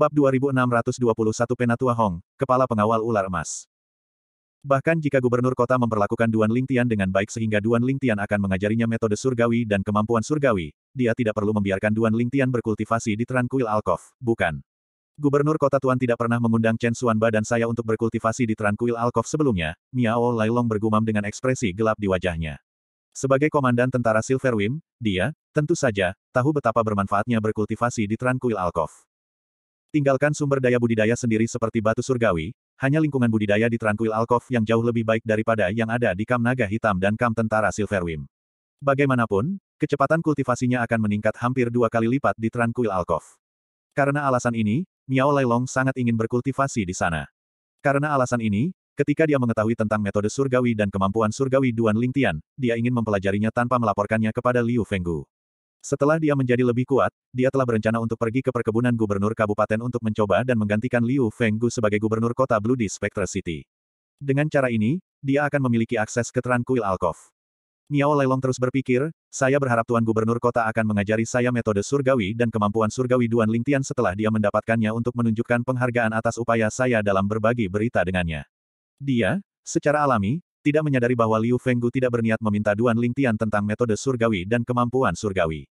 Bab 2621 Penatua Hong, Kepala Pengawal Ular Emas. Bahkan jika gubernur kota memperlakukan Duan Lingtian dengan baik sehingga Duan Lingtian akan mengajarinya metode surgawi dan kemampuan surgawi, dia tidak perlu membiarkan Duan Lingtian berkultivasi di Tranquil Alkov, bukan. Gubernur kota Tuan tidak pernah mengundang Chen Suanba dan saya untuk berkultivasi di Tranquil Alkov sebelumnya, Miao Lailong bergumam dengan ekspresi gelap di wajahnya. Sebagai komandan tentara Silverwim, dia, tentu saja, tahu betapa bermanfaatnya berkultivasi di Tranquil Alkov. Tinggalkan sumber daya budidaya sendiri seperti batu surgawi, hanya lingkungan budidaya di Tranquil Alkov yang jauh lebih baik daripada yang ada di Kam Naga Hitam dan Kam Tentara Silverwim. Bagaimanapun, kecepatan kultivasinya akan meningkat hampir dua kali lipat di Tranquil Alkov. Karena alasan ini, Miao Lailong sangat ingin berkultivasi di sana. Karena alasan ini, ketika dia mengetahui tentang metode surgawi dan kemampuan surgawi Duan Lingtian, dia ingin mempelajarinya tanpa melaporkannya kepada Liu Fenggu. Setelah dia menjadi lebih kuat, dia telah berencana untuk pergi ke perkebunan gubernur kabupaten untuk mencoba dan menggantikan Liu Fenggu sebagai gubernur kota Blue di Spectre City. Dengan cara ini, dia akan memiliki akses ke Tranquil Alkov. Miao Lailong terus berpikir, saya berharap Tuan Gubernur Kota akan mengajari saya metode surgawi dan kemampuan surgawi Duan Lingtian setelah dia mendapatkannya untuk menunjukkan penghargaan atas upaya saya dalam berbagi berita dengannya. Dia, secara alami, tidak menyadari bahwa Liu Fenggu tidak berniat meminta Duan Lingtian tentang metode surgawi dan kemampuan surgawi.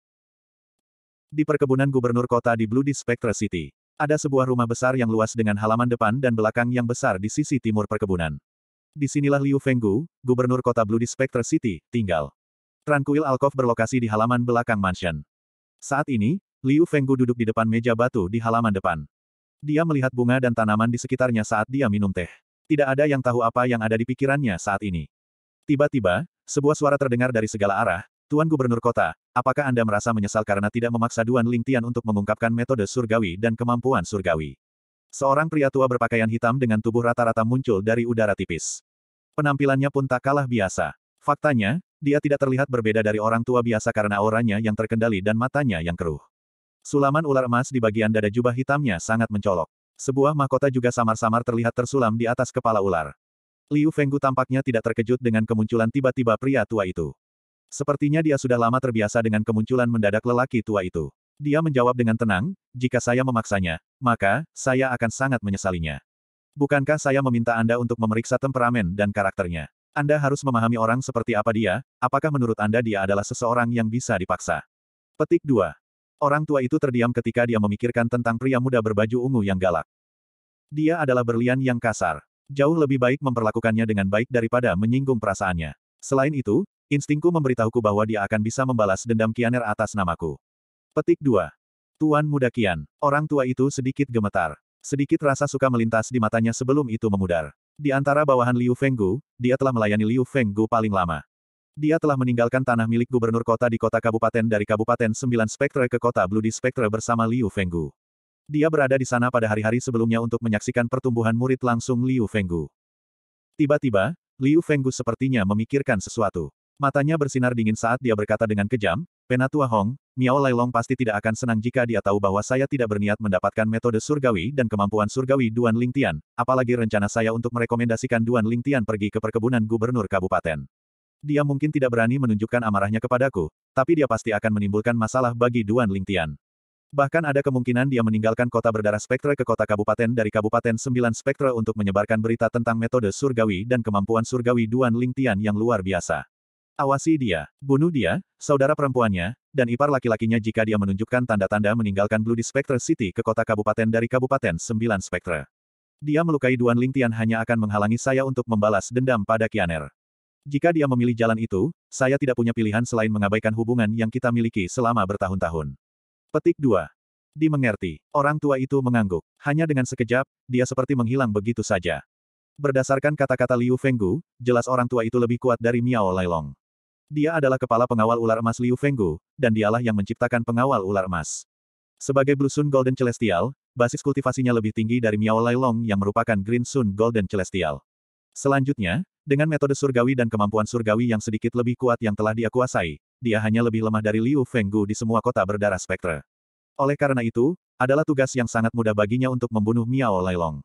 Di perkebunan gubernur kota di Blue Dis Spectre City, ada sebuah rumah besar yang luas dengan halaman depan dan belakang yang besar di sisi timur perkebunan. Di sinilah Liu Fenggu, gubernur kota Blue Dis Spectre City, tinggal. Tranquil Alkov berlokasi di halaman belakang mansion. Saat ini, Liu Fenggu duduk di depan meja batu di halaman depan. Dia melihat bunga dan tanaman di sekitarnya saat dia minum teh. Tidak ada yang tahu apa yang ada di pikirannya saat ini. Tiba-tiba, sebuah suara terdengar dari segala arah, Tuan Gubernur Kota, apakah Anda merasa menyesal karena tidak memaksa Duan Ling Tian untuk mengungkapkan metode surgawi dan kemampuan surgawi? Seorang pria tua berpakaian hitam dengan tubuh rata-rata muncul dari udara tipis. Penampilannya pun tak kalah biasa. Faktanya, dia tidak terlihat berbeda dari orang tua biasa karena auranya yang terkendali dan matanya yang keruh. Sulaman ular emas di bagian dada jubah hitamnya sangat mencolok. Sebuah mahkota juga samar-samar terlihat tersulam di atas kepala ular. Liu Fenggu tampaknya tidak terkejut dengan kemunculan tiba-tiba pria tua itu. Sepertinya dia sudah lama terbiasa dengan kemunculan mendadak lelaki tua itu. Dia menjawab dengan tenang, jika saya memaksanya, maka, saya akan sangat menyesalinya. Bukankah saya meminta Anda untuk memeriksa temperamen dan karakternya? Anda harus memahami orang seperti apa dia, apakah menurut Anda dia adalah seseorang yang bisa dipaksa? Petik 2. Orang tua itu terdiam ketika dia memikirkan tentang pria muda berbaju ungu yang galak. Dia adalah berlian yang kasar. Jauh lebih baik memperlakukannya dengan baik daripada menyinggung perasaannya. Selain itu, Instingku memberitahuku bahwa dia akan bisa membalas dendam Kianer atas namaku. Petik 2. Tuan Muda Kian. Orang tua itu sedikit gemetar. Sedikit rasa suka melintas di matanya sebelum itu memudar. Di antara bawahan Liu Fenggu, dia telah melayani Liu Fenggu paling lama. Dia telah meninggalkan tanah milik gubernur kota di kota kabupaten dari Kabupaten 9 Spektre ke kota Blue di Spectre bersama Liu Fenggu. Dia berada di sana pada hari-hari sebelumnya untuk menyaksikan pertumbuhan murid langsung Liu Fenggu. Tiba-tiba, Liu Fenggu sepertinya memikirkan sesuatu. Matanya bersinar dingin saat dia berkata dengan kejam, Penatua Hong, Miao Lai Long pasti tidak akan senang jika dia tahu bahwa saya tidak berniat mendapatkan metode surgawi dan kemampuan surgawi Duan Lingtian, apalagi rencana saya untuk merekomendasikan Duan Lingtian pergi ke perkebunan gubernur kabupaten. Dia mungkin tidak berani menunjukkan amarahnya kepadaku, tapi dia pasti akan menimbulkan masalah bagi Duan Lingtian. Bahkan ada kemungkinan dia meninggalkan kota berdarah spektra ke kota kabupaten dari kabupaten Sembilan spektra untuk menyebarkan berita tentang metode surgawi dan kemampuan surgawi Duan Lingtian yang luar biasa. Awasi dia, bunuh dia, saudara perempuannya, dan ipar laki-lakinya jika dia menunjukkan tanda-tanda meninggalkan Bloody Spectre City ke kota kabupaten dari kabupaten Sembilan spektra. Dia melukai Duan Lingtian hanya akan menghalangi saya untuk membalas dendam pada Kianer. Jika dia memilih jalan itu, saya tidak punya pilihan selain mengabaikan hubungan yang kita miliki selama bertahun-tahun. Petik 2. Dimengerti, orang tua itu mengangguk. Hanya dengan sekejap, dia seperti menghilang begitu saja. Berdasarkan kata-kata Liu Fenggu, jelas orang tua itu lebih kuat dari Miao Lailong. Dia adalah kepala pengawal ular emas Liu Fenggu, dan dialah yang menciptakan pengawal ular emas. Sebagai Blue Sun Golden Celestial, basis kultivasinya lebih tinggi dari Miao Lailong yang merupakan Green Sun Golden Celestial. Selanjutnya, dengan metode surgawi dan kemampuan surgawi yang sedikit lebih kuat yang telah dia kuasai, dia hanya lebih lemah dari Liu Fenggu di semua kota berdarah spektre. Oleh karena itu, adalah tugas yang sangat mudah baginya untuk membunuh Miao Lailong.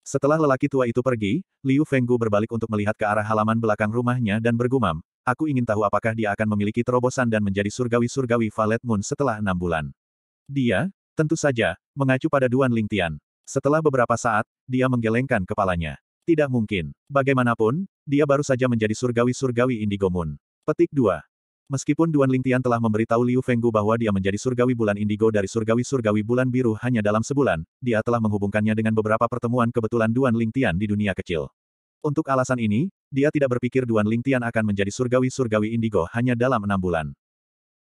Setelah lelaki tua itu pergi, Liu Fenggu berbalik untuk melihat ke arah halaman belakang rumahnya dan bergumam, aku ingin tahu apakah dia akan memiliki terobosan dan menjadi surgawi-surgawi Valet Moon setelah enam bulan. Dia, tentu saja, mengacu pada Duan Lingtian. Setelah beberapa saat, dia menggelengkan kepalanya. Tidak mungkin. Bagaimanapun, dia baru saja menjadi surgawi-surgawi Indigo Moon. Petik 2. Meskipun Duan Lingtian telah memberitahu Liu Fenggu bahwa dia menjadi surgawi bulan indigo dari surgawi-surgawi bulan biru hanya dalam sebulan, dia telah menghubungkannya dengan beberapa pertemuan kebetulan Duan Lingtian di dunia kecil. Untuk alasan ini, dia tidak berpikir Duan Lingtian akan menjadi surgawi-surgawi indigo hanya dalam enam bulan.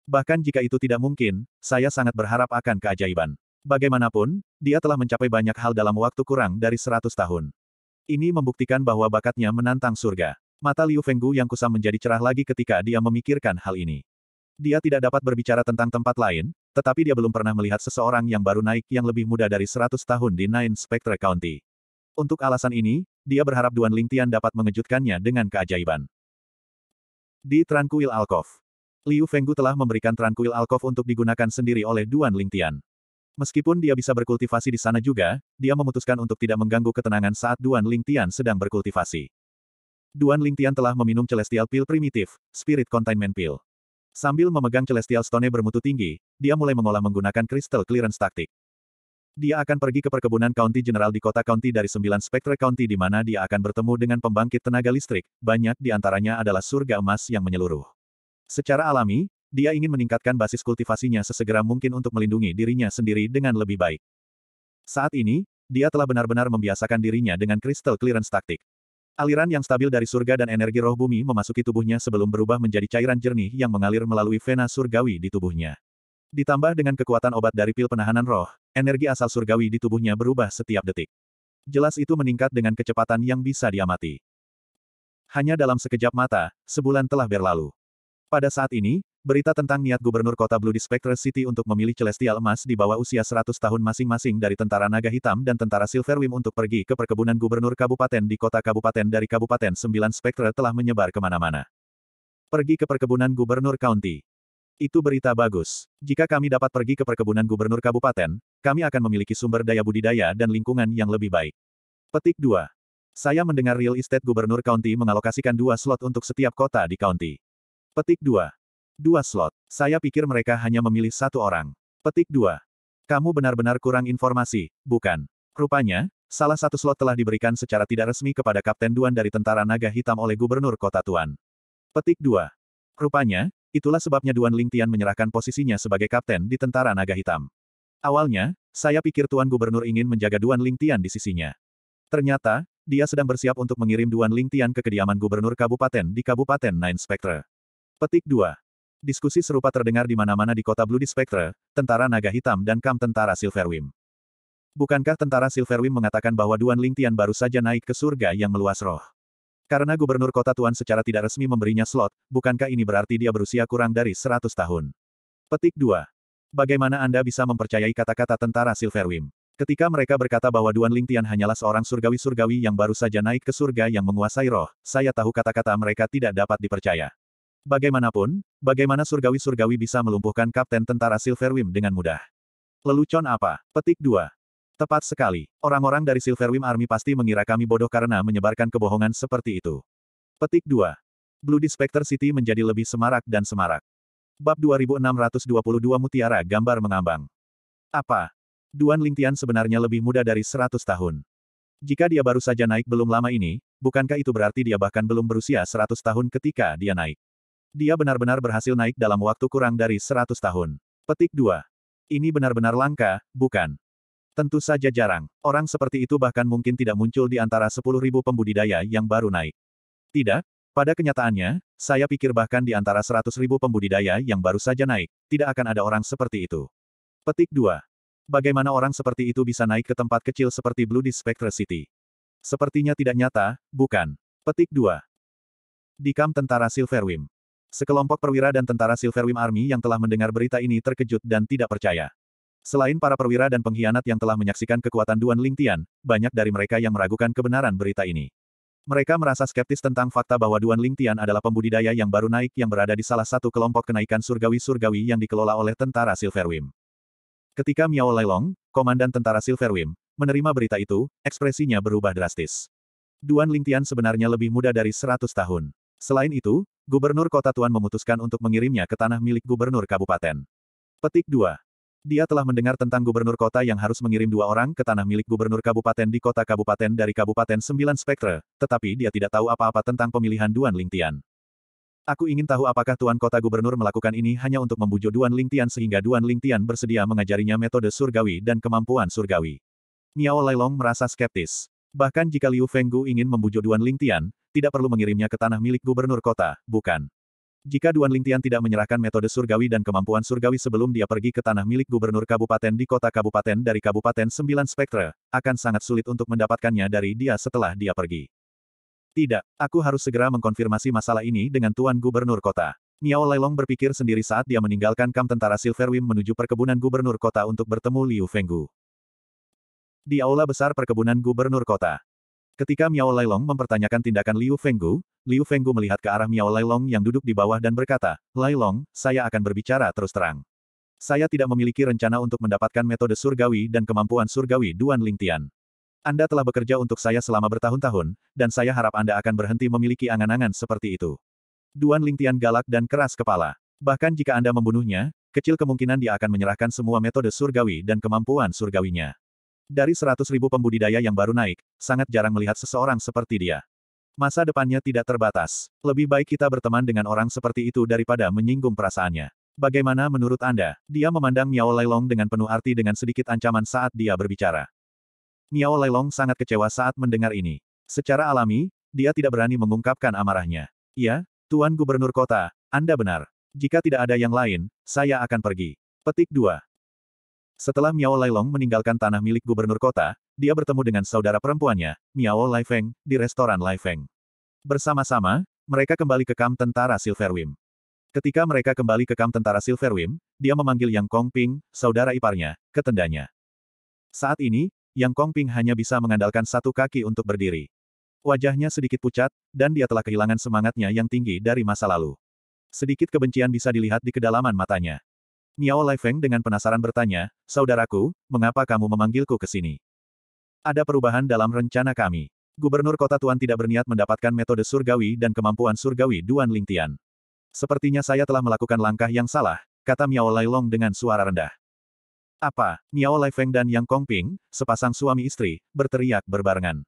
Bahkan jika itu tidak mungkin, saya sangat berharap akan keajaiban. Bagaimanapun, dia telah mencapai banyak hal dalam waktu kurang dari seratus tahun. Ini membuktikan bahwa bakatnya menantang surga. Mata Liu Fenggu yang kusam menjadi cerah lagi ketika dia memikirkan hal ini. Dia tidak dapat berbicara tentang tempat lain, tetapi dia belum pernah melihat seseorang yang baru naik yang lebih muda dari 100 tahun di Nine Spectre County. Untuk alasan ini, dia berharap Duan Lingtian dapat mengejutkannya dengan keajaiban. Di Tranquil Alkov. Liu Fenggu telah memberikan Tranquil Alkov untuk digunakan sendiri oleh Duan Lingtian. Meskipun dia bisa berkultivasi di sana juga, dia memutuskan untuk tidak mengganggu ketenangan saat Duan Lingtian sedang berkultivasi. Duan Lingtian telah meminum Celestial Pill primitif, Spirit Containment Pill. Sambil memegang Celestial Stone bermutu tinggi, dia mulai mengolah menggunakan Crystal Clearance Taktik. Dia akan pergi ke perkebunan County General di kota County dari sembilan Spectre County di mana dia akan bertemu dengan pembangkit tenaga listrik, banyak di antaranya adalah surga emas yang menyeluruh. Secara alami, dia ingin meningkatkan basis kultivasinya sesegera mungkin untuk melindungi dirinya sendiri dengan lebih baik. Saat ini, dia telah benar-benar membiasakan dirinya dengan kristal clearance taktik. Aliran yang stabil dari surga dan energi roh bumi memasuki tubuhnya sebelum berubah menjadi cairan jernih yang mengalir melalui vena surgawi di tubuhnya. Ditambah dengan kekuatan obat dari pil penahanan roh, energi asal surgawi di tubuhnya berubah setiap detik. Jelas itu meningkat dengan kecepatan yang bisa diamati. Hanya dalam sekejap mata, sebulan telah berlalu. Pada saat ini, Berita tentang niat Gubernur Kota Blue di Spectre City untuk memilih Celestial Emas di bawah usia 100 tahun masing-masing dari Tentara Naga Hitam dan Tentara Silverwing untuk pergi ke perkebunan Gubernur Kabupaten di Kota Kabupaten dari Kabupaten 9 Spectre telah menyebar kemana-mana. Pergi ke perkebunan Gubernur County. Itu berita bagus. Jika kami dapat pergi ke perkebunan Gubernur Kabupaten, kami akan memiliki sumber daya budidaya dan lingkungan yang lebih baik. Petik 2. Saya mendengar real estate Gubernur County mengalokasikan dua slot untuk setiap kota di county. Petik 2. Dua slot. Saya pikir mereka hanya memilih satu orang. Petik dua. Kamu benar-benar kurang informasi, bukan? Rupanya, salah satu slot telah diberikan secara tidak resmi kepada Kapten Duan dari Tentara Naga Hitam oleh Gubernur Kota Tuan. Petik dua. Rupanya, itulah sebabnya Duan Lingtian menyerahkan posisinya sebagai Kapten di Tentara Naga Hitam. Awalnya, saya pikir Tuan Gubernur ingin menjaga Duan Lingtian di sisinya. Ternyata, dia sedang bersiap untuk mengirim Duan Lingtian ke kediaman Gubernur Kabupaten di Kabupaten Nine Spectre. Petik 2. Diskusi serupa terdengar di mana-mana di kota Bloody Spectre, tentara naga hitam dan kam tentara Silverwim. Bukankah tentara Silverwim mengatakan bahwa Duan Lingtian baru saja naik ke surga yang meluas roh? Karena gubernur kota Tuan secara tidak resmi memberinya slot, bukankah ini berarti dia berusia kurang dari 100 tahun? Petik 2. Bagaimana Anda bisa mempercayai kata-kata tentara Silverwim? Ketika mereka berkata bahwa Duan Lingtian hanyalah seorang surgawi-surgawi yang baru saja naik ke surga yang menguasai roh, saya tahu kata-kata mereka tidak dapat dipercaya. Bagaimanapun, bagaimana surgawi-surgawi bisa melumpuhkan kapten tentara Silverwim dengan mudah? Lelucon apa? Petik 2. Tepat sekali, orang-orang dari Silverwim Army pasti mengira kami bodoh karena menyebarkan kebohongan seperti itu. Petik 2. Blue Dispector City menjadi lebih semarak dan semarak. Bab 2622 Mutiara Gambar Mengambang. Apa? Duan Lingtian sebenarnya lebih muda dari 100 tahun. Jika dia baru saja naik belum lama ini, bukankah itu berarti dia bahkan belum berusia 100 tahun ketika dia naik? Dia benar-benar berhasil naik dalam waktu kurang dari 100 tahun. Petik 2. Ini benar-benar langka, bukan? Tentu saja jarang. Orang seperti itu bahkan mungkin tidak muncul di antara 10.000 pembudidaya yang baru naik. Tidak, pada kenyataannya, saya pikir bahkan di antara 100.000 pembudidaya yang baru saja naik, tidak akan ada orang seperti itu. Petik 2. Bagaimana orang seperti itu bisa naik ke tempat kecil seperti Blue di Spectre City? Sepertinya tidak nyata, bukan? Petik 2. Dikam Tentara Silverwim. Sekelompok perwira dan tentara Silverwing Army yang telah mendengar berita ini terkejut dan tidak percaya. Selain para perwira dan pengkhianat yang telah menyaksikan kekuatan Duan Lingtian, banyak dari mereka yang meragukan kebenaran berita ini. Mereka merasa skeptis tentang fakta bahwa Duan Lingtian adalah pembudidaya yang baru naik yang berada di salah satu kelompok kenaikan surgawi-surgawi yang dikelola oleh tentara Silverwing. Ketika Miao Long, komandan tentara Silverwing, menerima berita itu, ekspresinya berubah drastis. Duan Lingtian sebenarnya lebih muda dari 100 tahun. Selain itu, Gubernur Kota Tuan memutuskan untuk mengirimnya ke tanah milik Gubernur Kabupaten. Petik 2. Dia telah mendengar tentang gubernur kota yang harus mengirim dua orang ke tanah milik gubernur kabupaten di kota kabupaten dari Kabupaten 9 Spektre, tetapi dia tidak tahu apa-apa tentang pemilihan Duan Lingtian. Aku ingin tahu apakah Tuan Kota Gubernur melakukan ini hanya untuk membujuk Duan Lingtian sehingga Duan Lingtian bersedia mengajarinya metode surgawi dan kemampuan surgawi. Miao Lailong merasa skeptis. Bahkan jika Liu Fenggu ingin membujuk Duan Lingtian, tidak perlu mengirimnya ke tanah milik gubernur kota, bukan? Jika Duan Lingtian tidak menyerahkan metode surgawi dan kemampuan surgawi sebelum dia pergi ke tanah milik gubernur kabupaten di kota kabupaten dari kabupaten sembilan spektre, akan sangat sulit untuk mendapatkannya dari dia setelah dia pergi. Tidak, aku harus segera mengkonfirmasi masalah ini dengan Tuan Gubernur Kota. Miao Lailong berpikir sendiri saat dia meninggalkan kamp tentara Silverwim menuju perkebunan gubernur kota untuk bertemu Liu Fenggu. Di aula besar perkebunan gubernur kota, Ketika Miao Lailong mempertanyakan tindakan Liu Fenggu, Liu Fenggu melihat ke arah Miao Lailong yang duduk di bawah dan berkata, Lailong, saya akan berbicara terus terang. Saya tidak memiliki rencana untuk mendapatkan metode surgawi dan kemampuan surgawi Duan Lingtian. Anda telah bekerja untuk saya selama bertahun-tahun, dan saya harap Anda akan berhenti memiliki angan-angan seperti itu. Duan Lingtian galak dan keras kepala. Bahkan jika Anda membunuhnya, kecil kemungkinan dia akan menyerahkan semua metode surgawi dan kemampuan surgawinya. Dari seratus ribu pembudidaya yang baru naik, sangat jarang melihat seseorang seperti dia. Masa depannya tidak terbatas. Lebih baik kita berteman dengan orang seperti itu daripada menyinggung perasaannya. Bagaimana menurut Anda? Dia memandang Miao Lailong dengan penuh arti dengan sedikit ancaman saat dia berbicara. Miao Lailong sangat kecewa saat mendengar ini. Secara alami, dia tidak berani mengungkapkan amarahnya. Ya, Tuan Gubernur Kota, Anda benar. Jika tidak ada yang lain, saya akan pergi. Petik 2. Setelah Miao Lailong meninggalkan tanah milik gubernur kota, dia bertemu dengan saudara perempuannya, Miao Lai Feng, di restoran Lai Feng. Bersama-sama, mereka kembali ke kamp tentara Silverwim. Ketika mereka kembali ke kamp tentara Silverwim, dia memanggil Yang Kong Ping, saudara iparnya, ke tendanya. Saat ini, Yang Kong Ping hanya bisa mengandalkan satu kaki untuk berdiri. Wajahnya sedikit pucat, dan dia telah kehilangan semangatnya yang tinggi dari masa lalu. Sedikit kebencian bisa dilihat di kedalaman matanya. Miao Lai Feng dengan penasaran bertanya, Saudaraku, mengapa kamu memanggilku ke sini? Ada perubahan dalam rencana kami. Gubernur kota Tuan tidak berniat mendapatkan metode surgawi dan kemampuan surgawi Duan Lingtian. Sepertinya saya telah melakukan langkah yang salah, kata Miao Lai Long dengan suara rendah. Apa? Miao Lai Feng dan Yang Kong Ping, sepasang suami istri, berteriak berbarengan.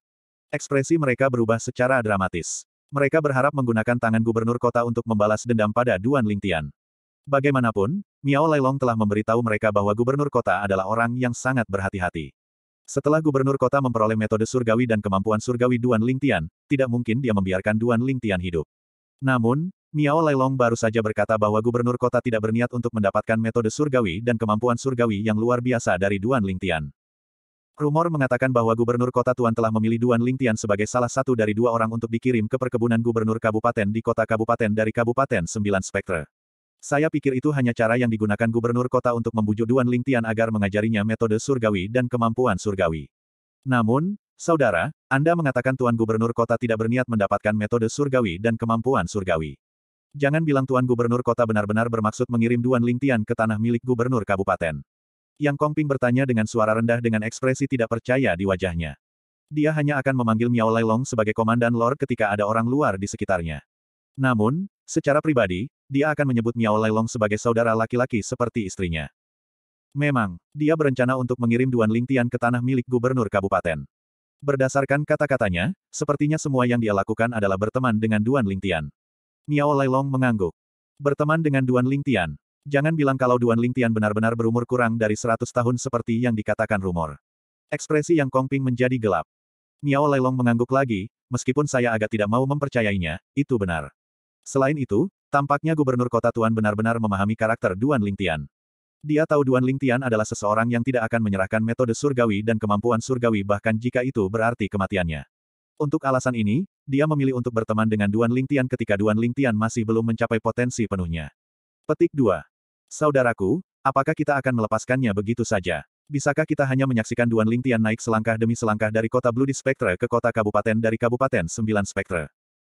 Ekspresi mereka berubah secara dramatis. Mereka berharap menggunakan tangan gubernur kota untuk membalas dendam pada Duan Lingtian. Bagaimanapun, Miao Lailong telah memberitahu mereka bahwa gubernur kota adalah orang yang sangat berhati-hati. Setelah gubernur kota memperoleh metode surgawi dan kemampuan surgawi Duan Lingtian, tidak mungkin dia membiarkan Duan Lingtian hidup. Namun, Miao Lailong baru saja berkata bahwa gubernur kota tidak berniat untuk mendapatkan metode surgawi dan kemampuan surgawi yang luar biasa dari Duan Lingtian. Rumor mengatakan bahwa gubernur kota Tuan telah memilih Duan Lingtian sebagai salah satu dari dua orang untuk dikirim ke perkebunan gubernur kabupaten di kota kabupaten dari Kabupaten Sembilan Spektre. Saya pikir itu hanya cara yang digunakan gubernur kota untuk membujuk Duan Lingtian agar mengajarinya metode surgawi dan kemampuan surgawi. Namun, saudara, Anda mengatakan Tuan Gubernur Kota tidak berniat mendapatkan metode surgawi dan kemampuan surgawi. Jangan bilang Tuan Gubernur Kota benar-benar bermaksud mengirim Duan Lingtian ke tanah milik Gubernur Kabupaten. Yang Kongping bertanya dengan suara rendah dengan ekspresi tidak percaya di wajahnya. Dia hanya akan memanggil Miao Lailong sebagai komandan lor ketika ada orang luar di sekitarnya. Namun, Secara pribadi, dia akan menyebut Miao Lailong sebagai saudara laki-laki seperti istrinya. Memang, dia berencana untuk mengirim Duan Lingtian ke tanah milik gubernur kabupaten. Berdasarkan kata-katanya, sepertinya semua yang dia lakukan adalah berteman dengan Duan Lingtian. Miao Lailong mengangguk. Berteman dengan Duan Lingtian. Jangan bilang kalau Duan Lingtian benar-benar berumur kurang dari 100 tahun seperti yang dikatakan rumor. Ekspresi yang Kongping menjadi gelap. Miao Lailong mengangguk lagi, meskipun saya agak tidak mau mempercayainya, itu benar. Selain itu, tampaknya gubernur kota Tuan benar-benar memahami karakter Duan Lingtian. Dia tahu Duan Lingtian adalah seseorang yang tidak akan menyerahkan metode surgawi dan kemampuan surgawi bahkan jika itu berarti kematiannya. Untuk alasan ini, dia memilih untuk berteman dengan Duan Lingtian ketika Duan Lingtian masih belum mencapai potensi penuhnya. Petik 2. Saudaraku, apakah kita akan melepaskannya begitu saja? Bisakah kita hanya menyaksikan Duan Lingtian naik selangkah demi selangkah dari kota Blue di Spectre ke kota kabupaten dari kabupaten 9 Spectre?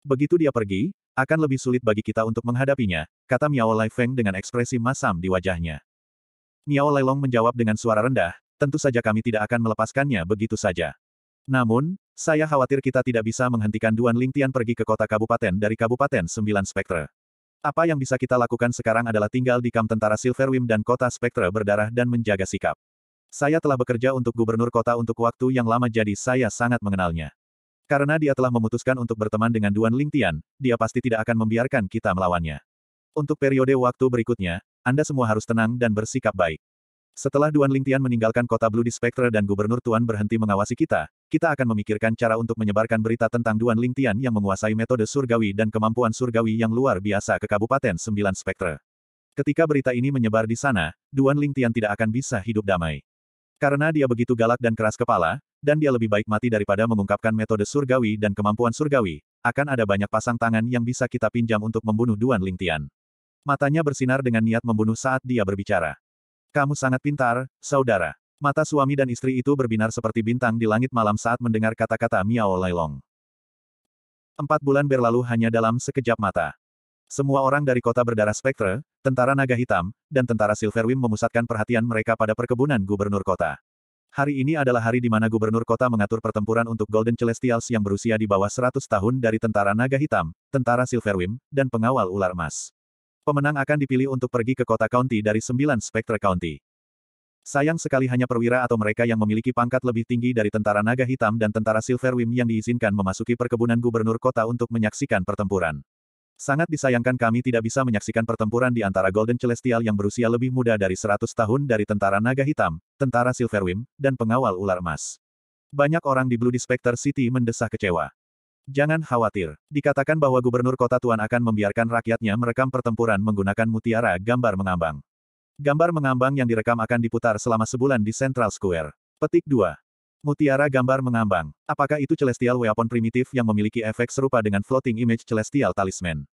Begitu dia pergi, akan lebih sulit bagi kita untuk menghadapinya, kata Miao Lai Feng dengan ekspresi masam di wajahnya. Miao Lai Long menjawab dengan suara rendah, tentu saja kami tidak akan melepaskannya begitu saja. Namun, saya khawatir kita tidak bisa menghentikan Duan Ling Tian pergi ke kota kabupaten dari Kabupaten Sembilan Spektre. Apa yang bisa kita lakukan sekarang adalah tinggal di kamp tentara Silverwim dan kota Spektre berdarah dan menjaga sikap. Saya telah bekerja untuk gubernur kota untuk waktu yang lama jadi saya sangat mengenalnya. Karena dia telah memutuskan untuk berteman dengan Duan Lingtian, dia pasti tidak akan membiarkan kita melawannya. Untuk periode waktu berikutnya, Anda semua harus tenang dan bersikap baik. Setelah Duan Lingtian meninggalkan kota Blue di Spectre dan Gubernur Tuan berhenti mengawasi kita, kita akan memikirkan cara untuk menyebarkan berita tentang Duan Lingtian yang menguasai metode surgawi dan kemampuan surgawi yang luar biasa ke Kabupaten Sembilan Spectre. Ketika berita ini menyebar di sana, Duan Lingtian tidak akan bisa hidup damai. Karena dia begitu galak dan keras kepala, dan dia lebih baik mati daripada mengungkapkan metode surgawi dan kemampuan surgawi, akan ada banyak pasang tangan yang bisa kita pinjam untuk membunuh Duan Lingtian. Matanya bersinar dengan niat membunuh saat dia berbicara. Kamu sangat pintar, saudara. Mata suami dan istri itu berbinar seperti bintang di langit malam saat mendengar kata-kata Miao Lailong. Empat bulan berlalu hanya dalam sekejap mata. Semua orang dari kota berdarah spektre, tentara naga hitam, dan tentara Silverwing memusatkan perhatian mereka pada perkebunan gubernur kota. Hari ini adalah hari di mana gubernur kota mengatur pertempuran untuk Golden Celestials yang berusia di bawah 100 tahun dari tentara naga hitam, tentara Silverwim, dan pengawal ular emas. Pemenang akan dipilih untuk pergi ke kota county dari 9 Spectre County. Sayang sekali hanya perwira atau mereka yang memiliki pangkat lebih tinggi dari tentara naga hitam dan tentara Silverwim yang diizinkan memasuki perkebunan gubernur kota untuk menyaksikan pertempuran. Sangat disayangkan kami tidak bisa menyaksikan pertempuran di antara Golden Celestial yang berusia lebih muda dari 100 tahun dari tentara naga hitam, tentara Silverwing, dan pengawal ular emas. Banyak orang di Blue Dispector City mendesah kecewa. Jangan khawatir. Dikatakan bahwa gubernur kota Tuan akan membiarkan rakyatnya merekam pertempuran menggunakan mutiara gambar mengambang. Gambar mengambang yang direkam akan diputar selama sebulan di Central Square. Petik 2. Mutiara gambar mengambang. Apakah itu celestial weapon primitif yang memiliki efek serupa dengan floating image celestial talisman?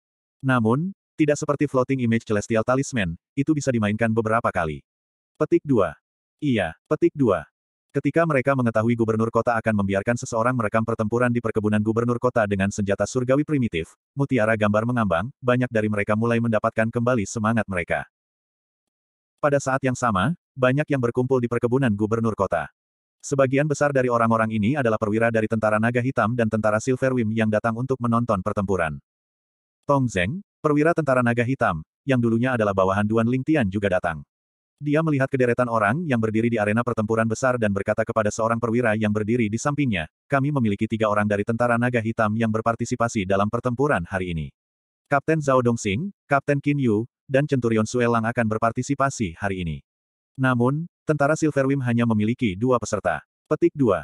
Namun, tidak seperti floating image celestial talisman, itu bisa dimainkan beberapa kali. Petik 2. Iya, petik 2. Ketika mereka mengetahui gubernur kota akan membiarkan seseorang merekam pertempuran di perkebunan gubernur kota dengan senjata surgawi primitif, mutiara gambar mengambang, banyak dari mereka mulai mendapatkan kembali semangat mereka. Pada saat yang sama, banyak yang berkumpul di perkebunan gubernur kota. Sebagian besar dari orang-orang ini adalah perwira dari tentara naga hitam dan tentara silverwim yang datang untuk menonton pertempuran. Tong Zeng, perwira tentara naga hitam, yang dulunya adalah bawahan Duan Ling Tian juga datang. Dia melihat kederetan orang yang berdiri di arena pertempuran besar dan berkata kepada seorang perwira yang berdiri di sampingnya, kami memiliki tiga orang dari tentara naga hitam yang berpartisipasi dalam pertempuran hari ini. Kapten Zhao Dongxing, Kapten Qin Yu, dan Centurion Sue Lang akan berpartisipasi hari ini. Namun, tentara Silverwim hanya memiliki dua peserta. Petik 2.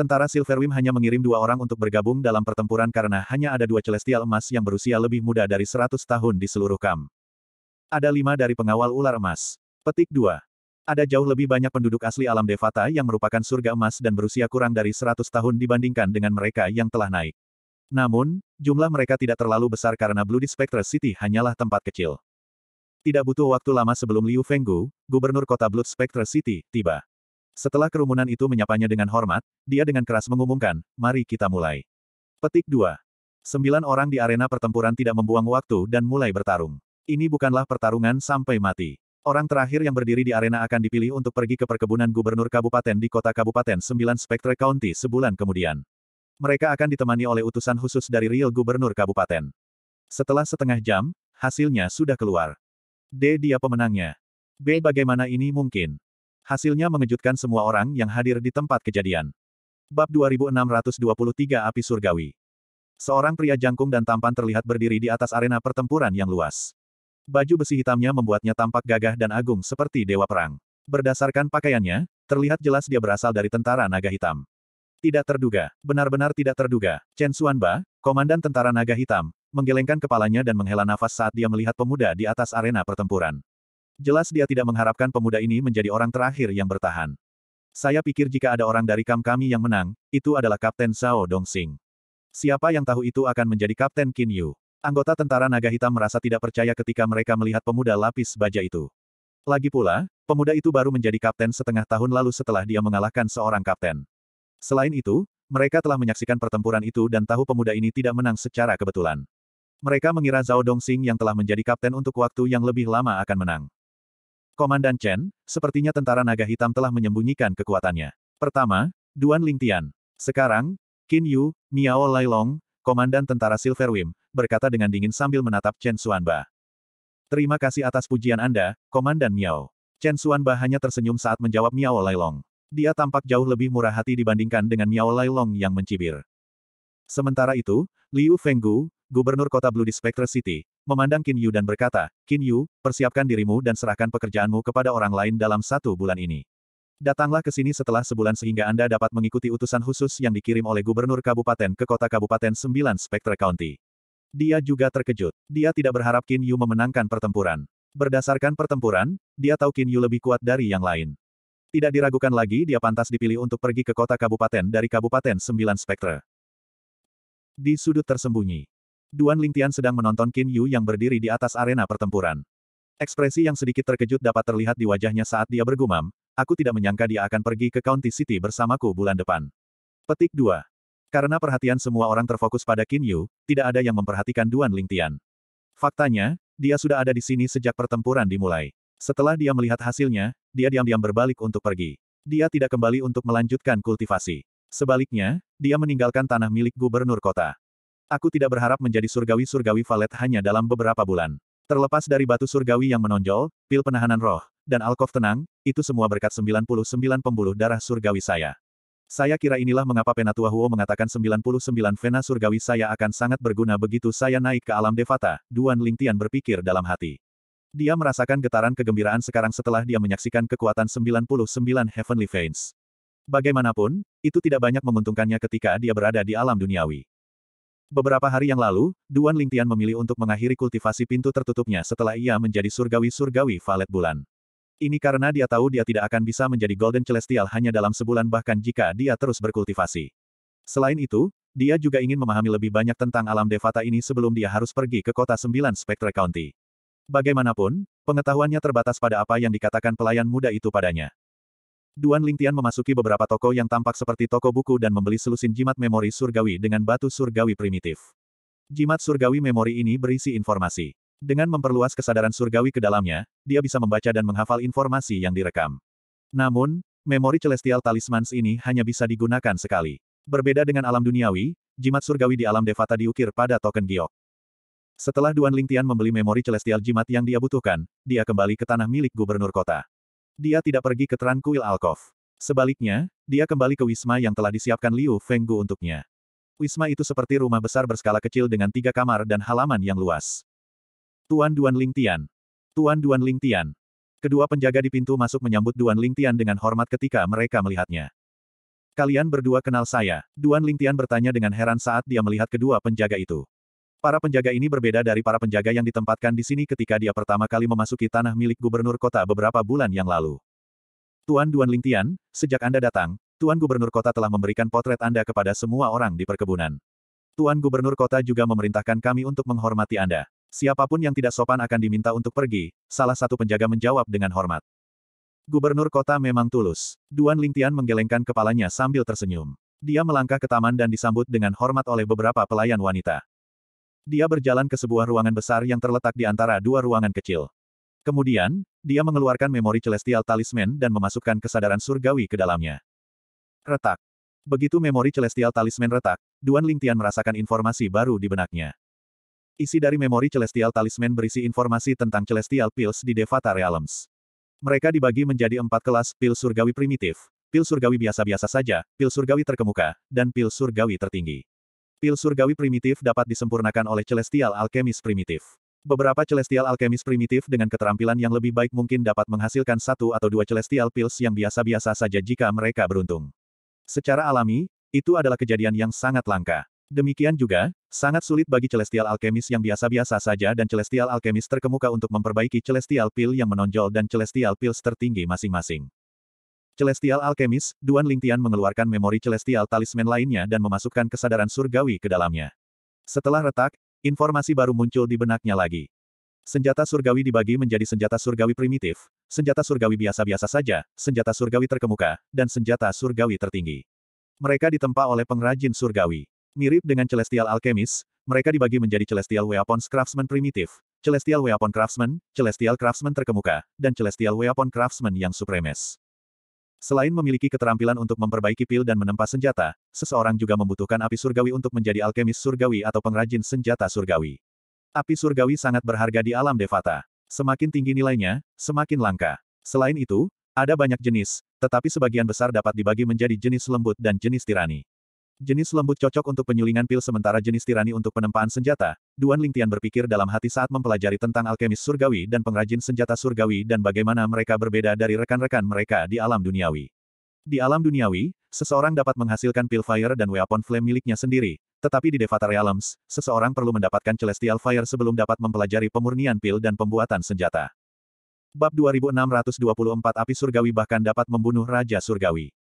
Tentara Silverwing hanya mengirim dua orang untuk bergabung dalam pertempuran karena hanya ada dua celestial emas yang berusia lebih muda dari 100 tahun di seluruh kam. Ada lima dari pengawal ular emas. Petik 2. Ada jauh lebih banyak penduduk asli alam Devata yang merupakan surga emas dan berusia kurang dari 100 tahun dibandingkan dengan mereka yang telah naik. Namun, jumlah mereka tidak terlalu besar karena Bloody Spectre City hanyalah tempat kecil. Tidak butuh waktu lama sebelum Liu Fenggu, gubernur kota Blood Spectre City, tiba. Setelah kerumunan itu menyapanya dengan hormat, dia dengan keras mengumumkan, mari kita mulai. Petik 2. Sembilan orang di arena pertempuran tidak membuang waktu dan mulai bertarung. Ini bukanlah pertarungan sampai mati. Orang terakhir yang berdiri di arena akan dipilih untuk pergi ke perkebunan gubernur kabupaten di kota kabupaten 9 Spectre County sebulan kemudian. Mereka akan ditemani oleh utusan khusus dari Real Gubernur Kabupaten. Setelah setengah jam, hasilnya sudah keluar. D. Dia pemenangnya. B. Bagaimana ini mungkin? Hasilnya mengejutkan semua orang yang hadir di tempat kejadian. Bab 2623 Api Surgawi Seorang pria jangkung dan tampan terlihat berdiri di atas arena pertempuran yang luas. Baju besi hitamnya membuatnya tampak gagah dan agung seperti dewa perang. Berdasarkan pakaiannya, terlihat jelas dia berasal dari tentara naga hitam. Tidak terduga, benar-benar tidak terduga, Chen Xuanba, komandan tentara naga hitam, menggelengkan kepalanya dan menghela nafas saat dia melihat pemuda di atas arena pertempuran. Jelas dia tidak mengharapkan pemuda ini menjadi orang terakhir yang bertahan. Saya pikir jika ada orang dari kam kami yang menang, itu adalah Kapten Zhao Dongxing. Siapa yang tahu itu akan menjadi Kapten Qin Yu. Anggota tentara naga hitam merasa tidak percaya ketika mereka melihat pemuda lapis baja itu. Lagi pula, pemuda itu baru menjadi kapten setengah tahun lalu setelah dia mengalahkan seorang kapten. Selain itu, mereka telah menyaksikan pertempuran itu dan tahu pemuda ini tidak menang secara kebetulan. Mereka mengira Zhao Dongxing yang telah menjadi kapten untuk waktu yang lebih lama akan menang. Komandan Chen, sepertinya tentara naga hitam telah menyembunyikan kekuatannya. Pertama, Duan Lingtian. Sekarang, Qin Yu, Miao Lailong, Komandan Tentara Silver Wim, berkata dengan dingin sambil menatap Chen Xuanba. Terima kasih atas pujian Anda, Komandan Miao. Chen Xuanba hanya tersenyum saat menjawab Miao Lailong. Dia tampak jauh lebih murah hati dibandingkan dengan Miao Lailong yang mencibir. Sementara itu, Liu Fenggu, gubernur kota Blue di Spectre City, memandang Qin Yu dan berkata, Qin Yu, persiapkan dirimu dan serahkan pekerjaanmu kepada orang lain dalam satu bulan ini. Datanglah ke sini setelah sebulan sehingga Anda dapat mengikuti utusan khusus yang dikirim oleh Gubernur Kabupaten ke Kota Kabupaten 9 Spectre County. Dia juga terkejut. Dia tidak berharap Qin Yu memenangkan pertempuran. Berdasarkan pertempuran, dia tahu Qin Yu lebih kuat dari yang lain. Tidak diragukan lagi dia pantas dipilih untuk pergi ke kota kabupaten dari Kabupaten 9 Spectre. Di sudut tersembunyi, Duan Lingtian sedang menonton Qin Yu yang berdiri di atas arena pertempuran. Ekspresi yang sedikit terkejut dapat terlihat di wajahnya saat dia bergumam, aku tidak menyangka dia akan pergi ke County City bersamaku bulan depan. Petik 2. Karena perhatian semua orang terfokus pada Qin Yu, tidak ada yang memperhatikan Duan Lingtian. Faktanya, dia sudah ada di sini sejak pertempuran dimulai. Setelah dia melihat hasilnya, dia diam-diam berbalik untuk pergi. Dia tidak kembali untuk melanjutkan kultivasi. Sebaliknya, dia meninggalkan tanah milik gubernur kota. Aku tidak berharap menjadi surgawi-surgawi valet hanya dalam beberapa bulan. Terlepas dari batu surgawi yang menonjol, pil penahanan roh, dan alkof tenang, itu semua berkat 99 pembuluh darah surgawi saya. Saya kira inilah mengapa Penatua Huo mengatakan 99 vena surgawi saya akan sangat berguna begitu saya naik ke alam Devata, Duan Lingtian berpikir dalam hati. Dia merasakan getaran kegembiraan sekarang setelah dia menyaksikan kekuatan 99 Heavenly Veins. Bagaimanapun, itu tidak banyak menguntungkannya ketika dia berada di alam duniawi. Beberapa hari yang lalu, Duan Lingtian memilih untuk mengakhiri kultivasi pintu tertutupnya setelah ia menjadi surgawi-surgawi valet bulan. Ini karena dia tahu dia tidak akan bisa menjadi Golden Celestial hanya dalam sebulan bahkan jika dia terus berkultivasi. Selain itu, dia juga ingin memahami lebih banyak tentang alam Devata ini sebelum dia harus pergi ke kota sembilan Spectre County. Bagaimanapun, pengetahuannya terbatas pada apa yang dikatakan pelayan muda itu padanya. Duan Lingtian memasuki beberapa toko yang tampak seperti toko buku dan membeli selusin jimat memori surgawi dengan batu surgawi primitif. Jimat surgawi memori ini berisi informasi. Dengan memperluas kesadaran surgawi ke dalamnya, dia bisa membaca dan menghafal informasi yang direkam. Namun, memori celestial talismans ini hanya bisa digunakan sekali. Berbeda dengan alam duniawi, jimat surgawi di alam devata diukir pada token giok. Setelah Duan Lingtian membeli memori celestial jimat yang dia butuhkan, dia kembali ke tanah milik gubernur kota. Dia tidak pergi ke Tranquil Alkov. Sebaliknya, dia kembali ke Wisma yang telah disiapkan Liu Fenggu untuknya. Wisma itu seperti rumah besar berskala kecil dengan tiga kamar dan halaman yang luas. Tuan Duan Lingtian. Tuan Duan Lingtian. Kedua penjaga di pintu masuk menyambut Duan Lingtian dengan hormat ketika mereka melihatnya. Kalian berdua kenal saya, Duan Lingtian bertanya dengan heran saat dia melihat kedua penjaga itu. Para penjaga ini berbeda dari para penjaga yang ditempatkan di sini ketika dia pertama kali memasuki tanah milik gubernur kota beberapa bulan yang lalu. Tuan Duan Lingtian, sejak Anda datang, Tuan Gubernur Kota telah memberikan potret Anda kepada semua orang di perkebunan. Tuan Gubernur Kota juga memerintahkan kami untuk menghormati Anda. Siapapun yang tidak sopan akan diminta untuk pergi, salah satu penjaga menjawab dengan hormat. Gubernur kota memang tulus. Duan Lingtian menggelengkan kepalanya sambil tersenyum. Dia melangkah ke taman dan disambut dengan hormat oleh beberapa pelayan wanita. Dia berjalan ke sebuah ruangan besar yang terletak di antara dua ruangan kecil. Kemudian, dia mengeluarkan memori celestial talisman dan memasukkan kesadaran surgawi ke dalamnya. Retak. Begitu memori celestial talisman retak, Duan Lingtian merasakan informasi baru di benaknya. Isi dari memori celestial talisman berisi informasi tentang celestial pills di Devata Realms. Mereka dibagi menjadi empat kelas pil surgawi primitif, pil surgawi biasa-biasa saja, pil surgawi terkemuka, dan pil surgawi tertinggi. Pil surgawi primitif dapat disempurnakan oleh celestial alkemis primitif. Beberapa celestial alkemis primitif dengan keterampilan yang lebih baik mungkin dapat menghasilkan satu atau dua celestial pills yang biasa-biasa saja jika mereka beruntung. Secara alami, itu adalah kejadian yang sangat langka. Demikian juga, sangat sulit bagi celestial alkemis yang biasa-biasa saja dan celestial alkemis terkemuka untuk memperbaiki celestial pill yang menonjol dan celestial pills tertinggi masing-masing. Celestial Alchemist, Duan Lingtian mengeluarkan memori Celestial Talisman lainnya dan memasukkan kesadaran surgawi ke dalamnya. Setelah retak, informasi baru muncul di benaknya lagi. Senjata surgawi dibagi menjadi senjata surgawi primitif, senjata surgawi biasa-biasa saja, senjata surgawi terkemuka, dan senjata surgawi tertinggi. Mereka ditempa oleh pengrajin surgawi. Mirip dengan Celestial Alchemist, mereka dibagi menjadi Celestial Weapons Craftsman primitif, Celestial Weapon Craftsman, Celestial Craftsman terkemuka, dan Celestial Weapon Craftsman yang supremes. Selain memiliki keterampilan untuk memperbaiki pil dan menempa senjata, seseorang juga membutuhkan api surgawi untuk menjadi alkemis surgawi atau pengrajin senjata surgawi. Api surgawi sangat berharga di alam Devata. Semakin tinggi nilainya, semakin langka. Selain itu, ada banyak jenis, tetapi sebagian besar dapat dibagi menjadi jenis lembut dan jenis tirani. Jenis lembut cocok untuk penyulingan pil sementara jenis tirani untuk penempaan senjata. Duan Lingtian berpikir dalam hati saat mempelajari tentang alkemis surgawi dan pengrajin senjata surgawi dan bagaimana mereka berbeda dari rekan-rekan mereka di alam duniawi. Di alam duniawi, seseorang dapat menghasilkan pil fire dan weapon flame miliknya sendiri. Tetapi di Devata Realms, seseorang perlu mendapatkan Celestial Fire sebelum dapat mempelajari pemurnian pil dan pembuatan senjata. Bab 2624 Api Surgawi bahkan dapat membunuh Raja Surgawi.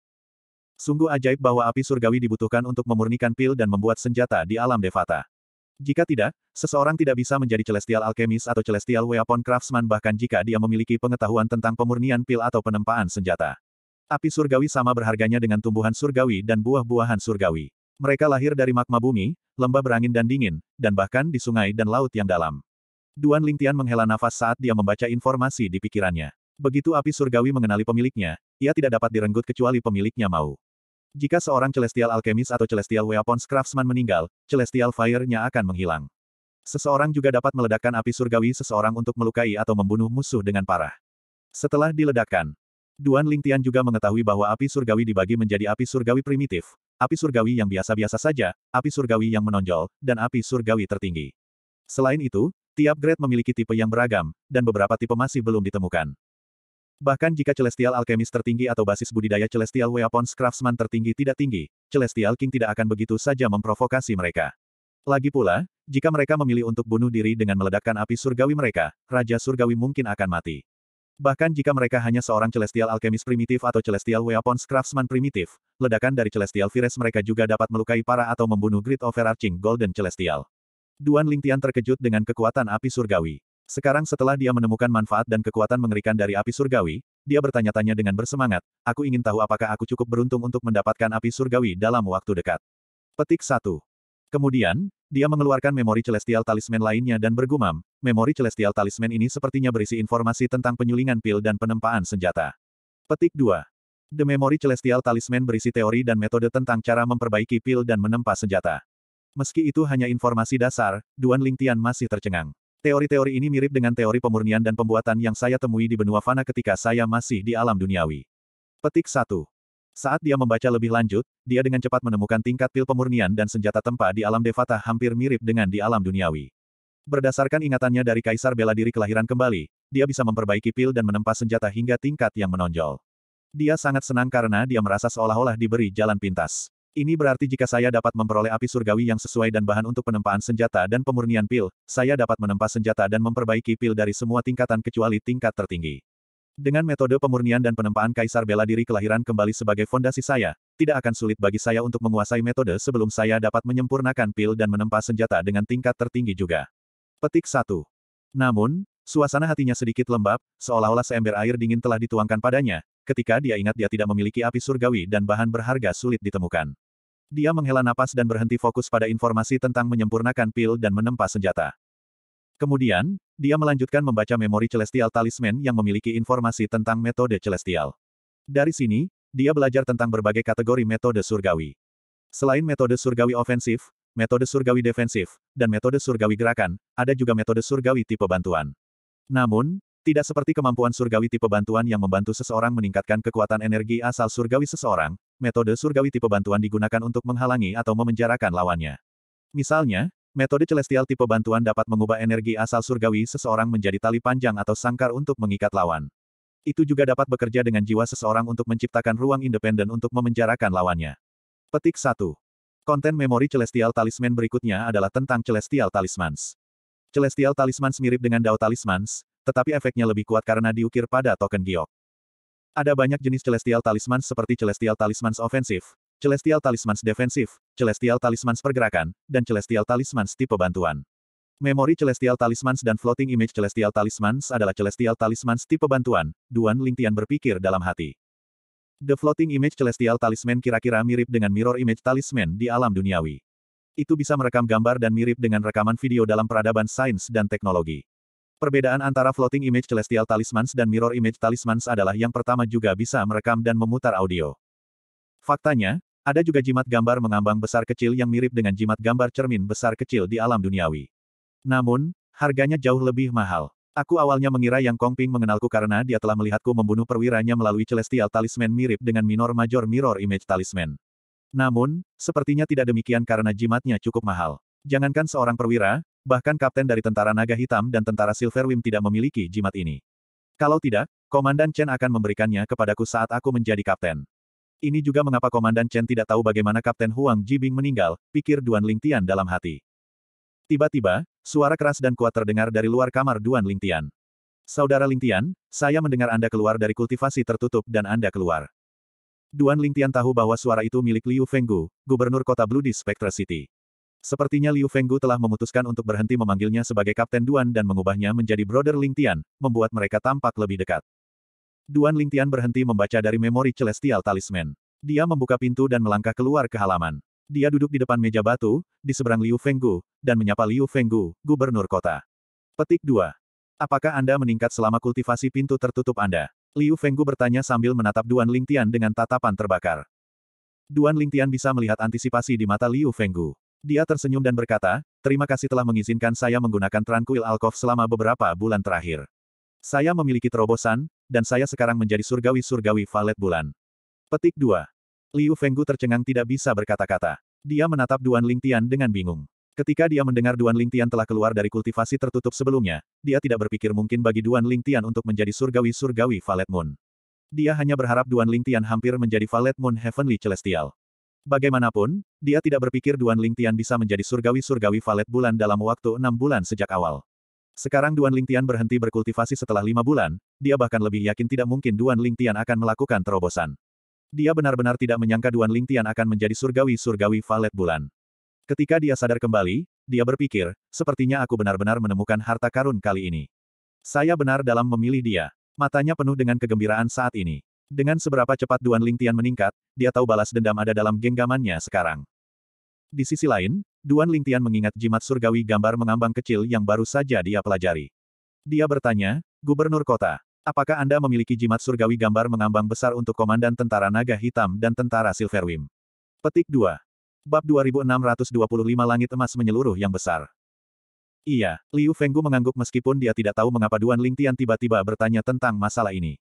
Sungguh ajaib bahwa api surgawi dibutuhkan untuk memurnikan pil dan membuat senjata di alam devata. Jika tidak, seseorang tidak bisa menjadi Celestial Alchemist atau Celestial Weapon Craftsman bahkan jika dia memiliki pengetahuan tentang pemurnian pil atau penempaan senjata. Api surgawi sama berharganya dengan tumbuhan surgawi dan buah-buahan surgawi. Mereka lahir dari magma bumi, lembah berangin dan dingin, dan bahkan di sungai dan laut yang dalam. Duan Lingtian menghela nafas saat dia membaca informasi di pikirannya. Begitu api surgawi mengenali pemiliknya, ia tidak dapat direnggut kecuali pemiliknya mau. Jika seorang Celestial Alchemist atau Celestial Weapons Craftsman meninggal, Celestial Fire-nya akan menghilang. Seseorang juga dapat meledakkan api surgawi seseorang untuk melukai atau membunuh musuh dengan parah. Setelah diledakkan, Duan Lingtian juga mengetahui bahwa api surgawi dibagi menjadi api surgawi primitif, api surgawi yang biasa-biasa saja, api surgawi yang menonjol, dan api surgawi tertinggi. Selain itu, tiap grade memiliki tipe yang beragam, dan beberapa tipe masih belum ditemukan. Bahkan jika Celestial Alchemist tertinggi atau basis budidaya Celestial Weapons Craftsman tertinggi tidak tinggi, Celestial King tidak akan begitu saja memprovokasi mereka. Lagi pula, jika mereka memilih untuk bunuh diri dengan meledakkan api surgawi mereka, Raja Surgawi mungkin akan mati. Bahkan jika mereka hanya seorang Celestial Alchemist primitif atau Celestial Weapons Craftsman primitif, ledakan dari Celestial Vires mereka juga dapat melukai para atau membunuh Great Overarching Golden Celestial. Duan Lingtian terkejut dengan kekuatan api surgawi. Sekarang setelah dia menemukan manfaat dan kekuatan mengerikan dari api surgawi, dia bertanya-tanya dengan bersemangat, aku ingin tahu apakah aku cukup beruntung untuk mendapatkan api surgawi dalam waktu dekat. Petik 1. Kemudian, dia mengeluarkan memori celestial talisman lainnya dan bergumam, memori celestial talisman ini sepertinya berisi informasi tentang penyulingan pil dan penempaan senjata. Petik 2. The Memory Celestial Talisman berisi teori dan metode tentang cara memperbaiki pil dan menempa senjata. Meski itu hanya informasi dasar, Duan Lingtian masih tercengang. Teori-teori ini mirip dengan teori pemurnian dan pembuatan yang saya temui di benua fana ketika saya masih di alam duniawi. Petik 1. Saat dia membaca lebih lanjut, dia dengan cepat menemukan tingkat pil pemurnian dan senjata tempa di alam devata hampir mirip dengan di alam duniawi. Berdasarkan ingatannya dari Kaisar Bela Diri kelahiran kembali, dia bisa memperbaiki pil dan menempa senjata hingga tingkat yang menonjol. Dia sangat senang karena dia merasa seolah-olah diberi jalan pintas. Ini berarti jika saya dapat memperoleh api surgawi yang sesuai dan bahan untuk penempaan senjata dan pemurnian pil, saya dapat menempa senjata dan memperbaiki pil dari semua tingkatan kecuali tingkat tertinggi. Dengan metode pemurnian dan penempaan kaisar bela diri kelahiran kembali sebagai fondasi saya, tidak akan sulit bagi saya untuk menguasai metode sebelum saya dapat menyempurnakan pil dan menempa senjata dengan tingkat tertinggi juga. Petik 1. Namun, suasana hatinya sedikit lembab, seolah-olah seember air dingin telah dituangkan padanya, ketika dia ingat dia tidak memiliki api surgawi dan bahan berharga sulit ditemukan. Dia menghela napas dan berhenti fokus pada informasi tentang menyempurnakan pil dan menempa senjata. Kemudian, dia melanjutkan membaca memori celestial talisman yang memiliki informasi tentang metode celestial. Dari sini, dia belajar tentang berbagai kategori metode surgawi. Selain metode surgawi ofensif, metode surgawi defensif, dan metode surgawi gerakan, ada juga metode surgawi tipe bantuan. Namun, tidak seperti kemampuan surgawi tipe bantuan yang membantu seseorang meningkatkan kekuatan energi asal surgawi seseorang, metode surgawi tipe bantuan digunakan untuk menghalangi atau memenjarakan lawannya. Misalnya, metode celestial tipe bantuan dapat mengubah energi asal surgawi seseorang menjadi tali panjang atau sangkar untuk mengikat lawan. Itu juga dapat bekerja dengan jiwa seseorang untuk menciptakan ruang independen untuk memenjarakan lawannya. Petik 1. Konten memori celestial talisman berikutnya adalah tentang celestial talismans. Celestial Talismans mirip dengan Dao Talismans, tetapi efeknya lebih kuat karena diukir pada token giok. Ada banyak jenis Celestial talisman seperti Celestial Talismans ofensif, Celestial Talismans Defensif, Celestial Talismans Pergerakan, dan Celestial Talismans Tipe Bantuan. Memori Celestial Talismans dan Floating Image Celestial Talismans adalah Celestial Talismans tipe bantuan, Duan Lingtian berpikir dalam hati. The Floating Image Celestial Talisman kira-kira mirip dengan Mirror Image Talisman di alam duniawi. Itu bisa merekam gambar dan mirip dengan rekaman video dalam peradaban sains dan teknologi. Perbedaan antara floating image celestial talismans dan mirror image talismans adalah yang pertama juga bisa merekam dan memutar audio. Faktanya, ada juga jimat gambar mengambang besar kecil yang mirip dengan jimat gambar cermin besar kecil di alam duniawi. Namun, harganya jauh lebih mahal. Aku awalnya mengira Yang Kongping mengenalku karena dia telah melihatku membunuh perwiranya melalui celestial talisman mirip dengan minor major mirror image talisman. Namun, sepertinya tidak demikian karena jimatnya cukup mahal. Jangankan seorang perwira, bahkan kapten dari tentara naga hitam dan tentara Silver Wim tidak memiliki jimat ini. Kalau tidak, Komandan Chen akan memberikannya kepadaku saat aku menjadi kapten. Ini juga mengapa Komandan Chen tidak tahu bagaimana Kapten Huang Jibing meninggal, pikir Duan Lingtian dalam hati. Tiba-tiba, suara keras dan kuat terdengar dari luar kamar Duan Lingtian. Saudara Lingtian, saya mendengar Anda keluar dari kultivasi tertutup dan Anda keluar. Duan Lingtian tahu bahwa suara itu milik Liu Fenggu, gubernur kota Blue di Spectra City. Sepertinya Liu Fenggu telah memutuskan untuk berhenti memanggilnya sebagai Kapten Duan dan mengubahnya menjadi Brother Tian, membuat mereka tampak lebih dekat. Duan Ling Tian berhenti membaca dari memori Celestial Talisman. Dia membuka pintu dan melangkah keluar ke halaman. Dia duduk di depan meja batu, di seberang Liu Fenggu, dan menyapa Liu Fenggu, gubernur kota. Petik 2. Apakah Anda meningkat selama kultivasi pintu tertutup Anda? Liu Fenggu bertanya sambil menatap Duan Ling Tian dengan tatapan terbakar. Duan Ling Tian bisa melihat antisipasi di mata Liu Fenggu. Dia tersenyum dan berkata, terima kasih telah mengizinkan saya menggunakan Tranquil Alkov selama beberapa bulan terakhir. Saya memiliki terobosan, dan saya sekarang menjadi surgawi-surgawi valet bulan. Petik 2. Liu Fenggu tercengang tidak bisa berkata-kata. Dia menatap Duan Lingtian dengan bingung. Ketika dia mendengar Duan Lingtian telah keluar dari kultivasi tertutup sebelumnya, dia tidak berpikir mungkin bagi Duan Lingtian untuk menjadi surgawi-surgawi valet moon. Dia hanya berharap Duan Lingtian hampir menjadi valet moon heavenly celestial. Bagaimanapun, dia tidak berpikir Duan Lingtian bisa menjadi surgawi-surgawi valet bulan dalam waktu enam bulan sejak awal. Sekarang Duan Lingtian berhenti berkultivasi setelah lima bulan, dia bahkan lebih yakin tidak mungkin Duan Lingtian akan melakukan terobosan. Dia benar-benar tidak menyangka Duan Lingtian akan menjadi surgawi-surgawi valet bulan. Ketika dia sadar kembali, dia berpikir, sepertinya aku benar-benar menemukan harta karun kali ini. Saya benar dalam memilih dia. Matanya penuh dengan kegembiraan saat ini. Dengan seberapa cepat Duan Lingtian meningkat, dia tahu balas dendam ada dalam genggamannya sekarang. Di sisi lain, Duan Lingtian mengingat jimat surgawi gambar mengambang kecil yang baru saja dia pelajari. Dia bertanya, Gubernur Kota, apakah Anda memiliki jimat surgawi gambar mengambang besar untuk Komandan Tentara Naga Hitam dan Tentara Silverwim? Petik 2. Bab 2625 Langit Emas Menyeluruh Yang Besar. Iya, Liu Fenggu mengangguk meskipun dia tidak tahu mengapa Duan Lingtian tiba-tiba bertanya tentang masalah ini.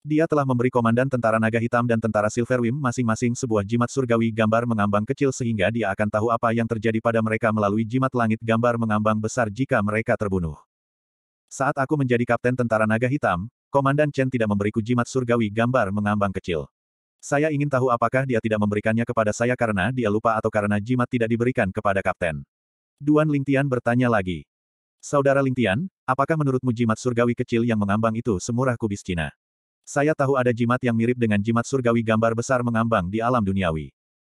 Dia telah memberi komandan tentara naga hitam dan tentara Silverwing masing-masing sebuah jimat surgawi gambar mengambang kecil sehingga dia akan tahu apa yang terjadi pada mereka melalui jimat langit gambar mengambang besar jika mereka terbunuh. Saat aku menjadi kapten tentara naga hitam, Komandan Chen tidak memberiku jimat surgawi gambar mengambang kecil. Saya ingin tahu apakah dia tidak memberikannya kepada saya karena dia lupa atau karena jimat tidak diberikan kepada kapten. Duan Lingtian bertanya lagi. Saudara Lingtian, apakah menurutmu jimat surgawi kecil yang mengambang itu semurah kubis Cina? Saya tahu ada jimat yang mirip dengan jimat surgawi gambar besar mengambang di alam duniawi.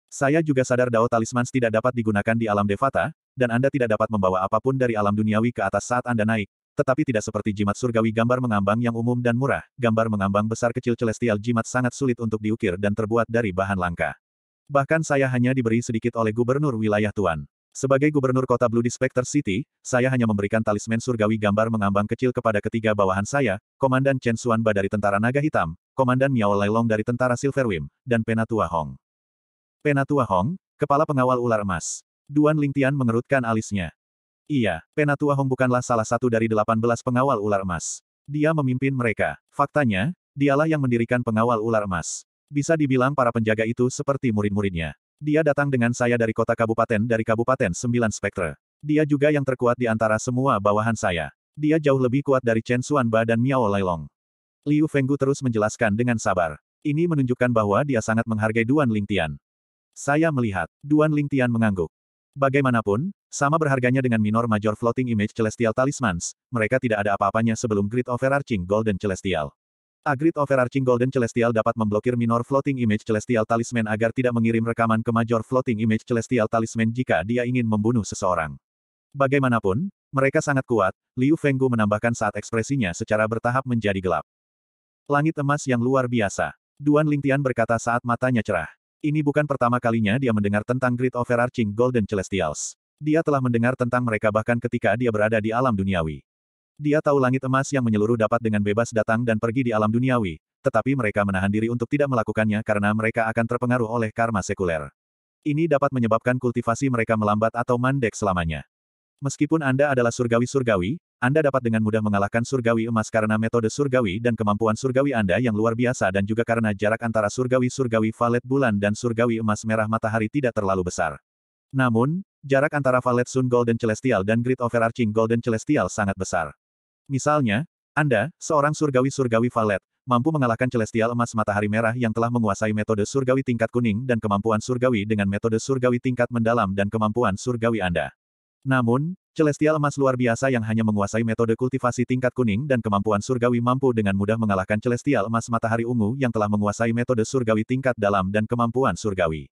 Saya juga sadar Dao Talisman tidak dapat digunakan di alam Devata, dan Anda tidak dapat membawa apapun dari alam duniawi ke atas saat Anda naik, tetapi tidak seperti jimat surgawi gambar mengambang yang umum dan murah, gambar mengambang besar kecil celestial jimat sangat sulit untuk diukir dan terbuat dari bahan langka. Bahkan saya hanya diberi sedikit oleh gubernur wilayah Tuan. Sebagai gubernur kota Blue Dispector City, saya hanya memberikan talisman surgawi gambar mengambang kecil kepada ketiga bawahan saya, Komandan Chen Xuanba dari Tentara Naga Hitam, Komandan Miao Lailong dari Tentara Silver Silverwim, dan Penatua Hong. Penatua Hong, kepala pengawal ular emas. Duan Lingtian mengerutkan alisnya. Iya, Penatua Hong bukanlah salah satu dari 18 pengawal ular emas. Dia memimpin mereka. Faktanya, dialah yang mendirikan pengawal ular emas. Bisa dibilang para penjaga itu seperti murid-muridnya. Dia datang dengan saya dari kota kabupaten dari Kabupaten Sembilan Spektre. Dia juga yang terkuat di antara semua bawahan saya. Dia jauh lebih kuat dari Chen Xuanba dan Miao Lailong. Liu Fenggu terus menjelaskan dengan sabar. Ini menunjukkan bahwa dia sangat menghargai Duan Lingtian. Saya melihat, Duan Lingtian mengangguk. Bagaimanapun, sama berharganya dengan minor major floating image celestial talismans, mereka tidak ada apa-apanya sebelum grid overarching golden celestial. Agrid Overarching Golden Celestial dapat memblokir minor floating image celestial talisman agar tidak mengirim rekaman ke major floating image celestial talisman jika dia ingin membunuh seseorang. Bagaimanapun, mereka sangat kuat, Liu Fenggu menambahkan saat ekspresinya secara bertahap menjadi gelap. Langit emas yang luar biasa. Duan Lingtian berkata saat matanya cerah. Ini bukan pertama kalinya dia mendengar tentang Grid Overarching Golden Celestials. Dia telah mendengar tentang mereka bahkan ketika dia berada di alam duniawi. Dia tahu langit emas yang menyeluruh dapat dengan bebas datang dan pergi di alam duniawi, tetapi mereka menahan diri untuk tidak melakukannya karena mereka akan terpengaruh oleh karma sekuler. Ini dapat menyebabkan kultivasi mereka melambat atau mandek selamanya. Meskipun Anda adalah surgawi-surgawi, Anda dapat dengan mudah mengalahkan surgawi emas karena metode surgawi dan kemampuan surgawi Anda yang luar biasa dan juga karena jarak antara surgawi-surgawi valet bulan dan surgawi emas merah matahari tidak terlalu besar. Namun, jarak antara valet sun golden celestial dan grid overarching golden celestial sangat besar. Misalnya, Anda, seorang surgawi-surgawi valet, mampu mengalahkan celestial emas matahari merah yang telah menguasai metode surgawi tingkat kuning dan kemampuan surgawi dengan metode surgawi tingkat mendalam dan kemampuan surgawi Anda. Namun, celestial emas luar biasa yang hanya menguasai metode kultivasi tingkat kuning dan kemampuan surgawi mampu dengan mudah mengalahkan celestial emas matahari ungu yang telah menguasai metode surgawi tingkat dalam dan kemampuan surgawi.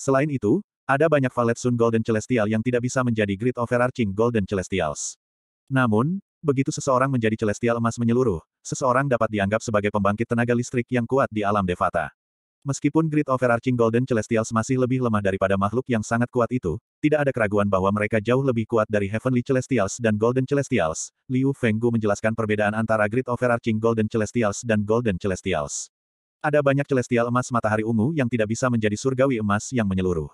Selain itu, ada banyak valet Sun Golden Celestial yang tidak bisa menjadi grid overarching Golden Celestials. Namun, Begitu seseorang menjadi celestial emas menyeluruh, seseorang dapat dianggap sebagai pembangkit tenaga listrik yang kuat di alam devata. Meskipun grid overarching Golden Celestial masih lebih lemah daripada makhluk yang sangat kuat itu, tidak ada keraguan bahwa mereka jauh lebih kuat dari Heavenly Celestials dan Golden Celestials. Liu Fenggu menjelaskan perbedaan antara grid overarching Golden Celestials dan Golden Celestials. Ada banyak celestial emas matahari ungu yang tidak bisa menjadi surgawi emas yang menyeluruh.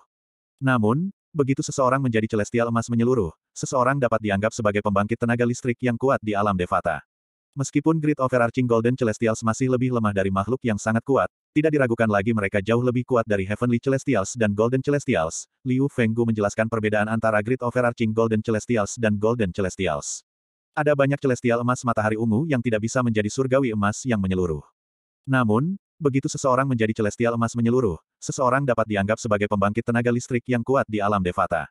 Namun, begitu seseorang menjadi celestial emas menyeluruh, seseorang dapat dianggap sebagai pembangkit tenaga listrik yang kuat di alam Devata. Meskipun grid overarching Golden Celestials masih lebih lemah dari makhluk yang sangat kuat, tidak diragukan lagi mereka jauh lebih kuat dari Heavenly Celestials dan Golden Celestials, Liu Fenggu menjelaskan perbedaan antara grid overarching Golden Celestials dan Golden Celestials. Ada banyak celestial emas matahari ungu yang tidak bisa menjadi surgawi emas yang menyeluruh. Namun, begitu seseorang menjadi celestial emas menyeluruh, seseorang dapat dianggap sebagai pembangkit tenaga listrik yang kuat di alam Devata.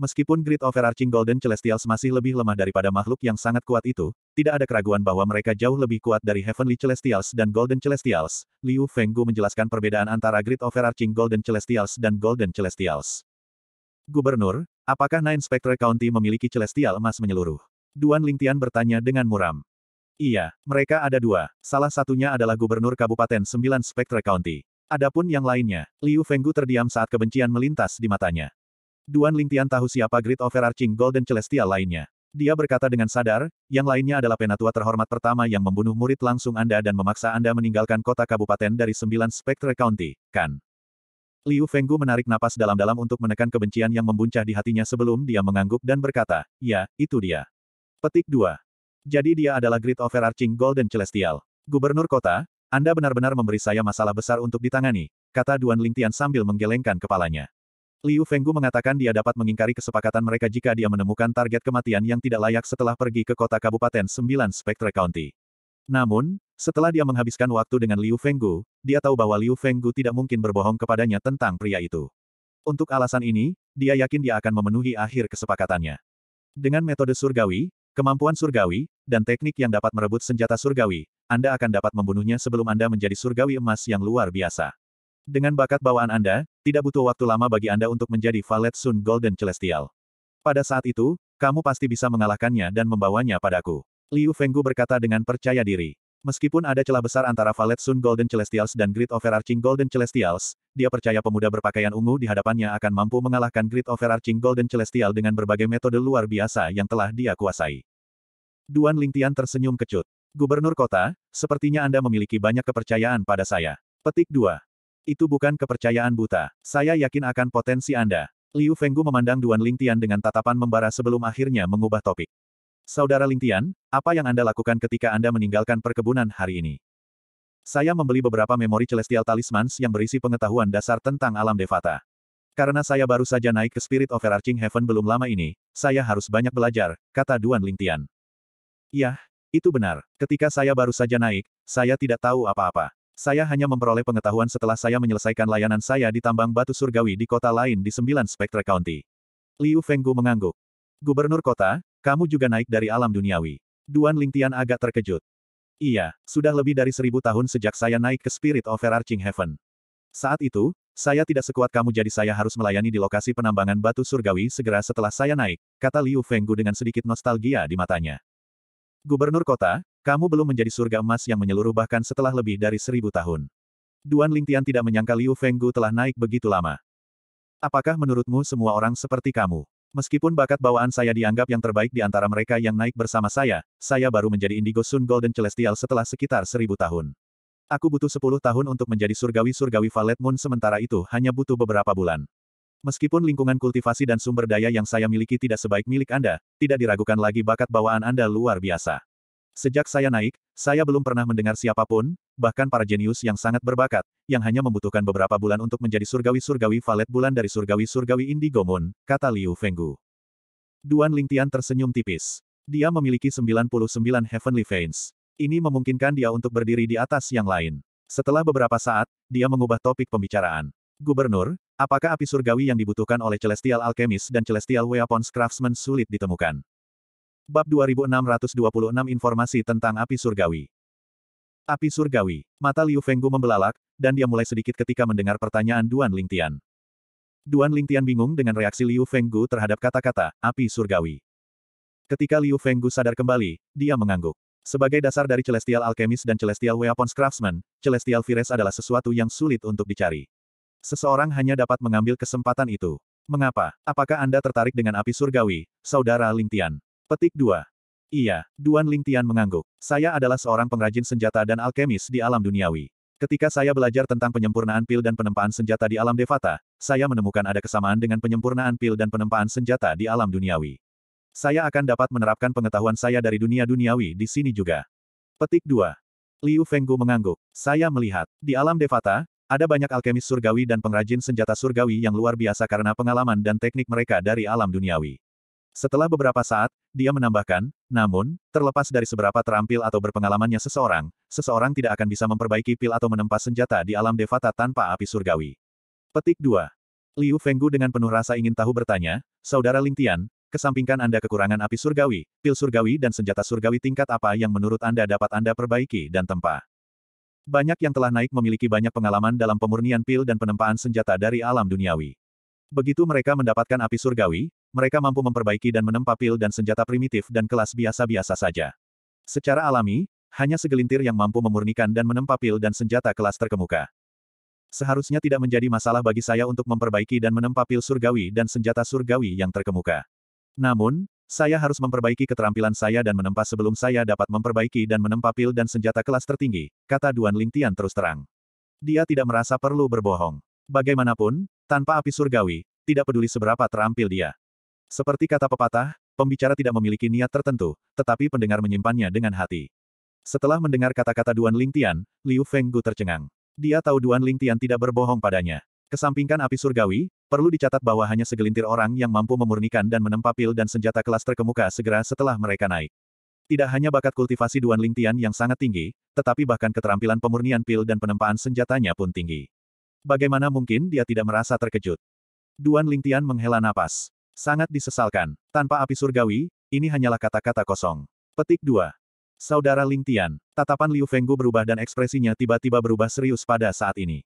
Meskipun grid overarching Golden Celestials masih lebih lemah daripada makhluk yang sangat kuat itu, tidak ada keraguan bahwa mereka jauh lebih kuat dari Heavenly Celestials dan Golden Celestials. Liu Fenggu menjelaskan perbedaan antara grid overarching Golden Celestials dan Golden Celestials. Gubernur, apakah Nine Spectre County memiliki Celestial emas menyeluruh? Duan Lingtian bertanya dengan muram. Iya, mereka ada dua. Salah satunya adalah Gubernur Kabupaten 9 Spectre County. Adapun yang lainnya, Liu Fenggu terdiam saat kebencian melintas di matanya. Duan Lingtian tahu siapa Great Overarching Golden Celestial lainnya. Dia berkata dengan sadar, yang lainnya adalah penatua terhormat pertama yang membunuh murid langsung Anda dan memaksa Anda meninggalkan kota kabupaten dari sembilan Spectre County, kan? Liu Fenggu menarik napas dalam-dalam untuk menekan kebencian yang membuncah di hatinya sebelum dia mengangguk dan berkata, ya, itu dia. Petik 2. Jadi dia adalah Great Overarching Golden Celestial. Gubernur kota, Anda benar-benar memberi saya masalah besar untuk ditangani, kata Duan Lingtian sambil menggelengkan kepalanya. Liu Fenggu mengatakan dia dapat mengingkari kesepakatan mereka jika dia menemukan target kematian yang tidak layak setelah pergi ke kota kabupaten 9 Spectre County. Namun, setelah dia menghabiskan waktu dengan Liu Fenggu, dia tahu bahwa Liu Fenggu tidak mungkin berbohong kepadanya tentang pria itu. Untuk alasan ini, dia yakin dia akan memenuhi akhir kesepakatannya. Dengan metode surgawi, kemampuan surgawi, dan teknik yang dapat merebut senjata surgawi, Anda akan dapat membunuhnya sebelum Anda menjadi surgawi emas yang luar biasa. Dengan bakat bawaan Anda, tidak butuh waktu lama bagi Anda untuk menjadi Valet Sun Golden Celestial. Pada saat itu, kamu pasti bisa mengalahkannya dan membawanya padaku. Liu Fenggu berkata dengan percaya diri. Meskipun ada celah besar antara Valet Sun Golden Celestials dan Grid Overarching Golden Celestials, dia percaya pemuda berpakaian ungu di hadapannya akan mampu mengalahkan Grid Overarching Golden Celestial dengan berbagai metode luar biasa yang telah dia kuasai. Duan Lingtian tersenyum kecut. Gubernur kota, sepertinya Anda memiliki banyak kepercayaan pada saya. Petik 2. Itu bukan kepercayaan buta. Saya yakin akan potensi Anda. Liu Fenggu memandang Duan Lingtian dengan tatapan membara sebelum akhirnya mengubah topik. Saudara Lingtian, apa yang Anda lakukan ketika Anda meninggalkan perkebunan hari ini? Saya membeli beberapa memori celestial talismans yang berisi pengetahuan dasar tentang alam devata. Karena saya baru saja naik ke Spirit of Arching Heaven belum lama ini, saya harus banyak belajar, kata Duan Lingtian. Yah, itu benar. Ketika saya baru saja naik, saya tidak tahu apa-apa. Saya hanya memperoleh pengetahuan setelah saya menyelesaikan layanan saya di tambang batu surgawi di kota lain di sembilan Spectre County. Liu Fenggu mengangguk. Gubernur kota, kamu juga naik dari alam duniawi. Duan Lingtian agak terkejut. Iya, sudah lebih dari seribu tahun sejak saya naik ke Spirit Overarching Heaven. Saat itu, saya tidak sekuat kamu jadi saya harus melayani di lokasi penambangan batu surgawi segera setelah saya naik, kata Liu Fenggu dengan sedikit nostalgia di matanya. Gubernur kota, kamu belum menjadi surga emas yang menyeluruh bahkan setelah lebih dari seribu tahun. Duan Lingtian tidak menyangka Liu Fenggu telah naik begitu lama. Apakah menurutmu semua orang seperti kamu? Meskipun bakat bawaan saya dianggap yang terbaik di antara mereka yang naik bersama saya, saya baru menjadi Indigo Sun Golden Celestial setelah sekitar seribu tahun. Aku butuh sepuluh tahun untuk menjadi surgawi-surgawi Valet Moon sementara itu hanya butuh beberapa bulan. Meskipun lingkungan kultivasi dan sumber daya yang saya miliki tidak sebaik milik Anda, tidak diragukan lagi bakat bawaan Anda luar biasa. Sejak saya naik, saya belum pernah mendengar siapapun, bahkan para jenius yang sangat berbakat, yang hanya membutuhkan beberapa bulan untuk menjadi surgawi-surgawi valet bulan dari surgawi-surgawi Indigo Moon, kata Liu Fenggu. Duan Lingtian tersenyum tipis. Dia memiliki 99 Heavenly Veins. Ini memungkinkan dia untuk berdiri di atas yang lain. Setelah beberapa saat, dia mengubah topik pembicaraan. Gubernur, apakah api surgawi yang dibutuhkan oleh Celestial Alchemist dan Celestial Weapons Craftsman sulit ditemukan? Bab 2626 Informasi tentang Api Surgawi Api Surgawi, mata Liu Fenggu membelalak, dan dia mulai sedikit ketika mendengar pertanyaan Duan Lingtian. Duan Lingtian bingung dengan reaksi Liu Fenggu terhadap kata-kata, Api Surgawi. Ketika Liu Fenggu sadar kembali, dia mengangguk. Sebagai dasar dari Celestial Alchemist dan Celestial Weapons Craftsman, Celestial Vires adalah sesuatu yang sulit untuk dicari. Seseorang hanya dapat mengambil kesempatan itu. Mengapa? Apakah Anda tertarik dengan api surgawi, Saudara Lingtian? Petik 2. Iya, Duan Lingtian mengangguk. Saya adalah seorang pengrajin senjata dan alkemis di alam duniawi. Ketika saya belajar tentang penyempurnaan pil dan penempaan senjata di alam devata, saya menemukan ada kesamaan dengan penyempurnaan pil dan penempaan senjata di alam duniawi. Saya akan dapat menerapkan pengetahuan saya dari dunia duniawi di sini juga. Petik 2. Liu Fenggu mengangguk. Saya melihat, di alam Devata, ada banyak alkemis surgawi dan pengrajin senjata surgawi yang luar biasa karena pengalaman dan teknik mereka dari alam duniawi. Setelah beberapa saat, dia menambahkan, namun, terlepas dari seberapa terampil atau berpengalamannya seseorang, seseorang tidak akan bisa memperbaiki pil atau menempa senjata di alam devata tanpa api surgawi. Petik 2. Liu Fenggu dengan penuh rasa ingin tahu bertanya, Saudara Ling Tian, kesampingkan Anda kekurangan api surgawi, pil surgawi dan senjata surgawi tingkat apa yang menurut Anda dapat Anda perbaiki dan tempa. Banyak yang telah naik memiliki banyak pengalaman dalam pemurnian pil dan penempaan senjata dari alam duniawi. Begitu mereka mendapatkan api surgawi, mereka mampu memperbaiki dan menempa pil dan senjata primitif dan kelas biasa-biasa saja. Secara alami, hanya segelintir yang mampu memurnikan dan menempa pil dan senjata kelas terkemuka. Seharusnya tidak menjadi masalah bagi saya untuk memperbaiki dan menempa pil surgawi dan senjata surgawi yang terkemuka. Namun, saya harus memperbaiki keterampilan saya dan menempa sebelum saya dapat memperbaiki dan menempa pil dan senjata kelas tertinggi, kata Duan Lingtian terus terang. Dia tidak merasa perlu berbohong. Bagaimanapun, tanpa api surgawi, tidak peduli seberapa terampil dia, seperti kata pepatah, pembicara tidak memiliki niat tertentu, tetapi pendengar menyimpannya dengan hati. Setelah mendengar kata-kata Duan Lingtian, Liu Fenggu tercengang. Dia tahu Duan Lingtian tidak berbohong padanya. Kesampingkan api surgawi, perlu dicatat bahwa hanya segelintir orang yang mampu memurnikan dan menempa pil dan senjata kelas terkemuka segera setelah mereka naik. Tidak hanya bakat kultivasi Duan Lingtian yang sangat tinggi, tetapi bahkan keterampilan pemurnian pil dan penempaan senjatanya pun tinggi. Bagaimana mungkin dia tidak merasa terkejut? Duan Lingtian menghela napas. Sangat disesalkan. Tanpa api surgawi, ini hanyalah kata-kata kosong. Petik 2. Saudara Ling Tian, tatapan Liu Fenggu berubah dan ekspresinya tiba-tiba berubah serius pada saat ini.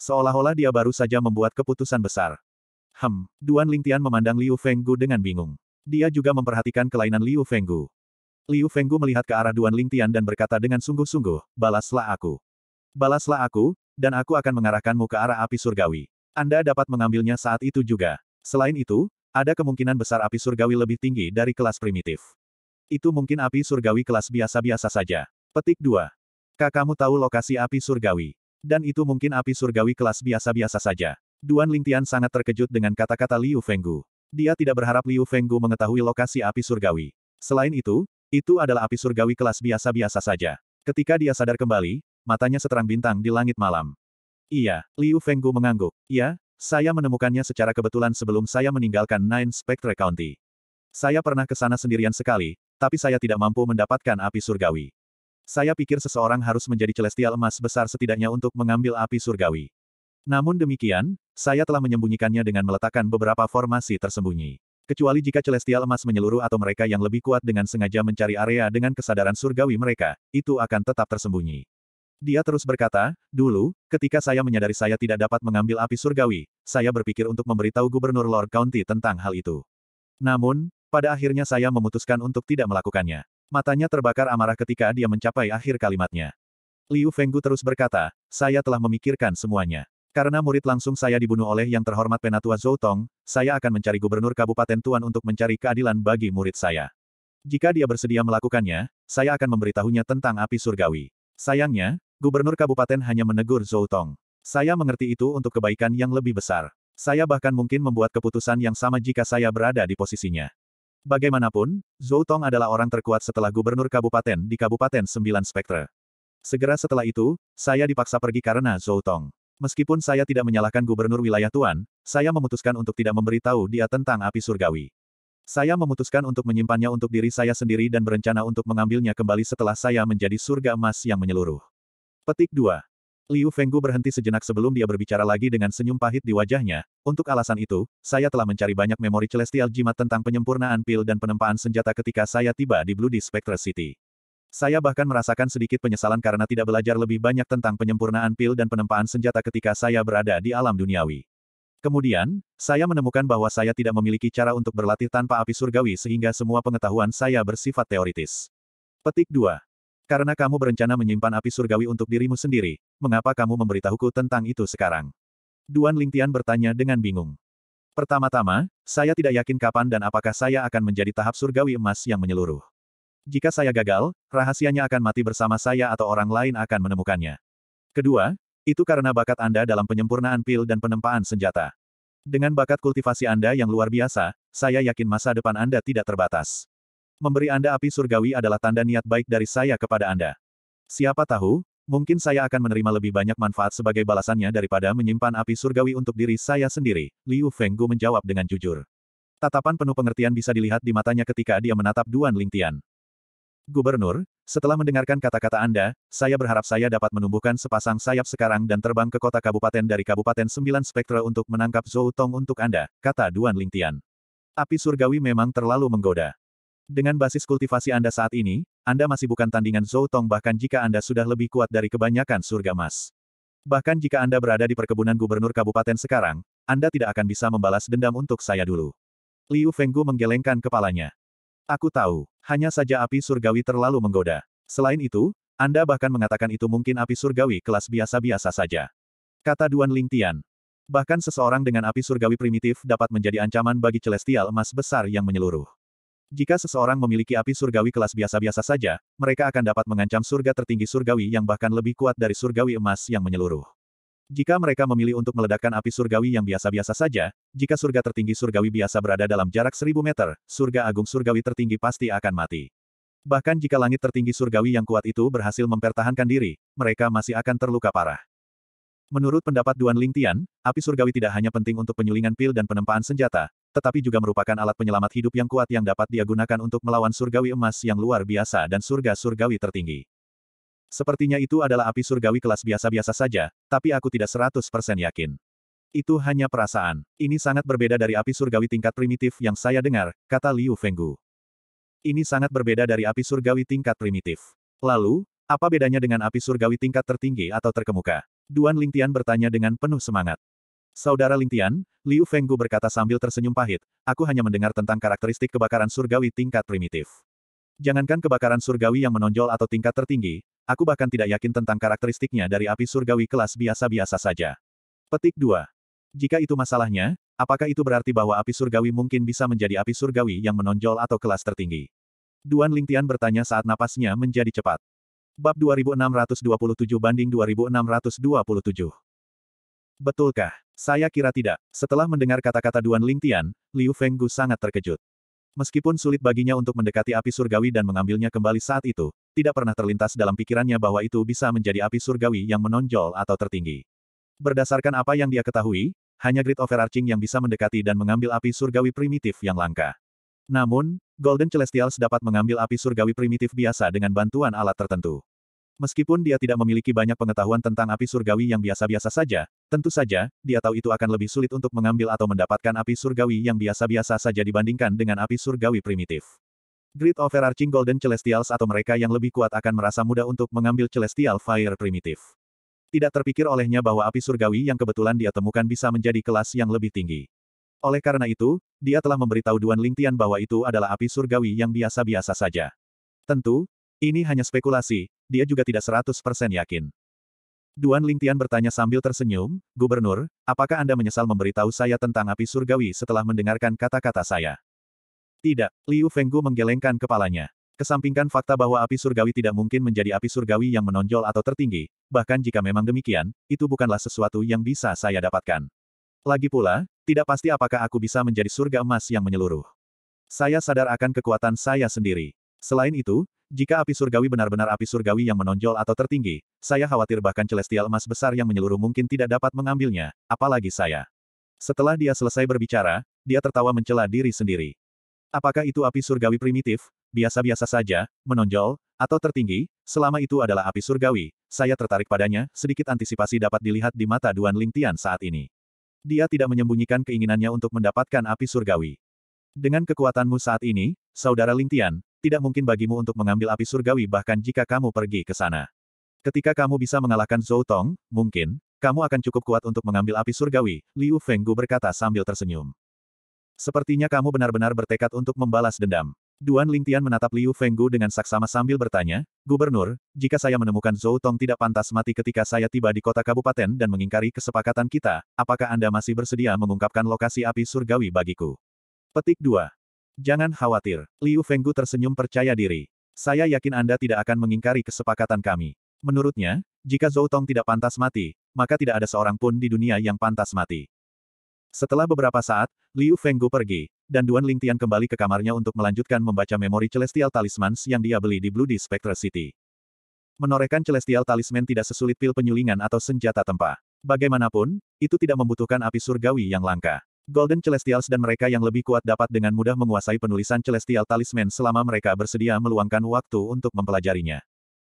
Seolah-olah dia baru saja membuat keputusan besar. Hem, Duan Ling Tian memandang Liu Fenggu dengan bingung. Dia juga memperhatikan kelainan Liu Fenggu. Liu Fenggu melihat ke arah Duan Ling Tian dan berkata dengan sungguh-sungguh, balaslah aku. Balaslah aku, dan aku akan mengarahkanmu ke arah api surgawi. Anda dapat mengambilnya saat itu juga. Selain itu, ada kemungkinan besar api surgawi lebih tinggi dari kelas primitif. Itu mungkin api surgawi kelas biasa-biasa saja. Petik 2. Kakakmu tahu lokasi api surgawi. Dan itu mungkin api surgawi kelas biasa-biasa saja. Duan Lingtian sangat terkejut dengan kata-kata Liu Fenggu. Dia tidak berharap Liu Fenggu mengetahui lokasi api surgawi. Selain itu, itu adalah api surgawi kelas biasa-biasa saja. Ketika dia sadar kembali, matanya seterang bintang di langit malam. Iya, Liu Fenggu mengangguk. Iya, saya menemukannya secara kebetulan sebelum saya meninggalkan Nine Spectre County. Saya pernah ke sana sendirian sekali, tapi saya tidak mampu mendapatkan api surgawi. Saya pikir seseorang harus menjadi celestial emas besar setidaknya untuk mengambil api surgawi. Namun demikian, saya telah menyembunyikannya dengan meletakkan beberapa formasi tersembunyi. Kecuali jika celestial emas menyeluruh atau mereka yang lebih kuat dengan sengaja mencari area dengan kesadaran surgawi mereka, itu akan tetap tersembunyi. Dia terus berkata, dulu, ketika saya menyadari saya tidak dapat mengambil api surgawi, saya berpikir untuk memberitahu Gubernur Lord County tentang hal itu. Namun, pada akhirnya saya memutuskan untuk tidak melakukannya. Matanya terbakar amarah ketika dia mencapai akhir kalimatnya. Liu Fenggu terus berkata, saya telah memikirkan semuanya. Karena murid langsung saya dibunuh oleh yang terhormat Penatua Zhou Tong, saya akan mencari gubernur Kabupaten Tuan untuk mencari keadilan bagi murid saya. Jika dia bersedia melakukannya, saya akan memberitahunya tentang api surgawi. Sayangnya, Gubernur kabupaten hanya menegur Zhou Tong. Saya mengerti itu untuk kebaikan yang lebih besar. Saya bahkan mungkin membuat keputusan yang sama jika saya berada di posisinya. Bagaimanapun, Zhou Tong adalah orang terkuat setelah gubernur kabupaten di Kabupaten Sembilan Spektre. Segera setelah itu, saya dipaksa pergi karena Zhou Tong. Meskipun saya tidak menyalahkan gubernur wilayah Tuan, saya memutuskan untuk tidak memberitahu dia tentang api surgawi. Saya memutuskan untuk menyimpannya untuk diri saya sendiri dan berencana untuk mengambilnya kembali setelah saya menjadi surga emas yang menyeluruh. Petik 2. Liu Fenggu berhenti sejenak sebelum dia berbicara lagi dengan senyum pahit di wajahnya. Untuk alasan itu, saya telah mencari banyak memori celestial jimat tentang penyempurnaan pil dan penempaan senjata ketika saya tiba di Blue Spectre City. Saya bahkan merasakan sedikit penyesalan karena tidak belajar lebih banyak tentang penyempurnaan pil dan penempaan senjata ketika saya berada di alam duniawi. Kemudian, saya menemukan bahwa saya tidak memiliki cara untuk berlatih tanpa api surgawi sehingga semua pengetahuan saya bersifat teoritis. Petik 2. Karena kamu berencana menyimpan api surgawi untuk dirimu sendiri, mengapa kamu memberitahuku tentang itu sekarang? Duan Lingtian bertanya dengan bingung. Pertama-tama, saya tidak yakin kapan dan apakah saya akan menjadi tahap surgawi emas yang menyeluruh. Jika saya gagal, rahasianya akan mati bersama saya atau orang lain akan menemukannya. Kedua, itu karena bakat Anda dalam penyempurnaan pil dan penempaan senjata. Dengan bakat kultivasi Anda yang luar biasa, saya yakin masa depan Anda tidak terbatas. Memberi Anda api surgawi adalah tanda niat baik dari saya kepada Anda. Siapa tahu, mungkin saya akan menerima lebih banyak manfaat sebagai balasannya daripada menyimpan api surgawi untuk diri saya sendiri, Liu Fenggu menjawab dengan jujur. Tatapan penuh pengertian bisa dilihat di matanya ketika dia menatap Duan Lingtian. Gubernur, setelah mendengarkan kata-kata Anda, saya berharap saya dapat menumbuhkan sepasang sayap sekarang dan terbang ke kota kabupaten dari Kabupaten Sembilan Spektra untuk menangkap Zhou Tong untuk Anda, kata Duan Lingtian. Api surgawi memang terlalu menggoda. Dengan basis kultivasi Anda saat ini, Anda masih bukan tandingan Zhou Tong bahkan jika Anda sudah lebih kuat dari kebanyakan surga Emas. Bahkan jika Anda berada di perkebunan gubernur kabupaten sekarang, Anda tidak akan bisa membalas dendam untuk saya dulu. Liu Fenggu menggelengkan kepalanya. Aku tahu, hanya saja api surgawi terlalu menggoda. Selain itu, Anda bahkan mengatakan itu mungkin api surgawi kelas biasa-biasa saja. Kata Duan Ling Tian. Bahkan seseorang dengan api surgawi primitif dapat menjadi ancaman bagi celestial emas besar yang menyeluruh. Jika seseorang memiliki api surgawi kelas biasa-biasa saja, mereka akan dapat mengancam surga tertinggi surgawi yang bahkan lebih kuat dari surgawi emas yang menyeluruh. Jika mereka memilih untuk meledakkan api surgawi yang biasa-biasa saja, jika surga tertinggi surgawi biasa berada dalam jarak seribu meter, surga agung surgawi tertinggi pasti akan mati. Bahkan jika langit tertinggi surgawi yang kuat itu berhasil mempertahankan diri, mereka masih akan terluka parah. Menurut pendapat Duan Lingtian, api surgawi tidak hanya penting untuk penyulingan pil dan penempaan senjata, tetapi juga merupakan alat penyelamat hidup yang kuat yang dapat dia gunakan untuk melawan surgawi emas yang luar biasa dan surga-surgawi tertinggi. Sepertinya itu adalah api surgawi kelas biasa-biasa saja, tapi aku tidak 100% yakin. Itu hanya perasaan. Ini sangat berbeda dari api surgawi tingkat primitif yang saya dengar, kata Liu Fenggu. Ini sangat berbeda dari api surgawi tingkat primitif. Lalu, apa bedanya dengan api surgawi tingkat tertinggi atau terkemuka? Duan Lingtian bertanya dengan penuh semangat. Saudara Lingtian, Liu Fenggu berkata sambil tersenyum pahit, aku hanya mendengar tentang karakteristik kebakaran surgawi tingkat primitif. Jangankan kebakaran surgawi yang menonjol atau tingkat tertinggi, aku bahkan tidak yakin tentang karakteristiknya dari api surgawi kelas biasa-biasa saja. Petik 2. Jika itu masalahnya, apakah itu berarti bahwa api surgawi mungkin bisa menjadi api surgawi yang menonjol atau kelas tertinggi? Duan Lingtian bertanya saat napasnya menjadi cepat. Bab 2627 banding 2627. Betulkah? Saya kira tidak. Setelah mendengar kata-kata Duan Lingtian, Liu Fenggu sangat terkejut. Meskipun sulit baginya untuk mendekati api surgawi dan mengambilnya kembali saat itu, tidak pernah terlintas dalam pikirannya bahwa itu bisa menjadi api surgawi yang menonjol atau tertinggi. Berdasarkan apa yang dia ketahui, hanya grid overarching yang bisa mendekati dan mengambil api surgawi primitif yang langka. Namun, Golden Celestials dapat mengambil api surgawi primitif biasa dengan bantuan alat tertentu. Meskipun dia tidak memiliki banyak pengetahuan tentang api surgawi yang biasa-biasa saja, tentu saja, dia tahu itu akan lebih sulit untuk mengambil atau mendapatkan api surgawi yang biasa-biasa saja dibandingkan dengan api surgawi primitif. Grid Overarching Golden Celestials atau mereka yang lebih kuat akan merasa mudah untuk mengambil Celestial Fire primitif. Tidak terpikir olehnya bahwa api surgawi yang kebetulan dia temukan bisa menjadi kelas yang lebih tinggi. Oleh karena itu, dia telah memberitahu Duan Lingtian bahwa itu adalah api surgawi yang biasa-biasa saja. Tentu, ini hanya spekulasi, dia juga tidak 100% yakin. Duan Lingtian bertanya sambil tersenyum, Gubernur, apakah Anda menyesal memberitahu saya tentang api surgawi setelah mendengarkan kata-kata saya? Tidak, Liu Fenggu menggelengkan kepalanya. Kesampingkan fakta bahwa api surgawi tidak mungkin menjadi api surgawi yang menonjol atau tertinggi, bahkan jika memang demikian, itu bukanlah sesuatu yang bisa saya dapatkan. Lagi pula, tidak pasti apakah aku bisa menjadi surga emas yang menyeluruh. Saya sadar akan kekuatan saya sendiri. Selain itu, jika api surgawi benar-benar api surgawi yang menonjol atau tertinggi, saya khawatir bahkan celestial emas besar yang menyeluruh mungkin tidak dapat mengambilnya, apalagi saya. Setelah dia selesai berbicara, dia tertawa mencela diri sendiri. Apakah itu api surgawi primitif, biasa-biasa saja, menonjol, atau tertinggi, selama itu adalah api surgawi, saya tertarik padanya, sedikit antisipasi dapat dilihat di mata Duan Lingtian saat ini. Dia tidak menyembunyikan keinginannya untuk mendapatkan api surgawi. Dengan kekuatanmu saat ini, saudara Lingtian, tidak mungkin bagimu untuk mengambil api surgawi bahkan jika kamu pergi ke sana. Ketika kamu bisa mengalahkan Zhou Tong, mungkin, kamu akan cukup kuat untuk mengambil api surgawi, Liu Fenggu berkata sambil tersenyum. Sepertinya kamu benar-benar bertekad untuk membalas dendam. Duan Lingtian menatap Liu Fenggu dengan saksama sambil bertanya, Gubernur, jika saya menemukan Zhou Tong tidak pantas mati ketika saya tiba di kota kabupaten dan mengingkari kesepakatan kita, apakah Anda masih bersedia mengungkapkan lokasi api surgawi bagiku? Petik 2. Jangan khawatir, Liu Fenggu tersenyum percaya diri. Saya yakin Anda tidak akan mengingkari kesepakatan kami. Menurutnya, jika Zhou Tong tidak pantas mati, maka tidak ada seorang pun di dunia yang pantas mati. Setelah beberapa saat, Liu Fenggu pergi, dan Duan Lingtian kembali ke kamarnya untuk melanjutkan membaca memori Celestial Talismans yang dia beli di Blue di Spectre City. Menorehkan Celestial Talisman tidak sesulit pil penyulingan atau senjata tempa. Bagaimanapun, itu tidak membutuhkan api surgawi yang langka. Golden Celestials dan mereka yang lebih kuat dapat dengan mudah menguasai penulisan Celestial Talisman selama mereka bersedia meluangkan waktu untuk mempelajarinya.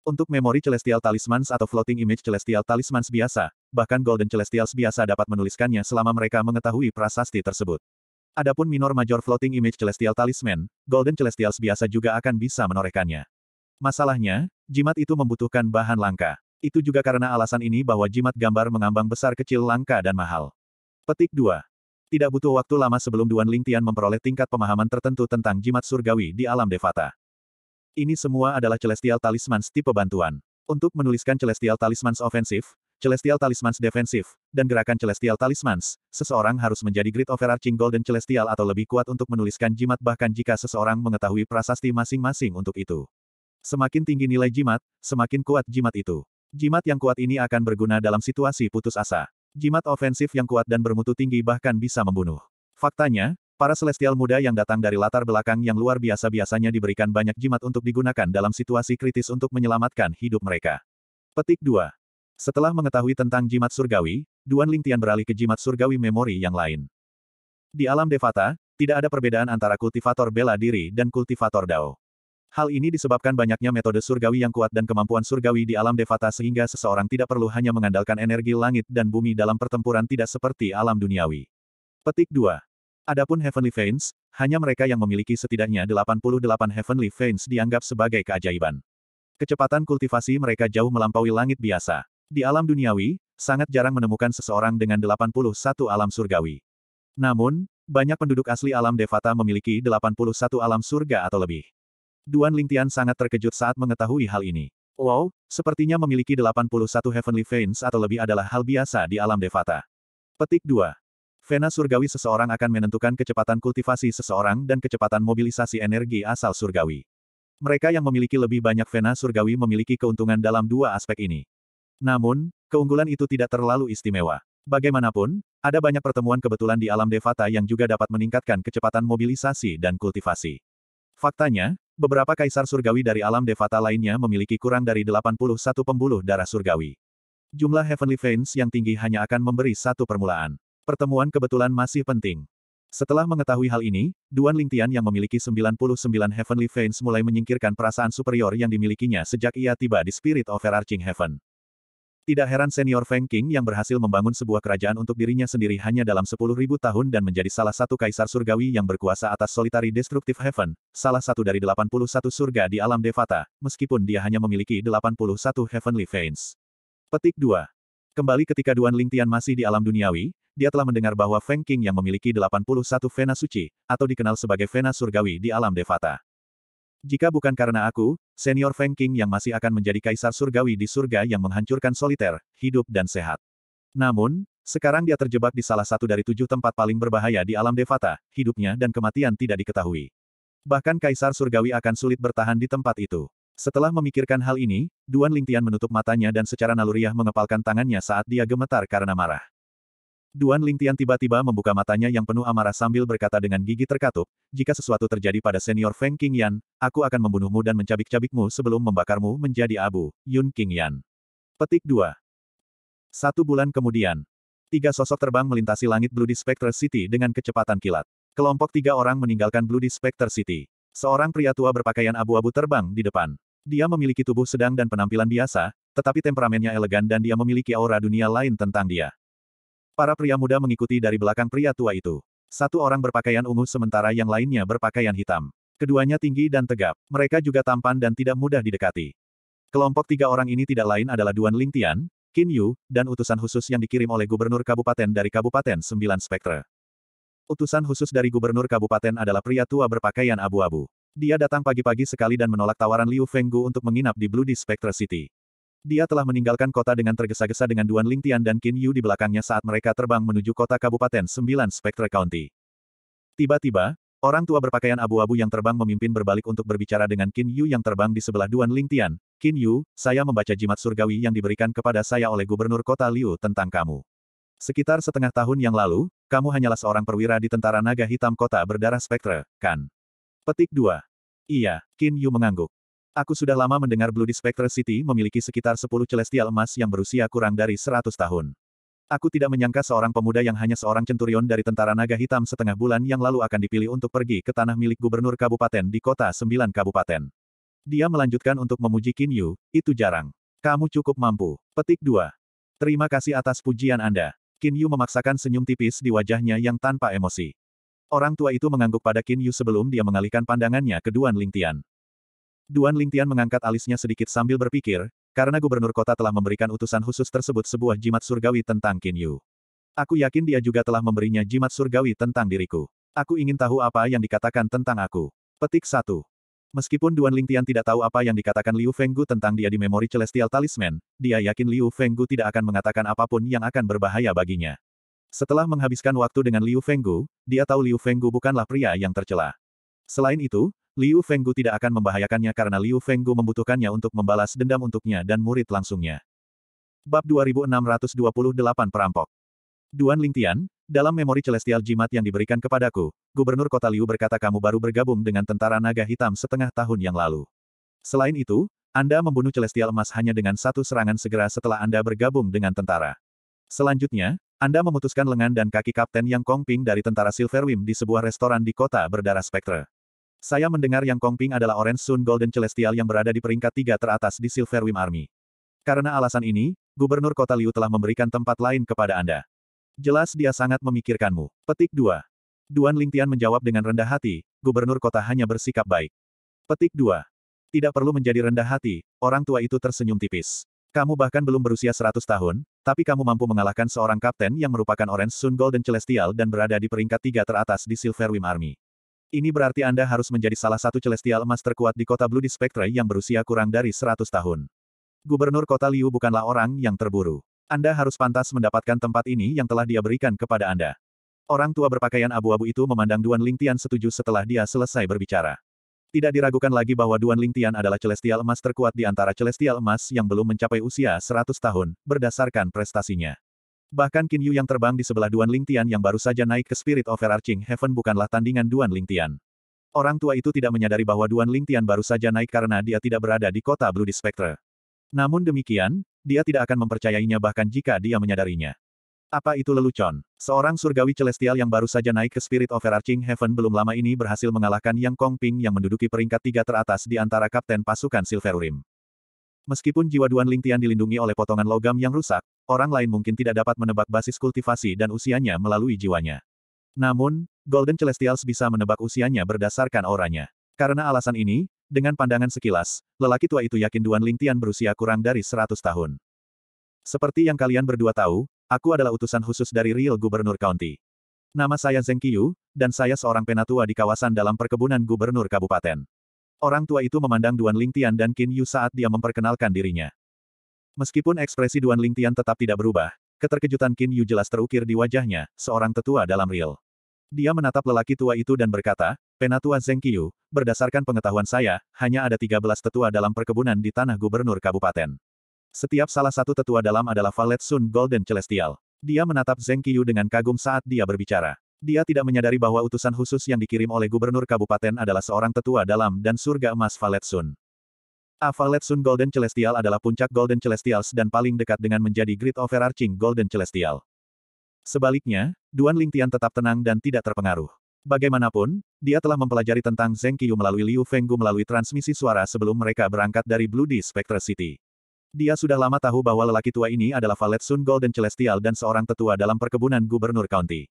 Untuk memori Celestial Talismans atau Floating Image Celestial Talismans biasa, bahkan Golden Celestials biasa dapat menuliskannya selama mereka mengetahui prasasti tersebut. Adapun minor major Floating Image Celestial Talisman, Golden Celestials biasa juga akan bisa menorehkannya. Masalahnya, jimat itu membutuhkan bahan langka. Itu juga karena alasan ini bahwa jimat gambar mengambang besar kecil langka dan mahal. Petik 2. Tidak butuh waktu lama sebelum Duan Lingtian memperoleh tingkat pemahaman tertentu tentang jimat surgawi di alam Devata. Ini semua adalah Celestial Talismans tipe bantuan. Untuk menuliskan Celestial Talismans ofensif, Celestial Talismans defensif, dan gerakan Celestial Talismans, seseorang harus menjadi Great overarching Golden Celestial atau lebih kuat untuk menuliskan jimat bahkan jika seseorang mengetahui prasasti masing-masing untuk itu. Semakin tinggi nilai jimat, semakin kuat jimat itu. Jimat yang kuat ini akan berguna dalam situasi putus asa. Jimat ofensif yang kuat dan bermutu tinggi bahkan bisa membunuh. Faktanya, para celestial muda yang datang dari latar belakang yang luar biasa biasanya diberikan banyak jimat untuk digunakan dalam situasi kritis untuk menyelamatkan hidup mereka. Petik 2. Setelah mengetahui tentang jimat surgawi, Duan Lingtian beralih ke jimat surgawi memori yang lain. Di alam Devata, tidak ada perbedaan antara kultivator bela diri dan kultivator Dao. Hal ini disebabkan banyaknya metode surgawi yang kuat dan kemampuan surgawi di alam devata sehingga seseorang tidak perlu hanya mengandalkan energi langit dan bumi dalam pertempuran tidak seperti alam duniawi. Petik 2. Adapun Heavenly Veins, hanya mereka yang memiliki setidaknya 88 Heavenly Veins dianggap sebagai keajaiban. Kecepatan kultivasi mereka jauh melampaui langit biasa. Di alam duniawi, sangat jarang menemukan seseorang dengan 81 alam surgawi. Namun, banyak penduduk asli alam Devata memiliki 81 alam surga atau lebih. Duan Lingtian sangat terkejut saat mengetahui hal ini. Wow, sepertinya memiliki 81 Heavenly Veins atau lebih adalah hal biasa di alam Devata. Petik 2. Vena surgawi seseorang akan menentukan kecepatan kultivasi seseorang dan kecepatan mobilisasi energi asal surgawi. Mereka yang memiliki lebih banyak vena surgawi memiliki keuntungan dalam dua aspek ini. Namun, keunggulan itu tidak terlalu istimewa. Bagaimanapun, ada banyak pertemuan kebetulan di alam Devata yang juga dapat meningkatkan kecepatan mobilisasi dan kultivasi. Faktanya, Beberapa kaisar surgawi dari alam devata lainnya memiliki kurang dari 81 pembuluh darah surgawi. Jumlah Heavenly Veins yang tinggi hanya akan memberi satu permulaan. Pertemuan kebetulan masih penting. Setelah mengetahui hal ini, Duan Lingtian yang memiliki 99 Heavenly Veins mulai menyingkirkan perasaan superior yang dimilikinya sejak ia tiba di Spirit of Overarching Heaven. Tidak heran senior Feng King yang berhasil membangun sebuah kerajaan untuk dirinya sendiri hanya dalam 10.000 tahun dan menjadi salah satu kaisar surgawi yang berkuasa atas solitary destructive heaven, salah satu dari 81 surga di alam Devata, meskipun dia hanya memiliki 81 heavenly veins. Petik 2. Kembali ketika Duan Lingtian masih di alam duniawi, dia telah mendengar bahwa Feng King yang memiliki 81 vena suci, atau dikenal sebagai vena surgawi di alam Devata. Jika bukan karena aku, senior Feng King yang masih akan menjadi kaisar surgawi di surga yang menghancurkan soliter, hidup dan sehat. Namun, sekarang dia terjebak di salah satu dari tujuh tempat paling berbahaya di alam Devata, hidupnya dan kematian tidak diketahui. Bahkan kaisar surgawi akan sulit bertahan di tempat itu. Setelah memikirkan hal ini, Duan Lingtian menutup matanya dan secara naluriah mengepalkan tangannya saat dia gemetar karena marah. Duan Lingtian tiba-tiba membuka matanya yang penuh amarah sambil berkata dengan gigi terkatup, jika sesuatu terjadi pada senior Feng Qingyan, aku akan membunuhmu dan mencabik-cabikmu sebelum membakarmu menjadi abu, Yun Qingyan. Petik 2. Satu bulan kemudian, tiga sosok terbang melintasi langit Bloody Spectre City dengan kecepatan kilat. Kelompok tiga orang meninggalkan Bloody Spectre City. Seorang pria tua berpakaian abu-abu terbang di depan. Dia memiliki tubuh sedang dan penampilan biasa, tetapi temperamennya elegan dan dia memiliki aura dunia lain tentang dia. Para pria muda mengikuti dari belakang pria tua itu. Satu orang berpakaian ungu sementara yang lainnya berpakaian hitam. Keduanya tinggi dan tegap. Mereka juga tampan dan tidak mudah didekati. Kelompok tiga orang ini tidak lain adalah Duan Lingtian, Qin Yu, dan utusan khusus yang dikirim oleh gubernur kabupaten dari Kabupaten Sembilan Spektre. Utusan khusus dari gubernur kabupaten adalah pria tua berpakaian abu-abu. Dia datang pagi-pagi sekali dan menolak tawaran Liu Fenggu untuk menginap di Bloody Spectre City. Dia telah meninggalkan kota dengan tergesa-gesa dengan Duan Ling Tian dan Qin Yu di belakangnya saat mereka terbang menuju kota Kabupaten Sembilan Spectre County. Tiba-tiba, orang tua berpakaian abu-abu yang terbang memimpin berbalik untuk berbicara dengan Qin Yu yang terbang di sebelah Duan Ling Tian. Qin Yu, saya membaca jimat surgawi yang diberikan kepada saya oleh Gubernur Kota Liu tentang kamu. Sekitar setengah tahun yang lalu, kamu hanyalah seorang perwira di Tentara Naga Hitam Kota Berdarah Spectre, kan? Petik 2. Iya, Qin Yu mengangguk. Aku sudah lama mendengar Bloody Spectre City memiliki sekitar 10 celestial emas yang berusia kurang dari 100 tahun. Aku tidak menyangka seorang pemuda yang hanya seorang centurion dari tentara naga hitam setengah bulan yang lalu akan dipilih untuk pergi ke tanah milik gubernur kabupaten di kota sembilan kabupaten. Dia melanjutkan untuk memuji Kin Yu. itu jarang. Kamu cukup mampu. Petik 2. Terima kasih atas pujian Anda. Kin Yu memaksakan senyum tipis di wajahnya yang tanpa emosi. Orang tua itu mengangguk pada Kin Yu sebelum dia mengalihkan pandangannya ke Duan Lingtian. Duan Lingtian mengangkat alisnya sedikit sambil berpikir, karena gubernur kota telah memberikan utusan khusus tersebut sebuah jimat surgawi tentang Qin Yu. Aku yakin dia juga telah memberinya jimat surgawi tentang diriku. Aku ingin tahu apa yang dikatakan tentang aku. Petik 1. Meskipun Duan Lingtian tidak tahu apa yang dikatakan Liu Fenggu tentang dia di memori Celestial Talisman, dia yakin Liu Fenggu tidak akan mengatakan apapun yang akan berbahaya baginya. Setelah menghabiskan waktu dengan Liu Fenggu, dia tahu Liu Fenggu bukanlah pria yang tercela. Selain itu, Liu Fenggu tidak akan membahayakannya karena Liu Fenggu membutuhkannya untuk membalas dendam untuknya dan murid langsungnya. Bab 2628 Perampok Duan Lingtian, dalam memori celestial jimat yang diberikan kepadaku, Gubernur Kota Liu berkata kamu baru bergabung dengan tentara naga hitam setengah tahun yang lalu. Selain itu, Anda membunuh celestial emas hanya dengan satu serangan segera setelah Anda bergabung dengan tentara. Selanjutnya, Anda memutuskan lengan dan kaki Kapten Yang Kongping dari tentara Silverwim di sebuah restoran di kota berdarah spektra. Saya mendengar yang Kongping adalah Orange Sun Golden Celestial yang berada di peringkat tiga teratas di Silver Silverwing Army. Karena alasan ini, Gubernur Kota Liu telah memberikan tempat lain kepada Anda. Jelas dia sangat memikirkanmu. Petik 2. Duan Lingtian menjawab dengan rendah hati, Gubernur Kota hanya bersikap baik. Petik 2. Tidak perlu menjadi rendah hati, orang tua itu tersenyum tipis. Kamu bahkan belum berusia 100 tahun, tapi kamu mampu mengalahkan seorang kapten yang merupakan Orange Sun Golden Celestial dan berada di peringkat tiga teratas di Silver Silverwing Army. Ini berarti Anda harus menjadi salah satu celestial emas terkuat di kota Blue Spectre yang berusia kurang dari 100 tahun. Gubernur kota Liu bukanlah orang yang terburu. Anda harus pantas mendapatkan tempat ini yang telah dia berikan kepada Anda. Orang tua berpakaian abu-abu itu memandang Duan Lingtian setuju setelah dia selesai berbicara. Tidak diragukan lagi bahwa Duan Lingtian adalah celestial emas terkuat di antara celestial emas yang belum mencapai usia 100 tahun, berdasarkan prestasinya. Bahkan Qin Yu yang terbang di sebelah Duan Lingtian yang baru saja naik ke Spirit of Arching Heaven bukanlah tandingan Duan Lingtian. Orang tua itu tidak menyadari bahwa Duan Lingtian baru saja naik karena dia tidak berada di kota Bloody Spectre. Namun demikian, dia tidak akan mempercayainya bahkan jika dia menyadarinya. Apa itu lelucon? Seorang surgawi celestial yang baru saja naik ke Spirit of Arching Heaven belum lama ini berhasil mengalahkan Yang Kong Ping yang menduduki peringkat tiga teratas di antara Kapten Pasukan Silverurim. Meskipun jiwa Duan Lingtian dilindungi oleh potongan logam yang rusak, orang lain mungkin tidak dapat menebak basis kultivasi dan usianya melalui jiwanya. Namun, Golden Celestials bisa menebak usianya berdasarkan auranya. Karena alasan ini, dengan pandangan sekilas, lelaki tua itu yakin Duan Lingtian berusia kurang dari 100 tahun. Seperti yang kalian berdua tahu, aku adalah utusan khusus dari Real Gubernur County. Nama saya Zeng Qiu, dan saya seorang penatua di kawasan dalam perkebunan Gubernur Kabupaten. Orang tua itu memandang Duan Lingtian dan Qin Yu saat dia memperkenalkan dirinya. Meskipun ekspresi Duan Lingtian tetap tidak berubah, keterkejutan Qin Yu jelas terukir di wajahnya, seorang tetua dalam real. Dia menatap lelaki tua itu dan berkata, Penatua Zeng Qiyu, berdasarkan pengetahuan saya, hanya ada 13 tetua dalam perkebunan di tanah gubernur kabupaten. Setiap salah satu tetua dalam adalah Valet Sun Golden Celestial. Dia menatap Zeng Qiyu dengan kagum saat dia berbicara. Dia tidak menyadari bahwa utusan khusus yang dikirim oleh gubernur kabupaten adalah seorang tetua dalam dan surga emas Valetsun. Valetsun Golden Celestial adalah puncak Golden Celestials dan paling dekat dengan menjadi Great overarching Golden Celestial. Sebaliknya, Duan Lingtian tetap tenang dan tidak terpengaruh. Bagaimanapun, dia telah mempelajari tentang Zheng Qiyu melalui Liu Fenggu melalui transmisi suara sebelum mereka berangkat dari Blue Spectre City. Dia sudah lama tahu bahwa lelaki tua ini adalah Valet Sun Golden Celestial dan seorang tetua dalam perkebunan gubernur county.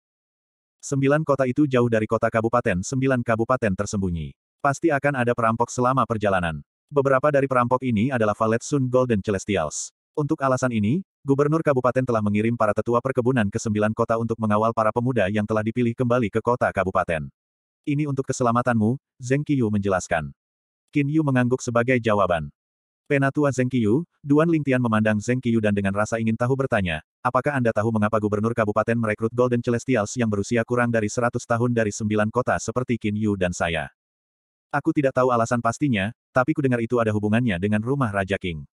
Sembilan kota itu jauh dari kota kabupaten, sembilan kabupaten tersembunyi. Pasti akan ada perampok selama perjalanan. Beberapa dari perampok ini adalah Valet Sun Golden Celestials. Untuk alasan ini, Gubernur Kabupaten telah mengirim para tetua perkebunan ke sembilan kota untuk mengawal para pemuda yang telah dipilih kembali ke kota kabupaten. Ini untuk keselamatanmu, Zeng Qiyu menjelaskan. Qin Yu mengangguk sebagai jawaban. Penatua Zeng Qiyu, Duan Lingtian memandang Zeng Qiyu dan dengan rasa ingin tahu bertanya, apakah Anda tahu mengapa gubernur kabupaten merekrut Golden Celestials yang berusia kurang dari 100 tahun dari sembilan kota seperti Qin Yu dan saya? Aku tidak tahu alasan pastinya, tapi kudengar itu ada hubungannya dengan rumah Raja King.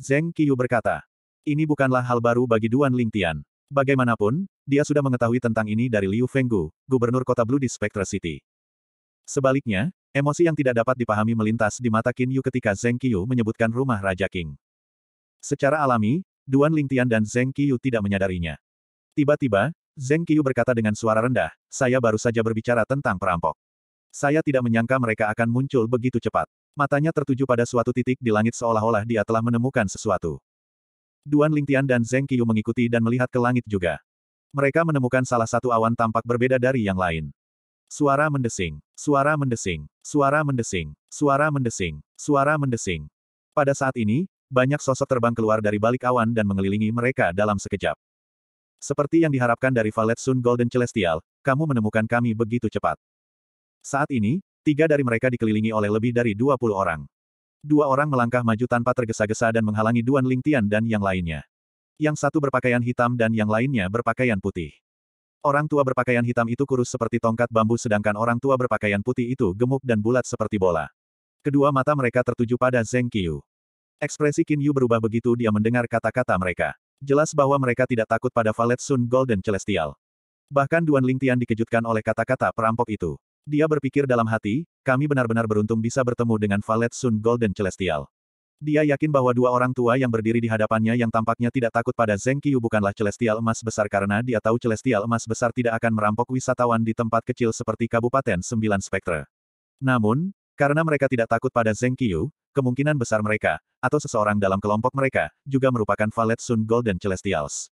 Zeng Qiyu berkata, ini bukanlah hal baru bagi Duan Lingtian. Bagaimanapun, dia sudah mengetahui tentang ini dari Liu Fenggu, gubernur kota Blue di Spectra City. Sebaliknya, Emosi yang tidak dapat dipahami melintas di mata Qin Yu ketika Zeng Qiyu menyebutkan rumah Raja King. Secara alami, Duan Ling Tian dan Zeng Qiyu tidak menyadarinya. Tiba-tiba, Zeng Qiyu berkata dengan suara rendah, saya baru saja berbicara tentang perampok. Saya tidak menyangka mereka akan muncul begitu cepat. Matanya tertuju pada suatu titik di langit seolah-olah dia telah menemukan sesuatu. Duan Ling Tian dan Zeng Qiyu mengikuti dan melihat ke langit juga. Mereka menemukan salah satu awan tampak berbeda dari yang lain. Suara mendesing, suara mendesing, suara mendesing, suara mendesing, suara mendesing. Pada saat ini, banyak sosok terbang keluar dari balik awan dan mengelilingi mereka dalam sekejap. Seperti yang diharapkan dari Valet Sun Golden Celestial, kamu menemukan kami begitu cepat. Saat ini, tiga dari mereka dikelilingi oleh lebih dari 20 orang. Dua orang melangkah maju tanpa tergesa-gesa dan menghalangi Duan Lingtian dan yang lainnya. Yang satu berpakaian hitam dan yang lainnya berpakaian putih. Orang tua berpakaian hitam itu kurus seperti tongkat bambu sedangkan orang tua berpakaian putih itu gemuk dan bulat seperti bola. Kedua mata mereka tertuju pada Zeng Qiu. Ekspresi Qin Yu berubah begitu dia mendengar kata-kata mereka. Jelas bahwa mereka tidak takut pada Valet Sun Golden Celestial. Bahkan Duan Lingtian dikejutkan oleh kata-kata perampok itu. Dia berpikir dalam hati, kami benar-benar beruntung bisa bertemu dengan Valet Sun Golden Celestial. Dia yakin bahwa dua orang tua yang berdiri di hadapannya yang tampaknya tidak takut pada Zeng Qiu bukanlah celestial emas besar karena dia tahu celestial emas besar tidak akan merampok wisatawan di tempat kecil seperti Kabupaten Sembilan Spektra. Namun, karena mereka tidak takut pada Zeng Qiu, kemungkinan besar mereka, atau seseorang dalam kelompok mereka, juga merupakan valet Sun Golden Celestials.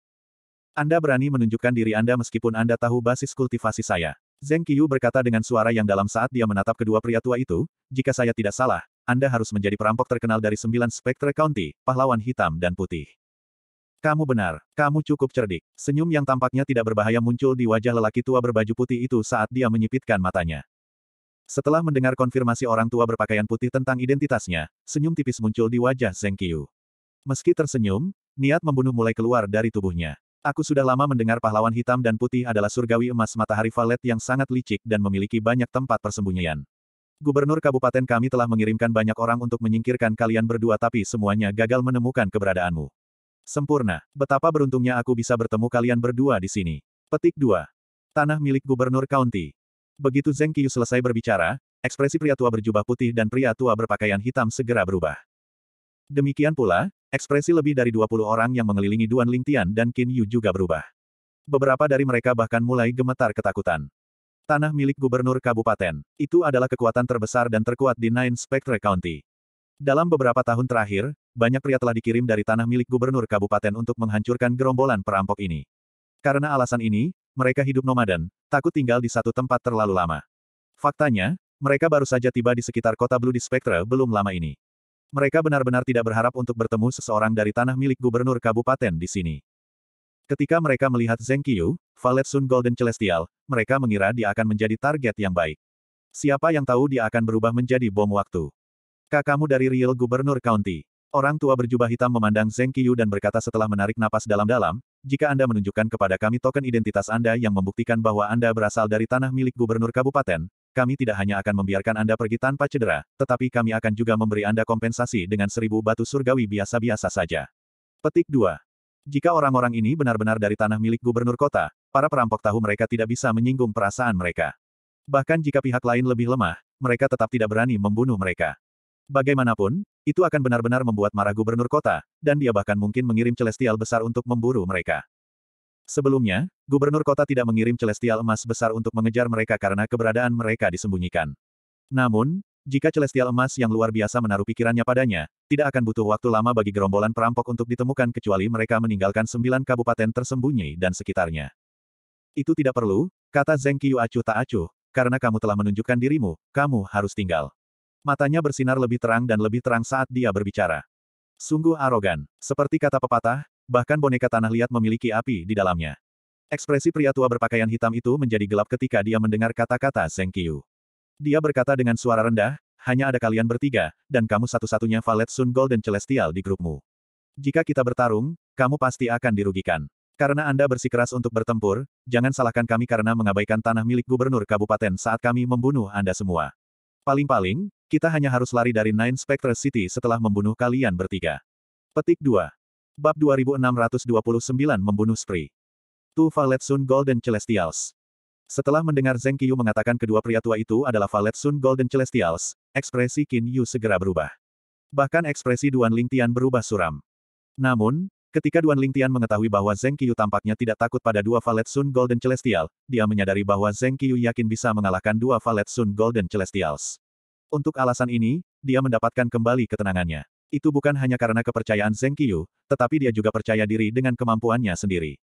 Anda berani menunjukkan diri Anda meskipun Anda tahu basis kultivasi saya. Zeng Qiu berkata dengan suara yang dalam saat dia menatap kedua pria tua itu, jika saya tidak salah, anda harus menjadi perampok terkenal dari sembilan spektre county, pahlawan hitam dan putih. Kamu benar, kamu cukup cerdik. Senyum yang tampaknya tidak berbahaya muncul di wajah lelaki tua berbaju putih itu saat dia menyipitkan matanya. Setelah mendengar konfirmasi orang tua berpakaian putih tentang identitasnya, senyum tipis muncul di wajah Zeng Qiu. Meski tersenyum, niat membunuh mulai keluar dari tubuhnya. Aku sudah lama mendengar pahlawan hitam dan putih adalah surgawi emas matahari valet yang sangat licik dan memiliki banyak tempat persembunyian. Gubernur kabupaten kami telah mengirimkan banyak orang untuk menyingkirkan kalian berdua tapi semuanya gagal menemukan keberadaanmu. Sempurna. Betapa beruntungnya aku bisa bertemu kalian berdua di sini. Petik 2. Tanah milik gubernur county. Begitu Zeng Qiyu selesai berbicara, ekspresi pria tua berjubah putih dan pria tua berpakaian hitam segera berubah. Demikian pula, ekspresi lebih dari 20 orang yang mengelilingi Duan Lingtian dan Qin Yu juga berubah. Beberapa dari mereka bahkan mulai gemetar ketakutan. Tanah milik gubernur kabupaten, itu adalah kekuatan terbesar dan terkuat di Nine Spectre County. Dalam beberapa tahun terakhir, banyak pria telah dikirim dari tanah milik gubernur kabupaten untuk menghancurkan gerombolan perampok ini. Karena alasan ini, mereka hidup nomaden, takut tinggal di satu tempat terlalu lama. Faktanya, mereka baru saja tiba di sekitar kota Blue di Spectre belum lama ini. Mereka benar-benar tidak berharap untuk bertemu seseorang dari tanah milik gubernur kabupaten di sini. Ketika mereka melihat Zheng Qiyu, Valet Sun Golden Celestial, mereka mengira dia akan menjadi target yang baik. Siapa yang tahu dia akan berubah menjadi bom waktu. Kakakmu dari Real Gubernur County. Orang tua berjubah hitam memandang Zheng Qiyu dan berkata setelah menarik napas dalam-dalam, jika Anda menunjukkan kepada kami token identitas Anda yang membuktikan bahwa Anda berasal dari tanah milik Gubernur Kabupaten, kami tidak hanya akan membiarkan Anda pergi tanpa cedera, tetapi kami akan juga memberi Anda kompensasi dengan seribu batu surgawi biasa-biasa saja. Petik 2. Jika orang-orang ini benar-benar dari tanah milik gubernur kota, para perampok tahu mereka tidak bisa menyinggung perasaan mereka. Bahkan jika pihak lain lebih lemah, mereka tetap tidak berani membunuh mereka. Bagaimanapun, itu akan benar-benar membuat marah gubernur kota, dan dia bahkan mungkin mengirim celestial besar untuk memburu mereka. Sebelumnya, gubernur kota tidak mengirim celestial emas besar untuk mengejar mereka karena keberadaan mereka disembunyikan. Namun, jika celestial emas yang luar biasa menaruh pikirannya padanya, tidak akan butuh waktu lama bagi gerombolan perampok untuk ditemukan kecuali mereka meninggalkan sembilan kabupaten tersembunyi dan sekitarnya. Itu tidak perlu, kata Zeng Qiyu acuh tak acuh, karena kamu telah menunjukkan dirimu, kamu harus tinggal. Matanya bersinar lebih terang dan lebih terang saat dia berbicara. Sungguh arogan. Seperti kata pepatah, bahkan boneka tanah liat memiliki api di dalamnya. Ekspresi pria tua berpakaian hitam itu menjadi gelap ketika dia mendengar kata-kata Zeng Qiyu. Dia berkata dengan suara rendah, hanya ada kalian bertiga, dan kamu satu-satunya valet Sun Golden Celestial di grupmu. Jika kita bertarung, kamu pasti akan dirugikan. Karena Anda bersikeras untuk bertempur, jangan salahkan kami karena mengabaikan tanah milik gubernur kabupaten saat kami membunuh Anda semua. Paling-paling, kita hanya harus lari dari Nine Spectre City setelah membunuh kalian bertiga. Petik 2. Bab 2629 Membunuh Spree. Tu Valet Sun Golden Celestials. Setelah mendengar Zeng Qiyu mengatakan kedua pria tua itu adalah Valet Sun Golden Celestials, ekspresi Qin Yu segera berubah. Bahkan ekspresi Duan Ling Tian berubah suram. Namun, ketika Duan Ling Tian mengetahui bahwa Zeng Qiyu tampaknya tidak takut pada dua Valet Sun Golden Celestial, dia menyadari bahwa Zeng Qiyu yakin bisa mengalahkan dua Valet Sun Golden Celestials. Untuk alasan ini, dia mendapatkan kembali ketenangannya. Itu bukan hanya karena kepercayaan Zeng Qiyu, tetapi dia juga percaya diri dengan kemampuannya sendiri.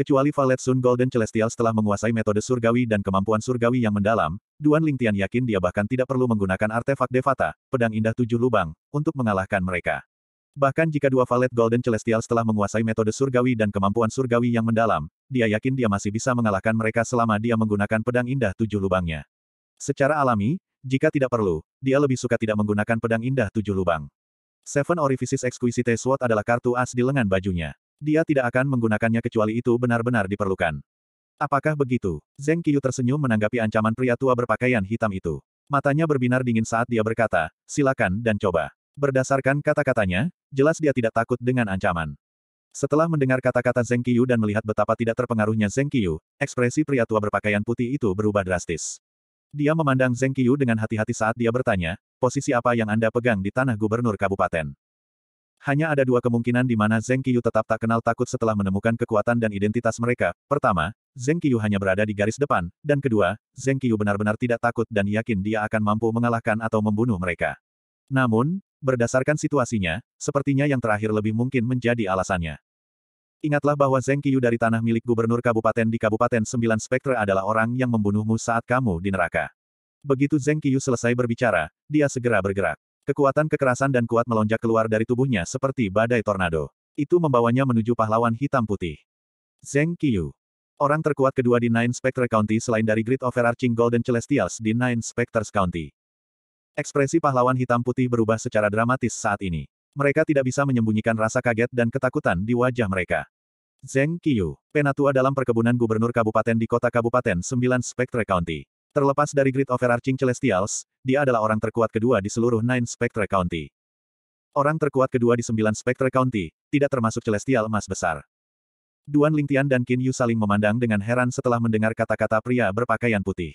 Kecuali Valet Sun Golden Celestial setelah menguasai metode surgawi dan kemampuan surgawi yang mendalam, Duan Lingtian yakin dia bahkan tidak perlu menggunakan artefak Devata, pedang indah tujuh lubang, untuk mengalahkan mereka. Bahkan jika dua Valet Golden Celestial setelah menguasai metode surgawi dan kemampuan surgawi yang mendalam, dia yakin dia masih bisa mengalahkan mereka selama dia menggunakan pedang indah tujuh lubangnya. Secara alami, jika tidak perlu, dia lebih suka tidak menggunakan pedang indah tujuh lubang. Seven Orifices Exquisite Sword adalah kartu as di lengan bajunya. Dia tidak akan menggunakannya kecuali itu benar-benar diperlukan. Apakah begitu? Zeng Qiyu tersenyum menanggapi ancaman pria tua berpakaian hitam itu. Matanya berbinar dingin saat dia berkata, silakan dan coba. Berdasarkan kata-katanya, jelas dia tidak takut dengan ancaman. Setelah mendengar kata-kata Zeng Qiyu dan melihat betapa tidak terpengaruhnya Zeng Qiyu, ekspresi pria tua berpakaian putih itu berubah drastis. Dia memandang Zeng Qiyu dengan hati-hati saat dia bertanya, posisi apa yang Anda pegang di tanah gubernur kabupaten? Hanya ada dua kemungkinan di mana Zeng Qiyu tetap tak kenal takut setelah menemukan kekuatan dan identitas mereka. Pertama, Zeng Qiyu hanya berada di garis depan, dan kedua, Zeng Qiyu benar-benar tidak takut dan yakin dia akan mampu mengalahkan atau membunuh mereka. Namun, berdasarkan situasinya, sepertinya yang terakhir lebih mungkin menjadi alasannya. Ingatlah bahwa Zeng Qiyu dari tanah milik gubernur kabupaten di Kabupaten Sembilan Spektra adalah orang yang membunuhmu saat kamu di neraka. Begitu Zeng Qiyu selesai berbicara, dia segera bergerak. Kekuatan kekerasan dan kuat melonjak keluar dari tubuhnya seperti badai tornado. Itu membawanya menuju pahlawan hitam putih. Zeng Qiyu. Orang terkuat kedua di Nine Spectre County selain dari Great Overarching Golden Celestials di Nine Spectres County. Ekspresi pahlawan hitam putih berubah secara dramatis saat ini. Mereka tidak bisa menyembunyikan rasa kaget dan ketakutan di wajah mereka. Zeng Qiyu, penatua dalam perkebunan gubernur kabupaten di kota kabupaten 9 Spectre County. Terlepas dari grid overarching Celestials, dia adalah orang terkuat kedua di seluruh Nine Spectre County. Orang terkuat kedua di sembilan Spectre County, tidak termasuk Celestial emas besar. Duan Lingtian dan Qin Yu saling memandang dengan heran setelah mendengar kata-kata pria berpakaian putih.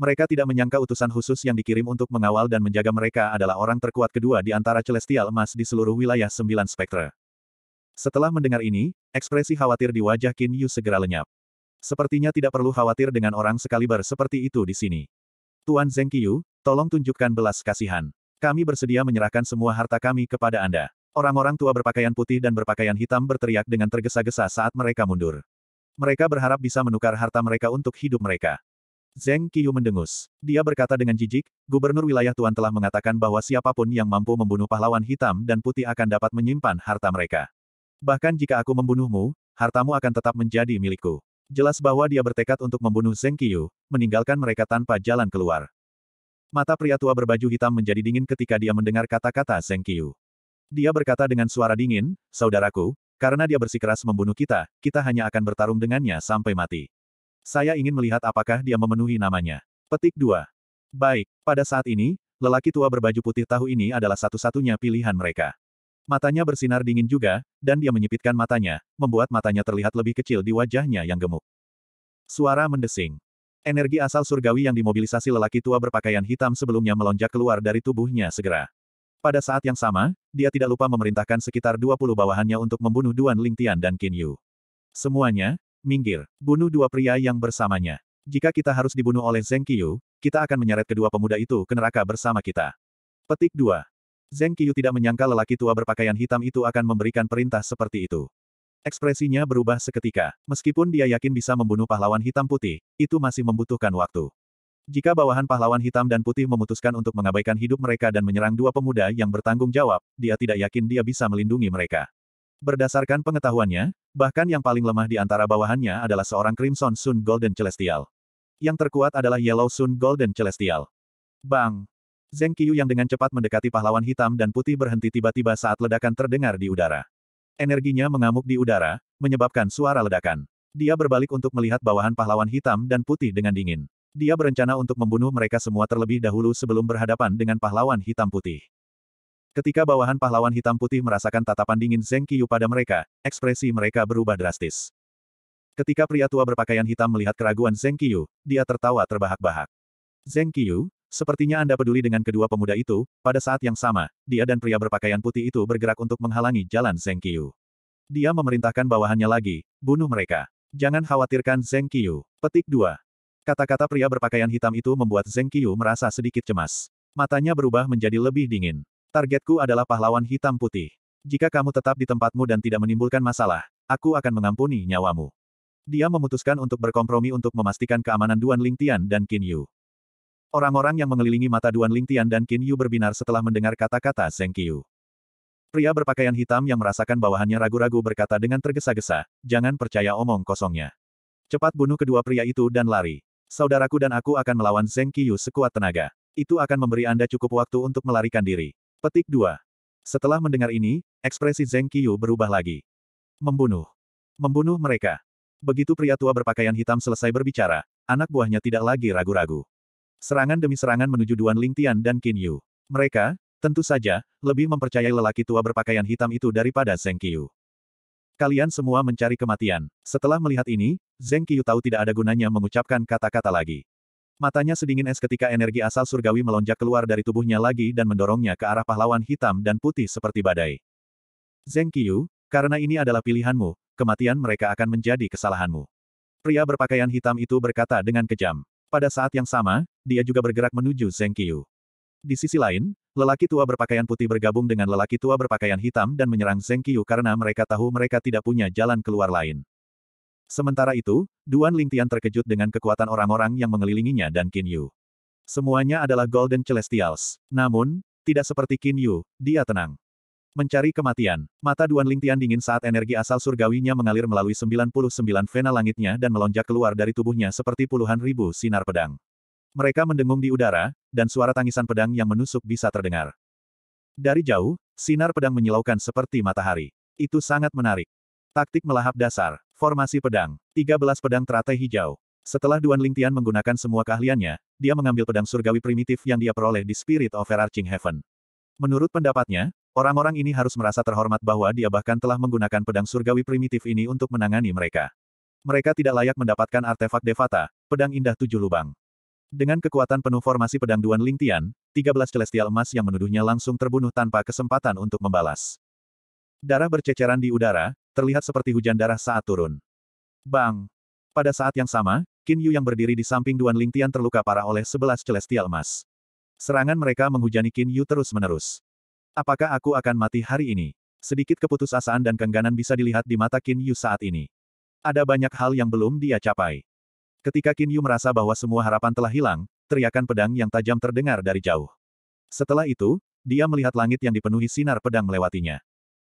Mereka tidak menyangka utusan khusus yang dikirim untuk mengawal dan menjaga mereka adalah orang terkuat kedua di antara Celestial emas di seluruh wilayah sembilan Spectre. Setelah mendengar ini, ekspresi khawatir di wajah Qin Yu segera lenyap. Sepertinya tidak perlu khawatir dengan orang sekaliber seperti itu di sini. Tuan Zeng Qiyu, tolong tunjukkan belas kasihan. Kami bersedia menyerahkan semua harta kami kepada Anda. Orang-orang tua berpakaian putih dan berpakaian hitam berteriak dengan tergesa-gesa saat mereka mundur. Mereka berharap bisa menukar harta mereka untuk hidup mereka. Zeng Qiyu mendengus. Dia berkata dengan jijik, Gubernur wilayah Tuan telah mengatakan bahwa siapapun yang mampu membunuh pahlawan hitam dan putih akan dapat menyimpan harta mereka. Bahkan jika aku membunuhmu, hartamu akan tetap menjadi milikku jelas bahwa dia bertekad untuk membunuh Zeng Qiyu, meninggalkan mereka tanpa jalan keluar. Mata pria tua berbaju hitam menjadi dingin ketika dia mendengar kata-kata Zeng Qiyu. Dia berkata dengan suara dingin, Saudaraku, karena dia bersikeras membunuh kita, kita hanya akan bertarung dengannya sampai mati. Saya ingin melihat apakah dia memenuhi namanya. Petik 2. Baik, pada saat ini, lelaki tua berbaju putih tahu ini adalah satu-satunya pilihan mereka. Matanya bersinar dingin juga, dan dia menyipitkan matanya, membuat matanya terlihat lebih kecil di wajahnya yang gemuk. Suara mendesing. Energi asal surgawi yang dimobilisasi lelaki tua berpakaian hitam sebelumnya melonjak keluar dari tubuhnya segera. Pada saat yang sama, dia tidak lupa memerintahkan sekitar 20 bawahannya untuk membunuh Duan Lingtian dan Qin Yu. Semuanya, minggir, bunuh dua pria yang bersamanya. Jika kita harus dibunuh oleh Zheng Qiyu, kita akan menyeret kedua pemuda itu ke neraka bersama kita. Petik 2. Zeng Qiyu tidak menyangka lelaki tua berpakaian hitam itu akan memberikan perintah seperti itu. Ekspresinya berubah seketika. Meskipun dia yakin bisa membunuh pahlawan hitam putih, itu masih membutuhkan waktu. Jika bawahan pahlawan hitam dan putih memutuskan untuk mengabaikan hidup mereka dan menyerang dua pemuda yang bertanggung jawab, dia tidak yakin dia bisa melindungi mereka. Berdasarkan pengetahuannya, bahkan yang paling lemah di antara bawahannya adalah seorang Crimson Sun Golden Celestial. Yang terkuat adalah Yellow Sun Golden Celestial. Bang! Zeng Qiyu yang dengan cepat mendekati pahlawan hitam dan putih berhenti tiba-tiba saat ledakan terdengar di udara. Energinya mengamuk di udara, menyebabkan suara ledakan. Dia berbalik untuk melihat bawahan pahlawan hitam dan putih dengan dingin. Dia berencana untuk membunuh mereka semua terlebih dahulu sebelum berhadapan dengan pahlawan hitam putih. Ketika bawahan pahlawan hitam putih merasakan tatapan dingin Zeng Qiyu pada mereka, ekspresi mereka berubah drastis. Ketika pria tua berpakaian hitam melihat keraguan Zeng Qiyu, dia tertawa terbahak-bahak. Zeng Qiyu, Sepertinya Anda peduli dengan kedua pemuda itu, pada saat yang sama, dia dan pria berpakaian putih itu bergerak untuk menghalangi jalan Zheng Qiu. Dia memerintahkan bawahannya lagi, bunuh mereka. Jangan khawatirkan Zheng Qiu. Petik 2. Kata-kata pria berpakaian hitam itu membuat Zheng Qiu merasa sedikit cemas. Matanya berubah menjadi lebih dingin. Targetku adalah pahlawan hitam putih. Jika kamu tetap di tempatmu dan tidak menimbulkan masalah, aku akan mengampuni nyawamu. Dia memutuskan untuk berkompromi untuk memastikan keamanan Duan Lingtian dan Qin Yu. Orang-orang yang mengelilingi mata Duan Ling Tian dan Qin Yu berbinar setelah mendengar kata-kata Zeng Qiu. Pria berpakaian hitam yang merasakan bawahannya ragu-ragu berkata dengan tergesa-gesa, jangan percaya omong kosongnya. Cepat bunuh kedua pria itu dan lari. Saudaraku dan aku akan melawan Zeng Qiu sekuat tenaga. Itu akan memberi Anda cukup waktu untuk melarikan diri. Petik 2. Setelah mendengar ini, ekspresi Zeng Qiu berubah lagi. Membunuh. Membunuh mereka. Begitu pria tua berpakaian hitam selesai berbicara, anak buahnya tidak lagi ragu-ragu. Serangan demi serangan menuju Duan Lingtian dan Qin Yu. Mereka, tentu saja, lebih mempercayai lelaki tua berpakaian hitam itu daripada Zeng Qiyu. Kalian semua mencari kematian. Setelah melihat ini, Zeng Qiyu tahu tidak ada gunanya mengucapkan kata-kata lagi. Matanya sedingin es ketika energi asal surgawi melonjak keluar dari tubuhnya lagi dan mendorongnya ke arah pahlawan hitam dan putih seperti badai. Zeng Qiyu, karena ini adalah pilihanmu, kematian mereka akan menjadi kesalahanmu. Pria berpakaian hitam itu berkata dengan kejam. Pada saat yang sama, dia juga bergerak menuju Zheng Qiu. Di sisi lain, lelaki tua berpakaian putih bergabung dengan lelaki tua berpakaian hitam dan menyerang Zheng Qiu karena mereka tahu mereka tidak punya jalan keluar lain. Sementara itu, Duan Lingtian terkejut dengan kekuatan orang-orang yang mengelilinginya dan Qin Yu. Semuanya adalah Golden Celestials. Namun, tidak seperti Qin Yu, dia tenang. Mencari kematian. Mata Duan Lingtian dingin saat energi asal surgawinya mengalir melalui 99 vena langitnya dan melonjak keluar dari tubuhnya seperti puluhan ribu sinar pedang. Mereka mendengung di udara, dan suara tangisan pedang yang menusuk bisa terdengar. Dari jauh, sinar pedang menyilaukan seperti matahari. Itu sangat menarik. Taktik melahap dasar. Formasi pedang. 13 pedang teratai hijau. Setelah Duan Lingtian menggunakan semua keahliannya, dia mengambil pedang surgawi primitif yang dia peroleh di Spirit of Arching Heaven. Menurut pendapatnya, orang-orang ini harus merasa terhormat bahwa dia bahkan telah menggunakan pedang surgawi primitif ini untuk menangani mereka. Mereka tidak layak mendapatkan artefak Devata, pedang indah tujuh lubang. Dengan kekuatan penuh formasi pedang Duan Lingtian, 13 celestial emas yang menuduhnya langsung terbunuh tanpa kesempatan untuk membalas. Darah berceceran di udara, terlihat seperti hujan darah saat turun. Bang! Pada saat yang sama, Qin Yu yang berdiri di samping Duan Lingtian terluka parah oleh sebelas celestial emas. Serangan mereka menghujani Qin Yu terus-menerus. Apakah aku akan mati hari ini? Sedikit keputusasaan dan kengganan bisa dilihat di mata Qin Yu saat ini. Ada banyak hal yang belum dia capai. Ketika Qin Yu merasa bahwa semua harapan telah hilang, teriakan pedang yang tajam terdengar dari jauh. Setelah itu, dia melihat langit yang dipenuhi sinar pedang melewatinya.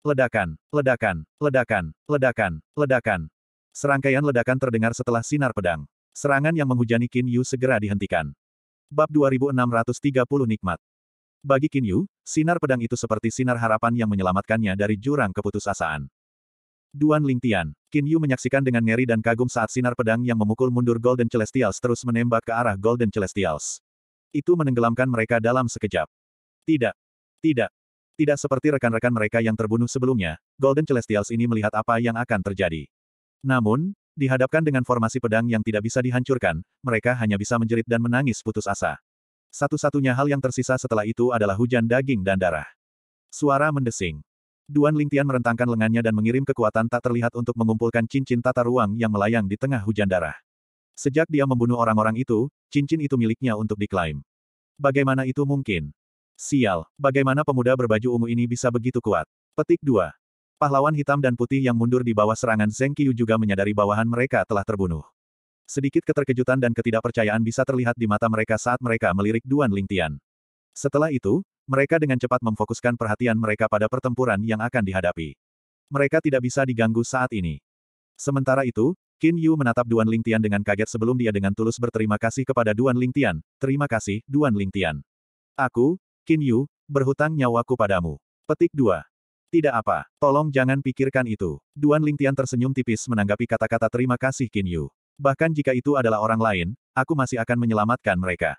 Ledakan, ledakan, ledakan, ledakan, ledakan. Serangkaian ledakan terdengar setelah sinar pedang. Serangan yang menghujani Qin Yu segera dihentikan. Bab 2630 Nikmat Bagi Yu sinar pedang itu seperti sinar harapan yang menyelamatkannya dari jurang keputusasaan. Duan Ling Tian Qin Yu menyaksikan dengan ngeri dan kagum saat sinar pedang yang memukul mundur Golden Celestials terus menembak ke arah Golden Celestials. Itu menenggelamkan mereka dalam sekejap. Tidak. Tidak. Tidak seperti rekan-rekan mereka yang terbunuh sebelumnya, Golden Celestials ini melihat apa yang akan terjadi. Namun, Dihadapkan dengan formasi pedang yang tidak bisa dihancurkan, mereka hanya bisa menjerit dan menangis putus asa. Satu-satunya hal yang tersisa setelah itu adalah hujan daging dan darah. Suara mendesing. Duan Lingtian merentangkan lengannya dan mengirim kekuatan tak terlihat untuk mengumpulkan cincin tata ruang yang melayang di tengah hujan darah. Sejak dia membunuh orang-orang itu, cincin itu miliknya untuk diklaim. Bagaimana itu mungkin? Sial, bagaimana pemuda berbaju ungu ini bisa begitu kuat? Petik 2. Pahlawan hitam dan putih yang mundur di bawah serangan Zeng Qiu juga menyadari bawahan mereka telah terbunuh. Sedikit keterkejutan dan ketidakpercayaan bisa terlihat di mata mereka saat mereka melirik Duan Lingtian. Setelah itu, mereka dengan cepat memfokuskan perhatian mereka pada pertempuran yang akan dihadapi. Mereka tidak bisa diganggu saat ini. Sementara itu, Qin Yu menatap Duan Lingtian dengan kaget sebelum dia dengan tulus berterima kasih kepada Duan Lingtian. Terima kasih, Duan Lingtian. Aku, Qin Yu, berhutang nyawaku padamu. Petik 2. Tidak apa, tolong jangan pikirkan itu. Duan Lingtian tersenyum tipis menanggapi kata-kata terima kasih Qin Yu. Bahkan jika itu adalah orang lain, aku masih akan menyelamatkan mereka.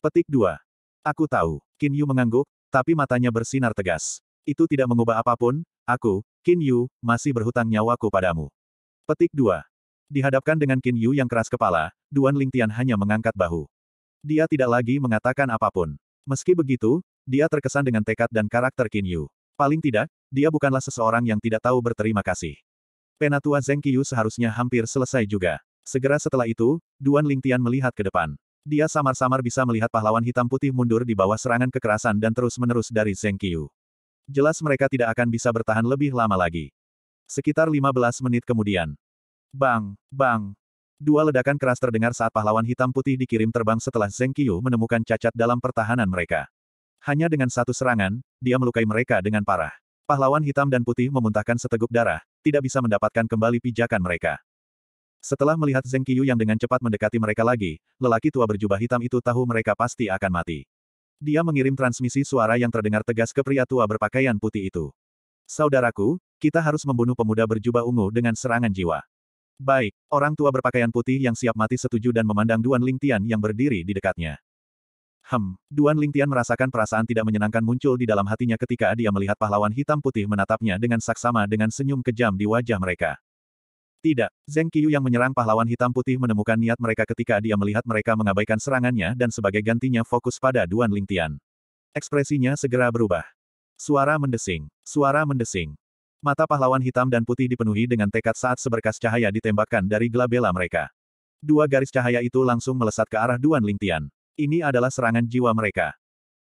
Petik 2. Aku tahu, Qin Yu mengangguk, tapi matanya bersinar tegas. Itu tidak mengubah apapun, aku, Qin Yu, masih berhutang nyawaku padamu. Petik 2. Dihadapkan dengan Qin Yu yang keras kepala, Duan Lingtian hanya mengangkat bahu. Dia tidak lagi mengatakan apapun. Meski begitu, dia terkesan dengan tekad dan karakter Qin Yu. Paling tidak, dia bukanlah seseorang yang tidak tahu berterima kasih. Penatua Zeng Qiyu seharusnya hampir selesai juga. Segera setelah itu, Duan Lingtian melihat ke depan. Dia samar-samar bisa melihat pahlawan hitam putih mundur di bawah serangan kekerasan dan terus-menerus dari Zeng Qiyu. Jelas mereka tidak akan bisa bertahan lebih lama lagi. Sekitar 15 menit kemudian. Bang, bang. Dua ledakan keras terdengar saat pahlawan hitam putih dikirim terbang setelah Zeng Qiyu menemukan cacat dalam pertahanan mereka. Hanya dengan satu serangan, dia melukai mereka dengan parah. Pahlawan hitam dan putih memuntahkan seteguk darah, tidak bisa mendapatkan kembali pijakan mereka. Setelah melihat Zeng Qiyu yang dengan cepat mendekati mereka lagi, lelaki tua berjubah hitam itu tahu mereka pasti akan mati. Dia mengirim transmisi suara yang terdengar tegas ke pria tua berpakaian putih itu. Saudaraku, kita harus membunuh pemuda berjubah ungu dengan serangan jiwa. Baik, orang tua berpakaian putih yang siap mati setuju dan memandang Duan Lingtian yang berdiri di dekatnya. Hem, Duan Lingtian merasakan perasaan tidak menyenangkan muncul di dalam hatinya ketika dia melihat pahlawan hitam putih menatapnya dengan saksama dengan senyum kejam di wajah mereka. Tidak, Zeng Qiyu yang menyerang pahlawan hitam putih menemukan niat mereka ketika dia melihat mereka mengabaikan serangannya dan sebagai gantinya fokus pada Duan Lingtian. Ekspresinya segera berubah. Suara mendesing, suara mendesing. Mata pahlawan hitam dan putih dipenuhi dengan tekad saat seberkas cahaya ditembakkan dari gelabela mereka. Dua garis cahaya itu langsung melesat ke arah Duan Lingtian. Ini adalah serangan jiwa mereka.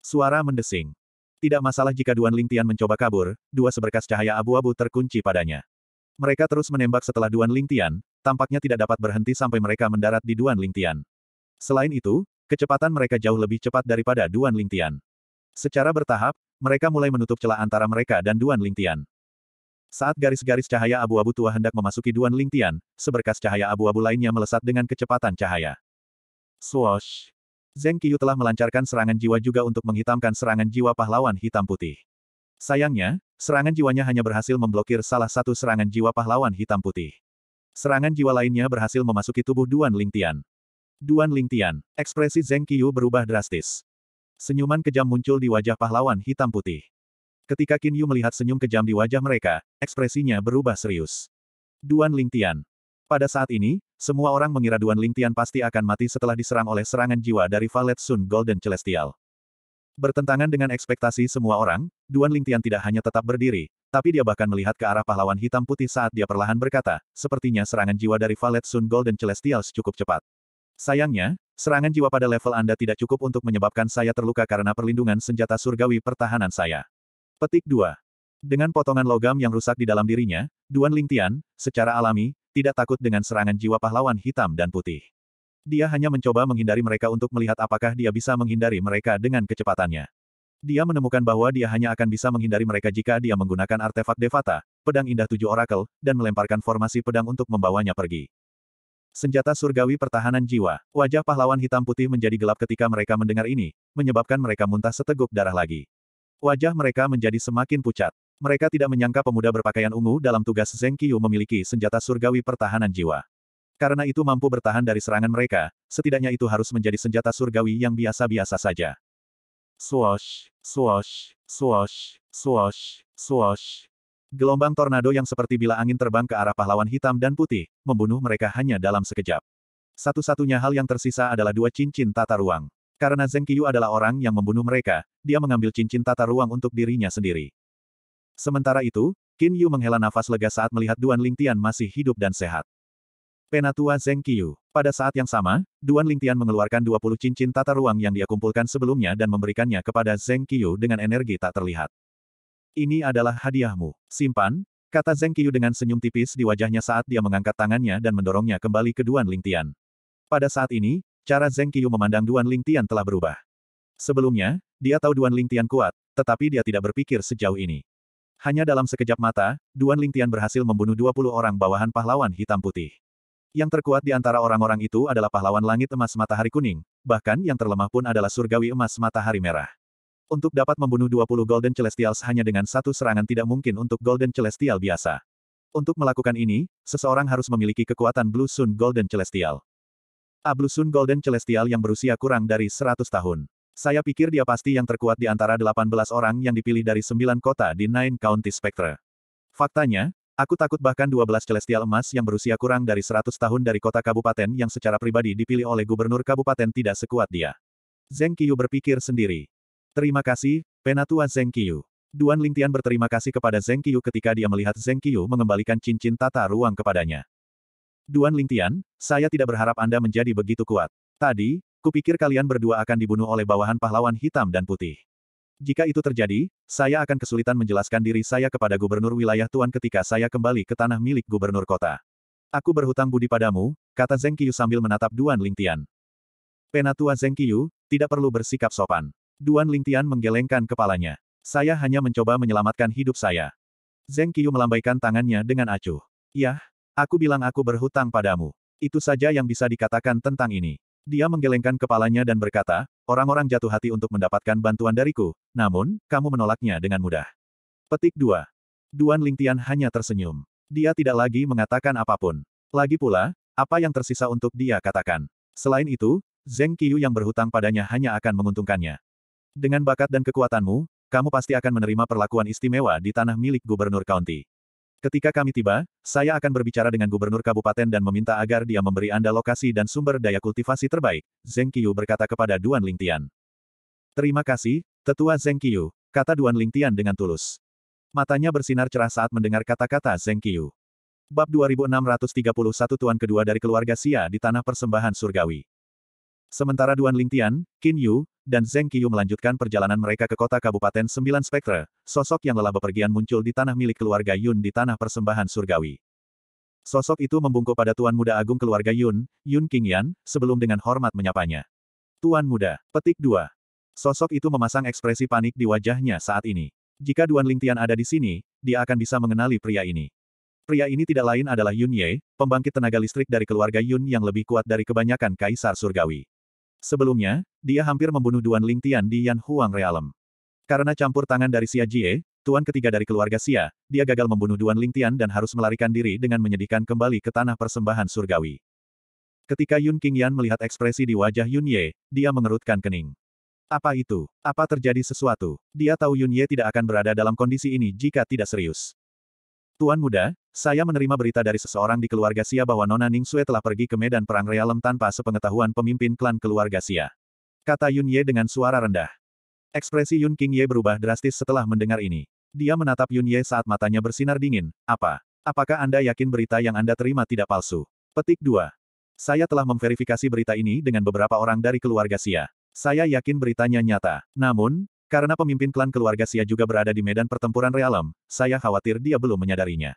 Suara mendesing. Tidak masalah jika Duan Lingtian mencoba kabur, dua seberkas cahaya abu-abu terkunci padanya. Mereka terus menembak setelah Duan Lingtian, tampaknya tidak dapat berhenti sampai mereka mendarat di Duan Lingtian. Selain itu, kecepatan mereka jauh lebih cepat daripada Duan Lingtian. Secara bertahap, mereka mulai menutup celah antara mereka dan Duan Lingtian. Saat garis-garis cahaya abu-abu tua hendak memasuki Duan Lingtian, seberkas cahaya abu-abu lainnya melesat dengan kecepatan cahaya. Swoosh! Zeng Qiyu telah melancarkan serangan jiwa juga untuk menghitamkan serangan jiwa pahlawan hitam putih. Sayangnya, serangan jiwanya hanya berhasil memblokir salah satu serangan jiwa pahlawan hitam putih. Serangan jiwa lainnya berhasil memasuki tubuh Duan Lingtian. Duan Lingtian, ekspresi Zeng Qiyu berubah drastis. Senyuman kejam muncul di wajah pahlawan hitam putih. Ketika Qin Yu melihat senyum kejam di wajah mereka, ekspresinya berubah serius. Duan Lingtian. Pada saat ini, semua orang mengira Duan Lingtian pasti akan mati setelah diserang oleh serangan jiwa dari Valet Sun Golden Celestial. Bertentangan dengan ekspektasi semua orang, Duan Lingtian tidak hanya tetap berdiri, tapi dia bahkan melihat ke arah pahlawan hitam putih saat dia perlahan berkata, sepertinya serangan jiwa dari Valet Sun Golden Celestial cukup cepat. Sayangnya, serangan jiwa pada level Anda tidak cukup untuk menyebabkan saya terluka karena perlindungan senjata surgawi pertahanan saya. Petik 2. Dengan potongan logam yang rusak di dalam dirinya, Duan Lingtian, secara alami, tidak takut dengan serangan jiwa pahlawan hitam dan putih. Dia hanya mencoba menghindari mereka untuk melihat apakah dia bisa menghindari mereka dengan kecepatannya. Dia menemukan bahwa dia hanya akan bisa menghindari mereka jika dia menggunakan artefak Devata, pedang indah tujuh oracle, dan melemparkan formasi pedang untuk membawanya pergi. Senjata surgawi pertahanan jiwa, wajah pahlawan hitam putih menjadi gelap ketika mereka mendengar ini, menyebabkan mereka muntah seteguk darah lagi. Wajah mereka menjadi semakin pucat. Mereka tidak menyangka pemuda berpakaian ungu dalam tugas Zeng Qiyu memiliki senjata surgawi pertahanan jiwa. Karena itu mampu bertahan dari serangan mereka, setidaknya itu harus menjadi senjata surgawi yang biasa-biasa saja. Swosh, swosh, swosh, swosh, swosh. Gelombang tornado yang seperti bila angin terbang ke arah pahlawan hitam dan putih, membunuh mereka hanya dalam sekejap. Satu-satunya hal yang tersisa adalah dua cincin tata ruang. Karena Zeng Qiyu adalah orang yang membunuh mereka, dia mengambil cincin tata ruang untuk dirinya sendiri. Sementara itu, Qin Yu menghela nafas lega saat melihat Duan Lingtian masih hidup dan sehat. Penatua Zeng Qiyu. Pada saat yang sama, Duan Lingtian mengeluarkan 20 cincin tata ruang yang dia kumpulkan sebelumnya dan memberikannya kepada Zeng Qiyu dengan energi tak terlihat. Ini adalah hadiahmu. Simpan, kata Zeng Qiyu dengan senyum tipis di wajahnya saat dia mengangkat tangannya dan mendorongnya kembali ke Duan Lingtian. Pada saat ini, cara Zeng Qiyu memandang Duan Lingtian telah berubah. Sebelumnya, dia tahu Duan Lingtian kuat, tetapi dia tidak berpikir sejauh ini. Hanya dalam sekejap mata, Duan Lingtian berhasil membunuh 20 orang bawahan pahlawan hitam putih. Yang terkuat di antara orang-orang itu adalah pahlawan langit emas matahari kuning, bahkan yang terlemah pun adalah surgawi emas matahari merah. Untuk dapat membunuh 20 Golden Celestials hanya dengan satu serangan tidak mungkin untuk Golden Celestial biasa. Untuk melakukan ini, seseorang harus memiliki kekuatan Blue Sun Golden Celestial. A Blue Sun Golden Celestial yang berusia kurang dari 100 tahun. Saya pikir dia pasti yang terkuat di antara 18 orang yang dipilih dari 9 kota di Nine County Spectre. Faktanya, aku takut bahkan 12 celestial emas yang berusia kurang dari 100 tahun dari kota kabupaten yang secara pribadi dipilih oleh gubernur kabupaten tidak sekuat dia. Zeng Qiyu berpikir sendiri. Terima kasih, Penatua Zeng Qiyu. Duan Lingtian berterima kasih kepada Zeng Qiyu ketika dia melihat Zeng Qiyu mengembalikan cincin tata ruang kepadanya. Duan Lingtian, saya tidak berharap Anda menjadi begitu kuat. Tadi, Kupikir kalian berdua akan dibunuh oleh bawahan pahlawan hitam dan putih. Jika itu terjadi, saya akan kesulitan menjelaskan diri saya kepada gubernur wilayah Tuan ketika saya kembali ke tanah milik gubernur kota. Aku berhutang budi padamu, kata Zeng Qiyu sambil menatap Duan Lingtian. Penatua Zeng Qiyu, tidak perlu bersikap sopan. Duan Lingtian menggelengkan kepalanya. Saya hanya mencoba menyelamatkan hidup saya. Zeng Qiyu melambaikan tangannya dengan acuh. Yah, aku bilang aku berhutang padamu. Itu saja yang bisa dikatakan tentang ini. Dia menggelengkan kepalanya dan berkata, orang-orang jatuh hati untuk mendapatkan bantuan dariku, namun, kamu menolaknya dengan mudah. Petik 2. Duan Lingtian hanya tersenyum. Dia tidak lagi mengatakan apapun. Lagi pula, apa yang tersisa untuk dia katakan. Selain itu, Zeng Qiyu yang berhutang padanya hanya akan menguntungkannya. Dengan bakat dan kekuatanmu, kamu pasti akan menerima perlakuan istimewa di tanah milik gubernur county. Ketika kami tiba, saya akan berbicara dengan gubernur kabupaten dan meminta agar dia memberi Anda lokasi dan sumber daya kultivasi terbaik, Zeng Qiu berkata kepada Duan Lingtian. Terima kasih, Tetua Zeng Qiu, kata Duan Lingtian dengan tulus. Matanya bersinar cerah saat mendengar kata-kata Zeng Qiu. Bab 2631 Tuan kedua dari keluarga Sia di Tanah Persembahan Surgawi. Sementara Duan Lingtian, Qin Yu, dan Zeng Qiyu melanjutkan perjalanan mereka ke kota Kabupaten Sembilan Spektre, sosok yang lelah bepergian muncul di tanah milik keluarga Yun di tanah persembahan surgawi. Sosok itu membungkuk pada Tuan Muda Agung keluarga Yun, Yun Qingyan, sebelum dengan hormat menyapanya. Tuan Muda, petik 2. Sosok itu memasang ekspresi panik di wajahnya saat ini. Jika Duan Lingtian ada di sini, dia akan bisa mengenali pria ini. Pria ini tidak lain adalah Yun Ye, pembangkit tenaga listrik dari keluarga Yun yang lebih kuat dari kebanyakan kaisar surgawi. Sebelumnya, dia hampir membunuh Duan Ling Tian di Yan Huang Realm. Karena campur tangan dari Xia Jie, tuan ketiga dari keluarga Xia, dia gagal membunuh Duan Ling Tian dan harus melarikan diri dengan menyedihkan kembali ke tanah persembahan surgawi. Ketika Yun King Yan melihat ekspresi di wajah Yun Ye, dia mengerutkan kening. Apa itu? Apa terjadi sesuatu? Dia tahu Yun Ye tidak akan berada dalam kondisi ini jika tidak serius. Tuan Muda, saya menerima berita dari seseorang di keluarga Sia bahwa Nona Ning Sue telah pergi ke medan perang realem tanpa sepengetahuan pemimpin klan keluarga Sia. Kata Yun Ye dengan suara rendah. Ekspresi Yun King Ye berubah drastis setelah mendengar ini. Dia menatap Yun Ye saat matanya bersinar dingin. Apa? Apakah Anda yakin berita yang Anda terima tidak palsu? Petik 2. Saya telah memverifikasi berita ini dengan beberapa orang dari keluarga Sia. Saya yakin beritanya nyata. Namun, karena pemimpin klan keluarga Sia juga berada di medan pertempuran realem, saya khawatir dia belum menyadarinya.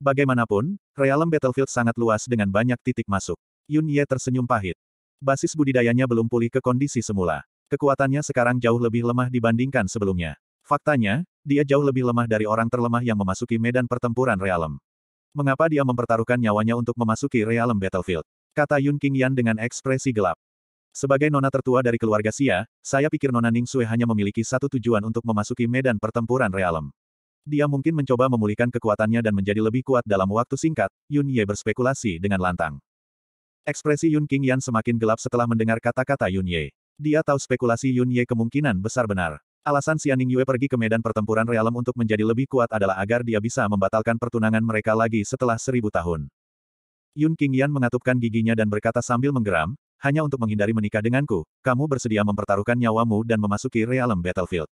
Bagaimanapun, realem battlefield sangat luas dengan banyak titik masuk. Yun Ye tersenyum pahit. Basis budidayanya belum pulih ke kondisi semula. Kekuatannya sekarang jauh lebih lemah dibandingkan sebelumnya. Faktanya, dia jauh lebih lemah dari orang terlemah yang memasuki medan pertempuran realem. Mengapa dia mempertaruhkan nyawanya untuk memasuki realem battlefield? Kata Yun King Yan dengan ekspresi gelap. Sebagai nona tertua dari keluarga Xia, saya pikir nona Ning Sue hanya memiliki satu tujuan untuk memasuki medan pertempuran realem. Dia mungkin mencoba memulihkan kekuatannya dan menjadi lebih kuat dalam waktu singkat, Yun Ye berspekulasi dengan lantang. Ekspresi Yun King Yan semakin gelap setelah mendengar kata-kata Yun Ye. Dia tahu spekulasi Yun Ye kemungkinan besar benar. Alasan Ning Yue pergi ke medan pertempuran realem untuk menjadi lebih kuat adalah agar dia bisa membatalkan pertunangan mereka lagi setelah seribu tahun. Yun King Yan mengatupkan giginya dan berkata sambil menggeram, hanya untuk menghindari menikah denganku, kamu bersedia mempertaruhkan nyawamu dan memasuki realm battlefield.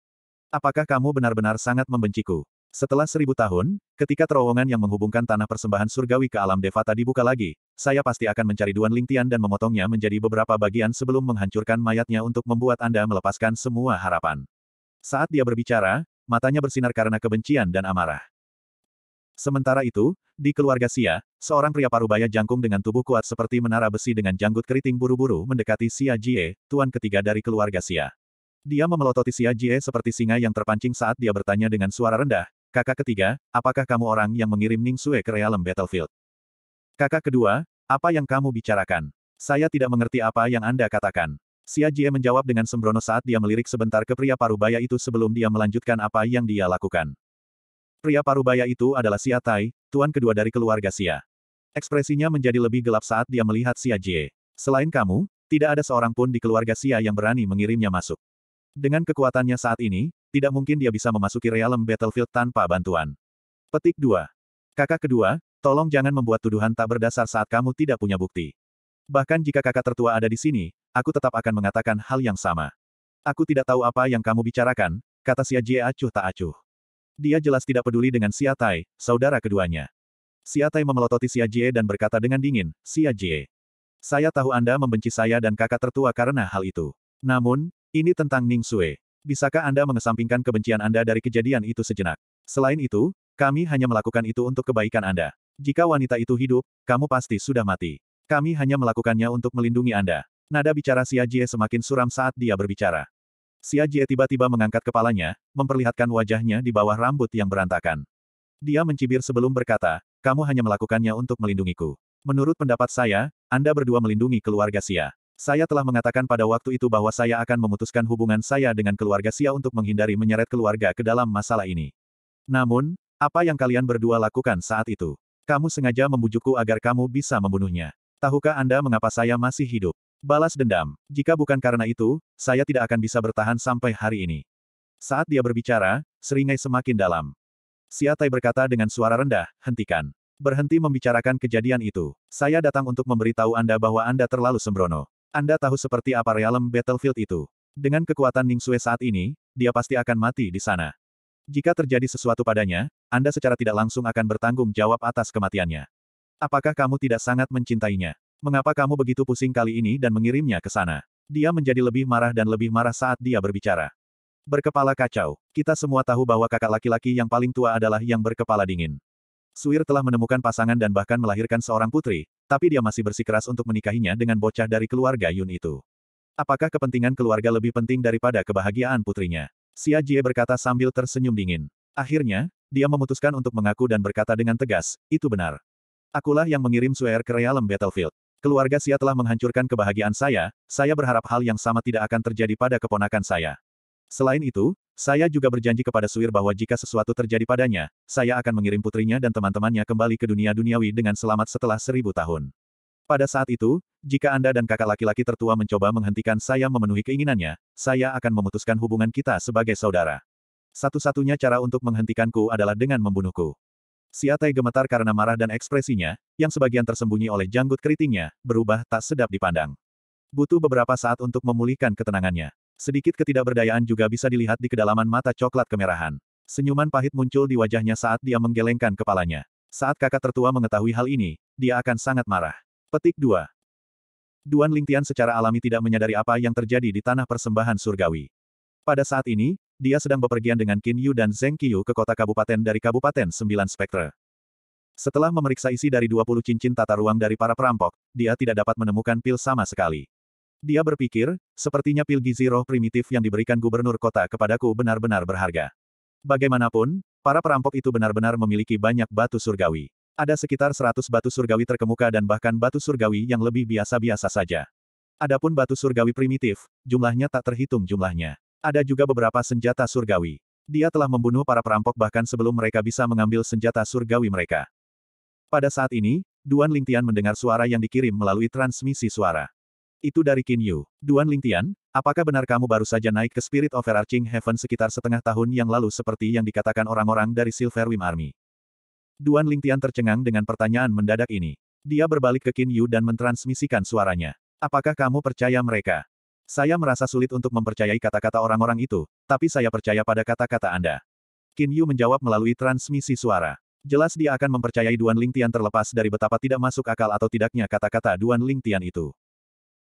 Apakah kamu benar-benar sangat membenciku? Setelah seribu tahun, ketika terowongan yang menghubungkan tanah persembahan surgawi ke alam Devata dibuka lagi, saya pasti akan mencari Duan Lingtian dan memotongnya menjadi beberapa bagian sebelum menghancurkan mayatnya untuk membuat Anda melepaskan semua harapan. Saat dia berbicara, matanya bersinar karena kebencian dan amarah. Sementara itu, di keluarga Sia, seorang pria parubaya jangkung dengan tubuh kuat seperti menara besi dengan janggut keriting buru-buru mendekati Xia Jie, tuan ketiga dari keluarga Sia. Dia memelototi Xia Jie seperti singa yang terpancing saat dia bertanya dengan suara rendah, Kakak ketiga, apakah kamu orang yang mengirim Ning Sue ke realm battlefield? Kakak kedua, apa yang kamu bicarakan? Saya tidak mengerti apa yang Anda katakan. Xia Jie menjawab dengan sembrono saat dia melirik sebentar ke pria parubaya itu sebelum dia melanjutkan apa yang dia lakukan. Pria parubaya itu adalah Xia Tai, tuan kedua dari keluarga Xia. Ekspresinya menjadi lebih gelap saat dia melihat Xia Jie. Selain kamu, tidak ada seorang pun di keluarga Xia yang berani mengirimnya masuk. Dengan kekuatannya saat ini, tidak mungkin dia bisa memasuki realm battlefield tanpa bantuan. Petik 2. Kakak kedua, tolong jangan membuat tuduhan tak berdasar saat kamu tidak punya bukti. Bahkan jika kakak tertua ada di sini, aku tetap akan mengatakan hal yang sama. Aku tidak tahu apa yang kamu bicarakan, kata Xia Jie acuh tak acuh. Dia jelas tidak peduli dengan Xia Tai, saudara keduanya. Xia Tai memelototi Xia Jie dan berkata dengan dingin, Xia Jie. Saya tahu Anda membenci saya dan kakak tertua karena hal itu. Namun, ini tentang Ning Sue. Bisakah Anda mengesampingkan kebencian Anda dari kejadian itu sejenak? Selain itu, kami hanya melakukan itu untuk kebaikan Anda. Jika wanita itu hidup, kamu pasti sudah mati. Kami hanya melakukannya untuk melindungi Anda. Nada bicara Xia Jie semakin suram saat dia berbicara. Xia Jie tiba-tiba mengangkat kepalanya, memperlihatkan wajahnya di bawah rambut yang berantakan. Dia mencibir sebelum berkata, kamu hanya melakukannya untuk melindungiku. Menurut pendapat saya, Anda berdua melindungi keluarga Xia. Saya telah mengatakan pada waktu itu bahwa saya akan memutuskan hubungan saya dengan keluarga Xia untuk menghindari menyeret keluarga ke dalam masalah ini. Namun, apa yang kalian berdua lakukan saat itu? Kamu sengaja membujukku agar kamu bisa membunuhnya. Tahukah Anda mengapa saya masih hidup? Balas dendam. Jika bukan karena itu, saya tidak akan bisa bertahan sampai hari ini. Saat dia berbicara, seringai semakin dalam. Siatai berkata dengan suara rendah, hentikan. Berhenti membicarakan kejadian itu. Saya datang untuk memberitahu Anda bahwa Anda terlalu sembrono. Anda tahu seperti apa realem battlefield itu. Dengan kekuatan Ning Sue saat ini, dia pasti akan mati di sana. Jika terjadi sesuatu padanya, Anda secara tidak langsung akan bertanggung jawab atas kematiannya. Apakah kamu tidak sangat mencintainya? Mengapa kamu begitu pusing kali ini dan mengirimnya ke sana? Dia menjadi lebih marah dan lebih marah saat dia berbicara. Berkepala kacau. Kita semua tahu bahwa kakak laki-laki yang paling tua adalah yang berkepala dingin. Suir telah menemukan pasangan dan bahkan melahirkan seorang putri, tapi dia masih bersikeras untuk menikahinya dengan bocah dari keluarga Yun itu. Apakah kepentingan keluarga lebih penting daripada kebahagiaan putrinya? Xia Jie berkata sambil tersenyum dingin. Akhirnya, dia memutuskan untuk mengaku dan berkata dengan tegas, itu benar. Akulah yang mengirim Suir ke Realm Battlefield. Keluarga Sia telah menghancurkan kebahagiaan saya, saya berharap hal yang sama tidak akan terjadi pada keponakan saya. Selain itu, saya juga berjanji kepada Suir bahwa jika sesuatu terjadi padanya, saya akan mengirim putrinya dan teman-temannya kembali ke dunia duniawi dengan selamat setelah seribu tahun. Pada saat itu, jika Anda dan kakak laki-laki tertua mencoba menghentikan saya memenuhi keinginannya, saya akan memutuskan hubungan kita sebagai saudara. Satu-satunya cara untuk menghentikanku adalah dengan membunuhku. Siatai gemetar karena marah dan ekspresinya, yang sebagian tersembunyi oleh janggut keritingnya, berubah tak sedap dipandang. Butuh beberapa saat untuk memulihkan ketenangannya. Sedikit ketidakberdayaan juga bisa dilihat di kedalaman mata coklat kemerahan. Senyuman pahit muncul di wajahnya saat dia menggelengkan kepalanya. Saat kakak tertua mengetahui hal ini, dia akan sangat marah. Petik 2. Duan Lingtian secara alami tidak menyadari apa yang terjadi di tanah persembahan surgawi. Pada saat ini, dia sedang bepergian dengan Qin Yu dan Zheng Qiu ke kota kabupaten dari Kabupaten Sembilan Spektre. Setelah memeriksa isi dari 20 cincin tata ruang dari para perampok, dia tidak dapat menemukan pil sama sekali. Dia berpikir, sepertinya pil gizi roh primitif yang diberikan gubernur kota kepadaku benar-benar berharga. Bagaimanapun, para perampok itu benar-benar memiliki banyak batu surgawi. Ada sekitar 100 batu surgawi terkemuka dan bahkan batu surgawi yang lebih biasa-biasa saja. Adapun batu surgawi primitif, jumlahnya tak terhitung jumlahnya. Ada juga beberapa senjata surgawi. Dia telah membunuh para perampok bahkan sebelum mereka bisa mengambil senjata surgawi mereka. Pada saat ini, Duan Lingtian mendengar suara yang dikirim melalui transmisi suara. Itu dari Qin Yu. Duan Lingtian, apakah benar kamu baru saja naik ke Spirit of Arching Heaven sekitar setengah tahun yang lalu seperti yang dikatakan orang-orang dari Silver Wim Army? Duan Lingtian tercengang dengan pertanyaan mendadak ini. Dia berbalik ke Qin Yu dan mentransmisikan suaranya. Apakah kamu percaya mereka? Saya merasa sulit untuk mempercayai kata-kata orang-orang itu, tapi saya percaya pada kata-kata Anda. Qin Yu menjawab melalui transmisi suara. Jelas dia akan mempercayai Duan Ling Tian terlepas dari betapa tidak masuk akal atau tidaknya kata-kata Duan Ling Tian itu.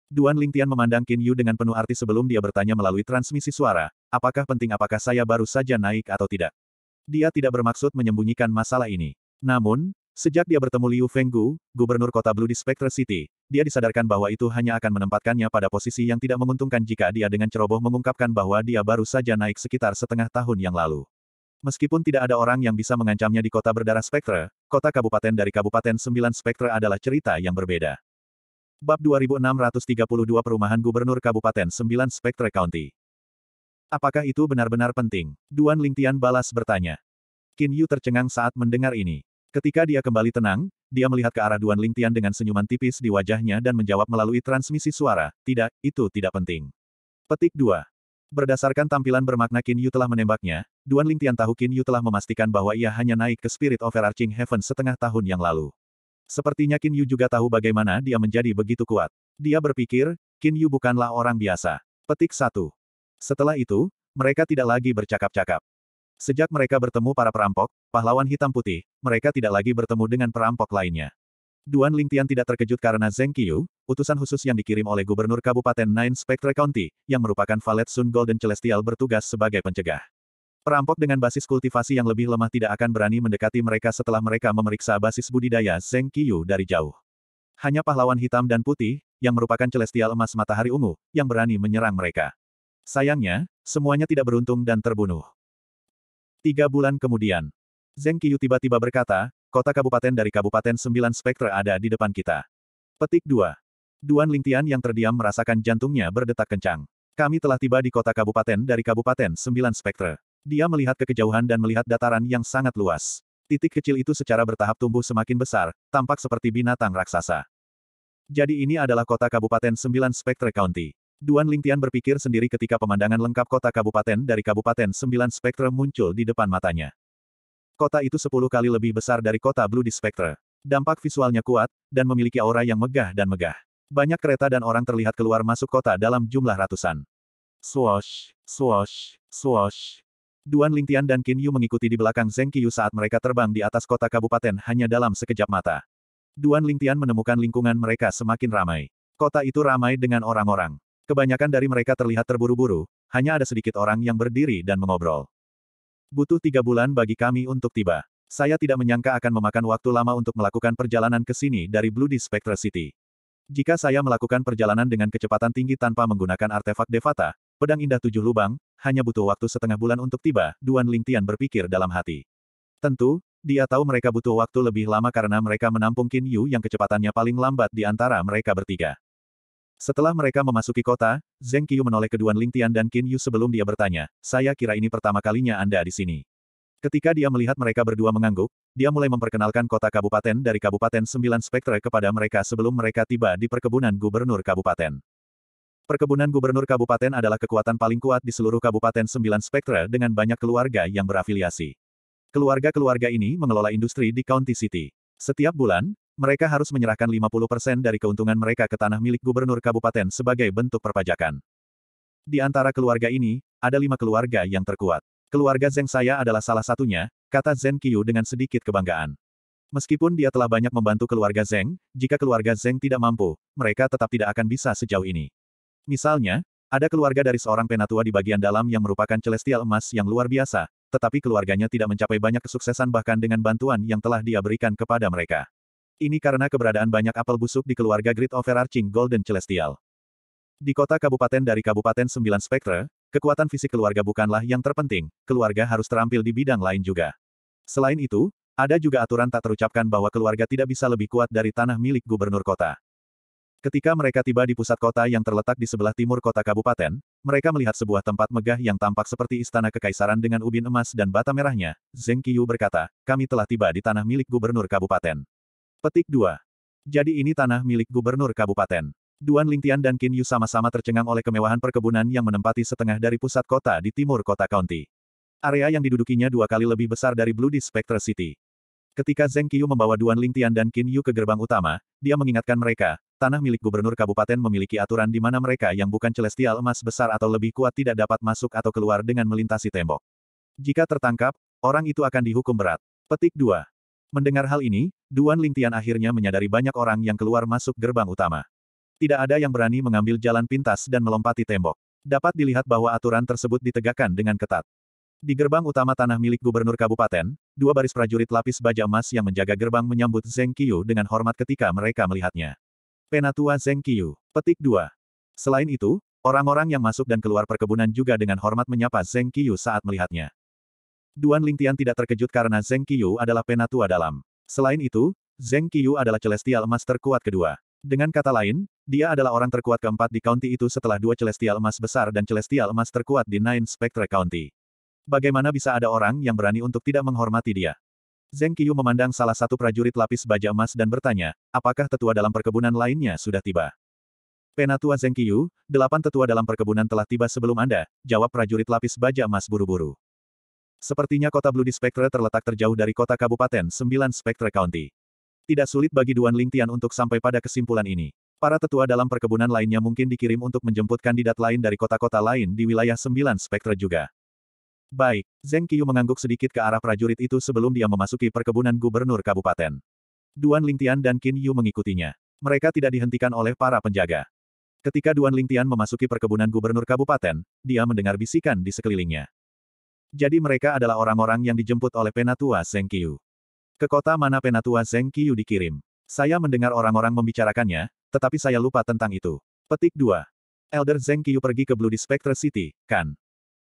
Duan Ling Tian memandang Qin Yu dengan penuh arti sebelum dia bertanya melalui transmisi suara, apakah penting apakah saya baru saja naik atau tidak. Dia tidak bermaksud menyembunyikan masalah ini. Namun, Sejak dia bertemu Liu Fenggu, gubernur kota Blue di Spectre City, dia disadarkan bahwa itu hanya akan menempatkannya pada posisi yang tidak menguntungkan jika dia dengan ceroboh mengungkapkan bahwa dia baru saja naik sekitar setengah tahun yang lalu. Meskipun tidak ada orang yang bisa mengancamnya di kota berdarah Spectre, kota kabupaten dari Kabupaten 9 Spectre adalah cerita yang berbeda. Bab 2632 Perumahan Gubernur Kabupaten 9 Spectre County Apakah itu benar-benar penting? Duan Lingtian balas bertanya. Qin Yu tercengang saat mendengar ini. Ketika dia kembali tenang, dia melihat ke arah Duan Lingtian dengan senyuman tipis di wajahnya dan menjawab melalui transmisi suara, tidak, itu tidak penting. Petik 2. Berdasarkan tampilan bermakna Qin Yu telah menembaknya, Duan Lingtian tahu Qin Yu telah memastikan bahwa ia hanya naik ke Spirit Overarching Heaven setengah tahun yang lalu. Sepertinya Qin Yu juga tahu bagaimana dia menjadi begitu kuat. Dia berpikir, Qin Yu bukanlah orang biasa. Petik 1. Setelah itu, mereka tidak lagi bercakap-cakap. Sejak mereka bertemu para perampok, pahlawan hitam putih, mereka tidak lagi bertemu dengan perampok lainnya. Duan Lingtian tidak terkejut karena Zeng Qiu, utusan khusus yang dikirim oleh Gubernur Kabupaten Nine Spectre County, yang merupakan valet Sun Golden Celestial bertugas sebagai pencegah. Perampok dengan basis kultivasi yang lebih lemah tidak akan berani mendekati mereka setelah mereka memeriksa basis budidaya Zeng Qiu dari jauh. Hanya pahlawan hitam dan putih, yang merupakan celestial emas matahari ungu, yang berani menyerang mereka. Sayangnya, semuanya tidak beruntung dan terbunuh. Tiga bulan kemudian, Zeng Qiyu tiba-tiba berkata, kota kabupaten dari Kabupaten Sembilan Spektra ada di depan kita. Petik dua. Duan Lingtian yang terdiam merasakan jantungnya berdetak kencang. Kami telah tiba di kota kabupaten dari Kabupaten Sembilan Spektra. Dia melihat ke kejauhan dan melihat dataran yang sangat luas. Titik kecil itu secara bertahap tumbuh semakin besar, tampak seperti binatang raksasa. Jadi ini adalah kota kabupaten Sembilan Spektra County. Duan Lingtian berpikir sendiri ketika pemandangan lengkap kota kabupaten dari Kabupaten Sembilan Spektre muncul di depan matanya. Kota itu sepuluh kali lebih besar dari kota Blue di Spektre. Dampak visualnya kuat, dan memiliki aura yang megah dan megah. Banyak kereta dan orang terlihat keluar masuk kota dalam jumlah ratusan. Swosh, swosh, swosh. Duan Lingtian dan Qin Yu mengikuti di belakang Zeng Qiyu saat mereka terbang di atas kota kabupaten hanya dalam sekejap mata. Duan Lingtian menemukan lingkungan mereka semakin ramai. Kota itu ramai dengan orang-orang. Kebanyakan dari mereka terlihat terburu-buru, hanya ada sedikit orang yang berdiri dan mengobrol. Butuh tiga bulan bagi kami untuk tiba. Saya tidak menyangka akan memakan waktu lama untuk melakukan perjalanan ke sini dari Blue Dis Spectra City. Jika saya melakukan perjalanan dengan kecepatan tinggi tanpa menggunakan artefak Devata, pedang indah tujuh lubang, hanya butuh waktu setengah bulan untuk tiba, Duan Lingtian berpikir dalam hati. Tentu, dia tahu mereka butuh waktu lebih lama karena mereka menampung Qin Yu yang kecepatannya paling lambat di antara mereka bertiga. Setelah mereka memasuki kota, Zeng Qiu menoleh ke Ling Tian dan Qin Yu sebelum dia bertanya, saya kira ini pertama kalinya Anda di sini. Ketika dia melihat mereka berdua mengangguk, dia mulai memperkenalkan kota kabupaten dari Kabupaten Sembilan Spektre kepada mereka sebelum mereka tiba di perkebunan gubernur kabupaten. Perkebunan gubernur kabupaten adalah kekuatan paling kuat di seluruh Kabupaten Sembilan Spektre dengan banyak keluarga yang berafiliasi. Keluarga-keluarga ini mengelola industri di County City. Setiap bulan, mereka harus menyerahkan 50% dari keuntungan mereka ke tanah milik gubernur kabupaten sebagai bentuk perpajakan. Di antara keluarga ini, ada lima keluarga yang terkuat. Keluarga Zeng saya adalah salah satunya, kata Zeng Qiu dengan sedikit kebanggaan. Meskipun dia telah banyak membantu keluarga Zeng, jika keluarga Zeng tidak mampu, mereka tetap tidak akan bisa sejauh ini. Misalnya, ada keluarga dari seorang penatua di bagian dalam yang merupakan celestial emas yang luar biasa, tetapi keluarganya tidak mencapai banyak kesuksesan bahkan dengan bantuan yang telah dia berikan kepada mereka. Ini karena keberadaan banyak apel busuk di keluarga Great Overarching Golden Celestial. Di kota kabupaten dari Kabupaten sembilan spektrum, kekuatan fisik keluarga bukanlah yang terpenting, keluarga harus terampil di bidang lain juga. Selain itu, ada juga aturan tak terucapkan bahwa keluarga tidak bisa lebih kuat dari tanah milik gubernur kota. Ketika mereka tiba di pusat kota yang terletak di sebelah timur kota kabupaten, mereka melihat sebuah tempat megah yang tampak seperti istana kekaisaran dengan ubin emas dan bata merahnya. Zeng Qiyu berkata, kami telah tiba di tanah milik gubernur kabupaten. Petik 2. Jadi ini tanah milik gubernur kabupaten. Duan Lingtian dan Qin Yu sama-sama tercengang oleh kemewahan perkebunan yang menempati setengah dari pusat kota di timur kota county. Area yang didudukinya dua kali lebih besar dari Blue Spectre City. Ketika Zeng Qiu membawa Duan Lingtian dan Qin Yu ke gerbang utama, dia mengingatkan mereka, tanah milik gubernur kabupaten memiliki aturan di mana mereka yang bukan celestial emas besar atau lebih kuat tidak dapat masuk atau keluar dengan melintasi tembok. Jika tertangkap, orang itu akan dihukum berat. Petik 2. Mendengar hal ini, Duan Lingtian akhirnya menyadari banyak orang yang keluar masuk gerbang utama. Tidak ada yang berani mengambil jalan pintas dan melompati tembok. Dapat dilihat bahwa aturan tersebut ditegakkan dengan ketat. Di gerbang utama tanah milik gubernur kabupaten, dua baris prajurit lapis baja emas yang menjaga gerbang menyambut Zeng Qiu dengan hormat ketika mereka melihatnya. Penatua Zeng Qiu, petik 2. Selain itu, orang-orang yang masuk dan keluar perkebunan juga dengan hormat menyapa Zeng Qiu saat melihatnya. Duan Lingtian tidak terkejut karena Zeng Qiyu adalah penatua dalam. Selain itu, Zeng Qiyu adalah Celestial Emas terkuat kedua. Dengan kata lain, dia adalah orang terkuat keempat di county itu setelah dua Celestial Emas besar dan Celestial Emas terkuat di Nine Spectre County. Bagaimana bisa ada orang yang berani untuk tidak menghormati dia? Zeng Qiyu memandang salah satu prajurit lapis baja emas dan bertanya, apakah tetua dalam perkebunan lainnya sudah tiba? Penatua Zeng Qiyu, delapan tetua dalam perkebunan telah tiba sebelum Anda, jawab prajurit lapis baja emas buru-buru. Sepertinya kota Blue Spectre terletak terjauh dari kota kabupaten 9 Spectre County. Tidak sulit bagi Duan Lingtian untuk sampai pada kesimpulan ini. Para tetua dalam perkebunan lainnya mungkin dikirim untuk menjemput kandidat lain dari kota-kota lain di wilayah 9 Spectre juga. Baik, Zeng Qiyu mengangguk sedikit ke arah prajurit itu sebelum dia memasuki perkebunan gubernur kabupaten. Duan Lingtian dan Qin Yu mengikutinya. Mereka tidak dihentikan oleh para penjaga. Ketika Duan Lingtian memasuki perkebunan gubernur kabupaten, dia mendengar bisikan di sekelilingnya. Jadi mereka adalah orang-orang yang dijemput oleh Penatua Zeng Ke kota mana Penatua Zeng dikirim? Saya mendengar orang-orang membicarakannya, tetapi saya lupa tentang itu. Petik 2. Elder Zeng pergi ke Blue Spectre City, kan?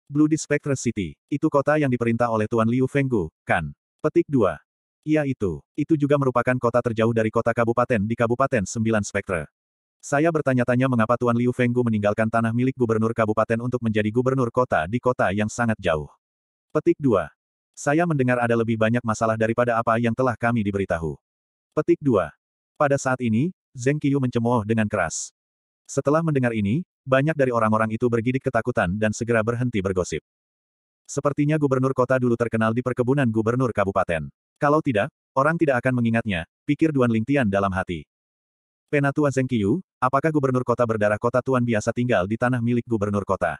Blue Spectre City, itu kota yang diperintah oleh Tuan Liu Fenggu, kan? Petik 2. Iya itu, itu juga merupakan kota terjauh dari kota kabupaten di Kabupaten sembilan Spectre. Saya bertanya-tanya mengapa Tuan Liu Fenggu meninggalkan tanah milik gubernur kabupaten untuk menjadi gubernur kota di kota yang sangat jauh. Petik 2. Saya mendengar ada lebih banyak masalah daripada apa yang telah kami diberitahu. Petik 2. Pada saat ini, Zeng Qiyu mencemooh dengan keras. Setelah mendengar ini, banyak dari orang-orang itu bergidik ketakutan dan segera berhenti bergosip. Sepertinya gubernur kota dulu terkenal di perkebunan gubernur kabupaten. Kalau tidak, orang tidak akan mengingatnya, pikir Duan Lingtian dalam hati. Penatua Zeng Qiyu, apakah gubernur kota berdarah kota tuan biasa tinggal di tanah milik gubernur kota?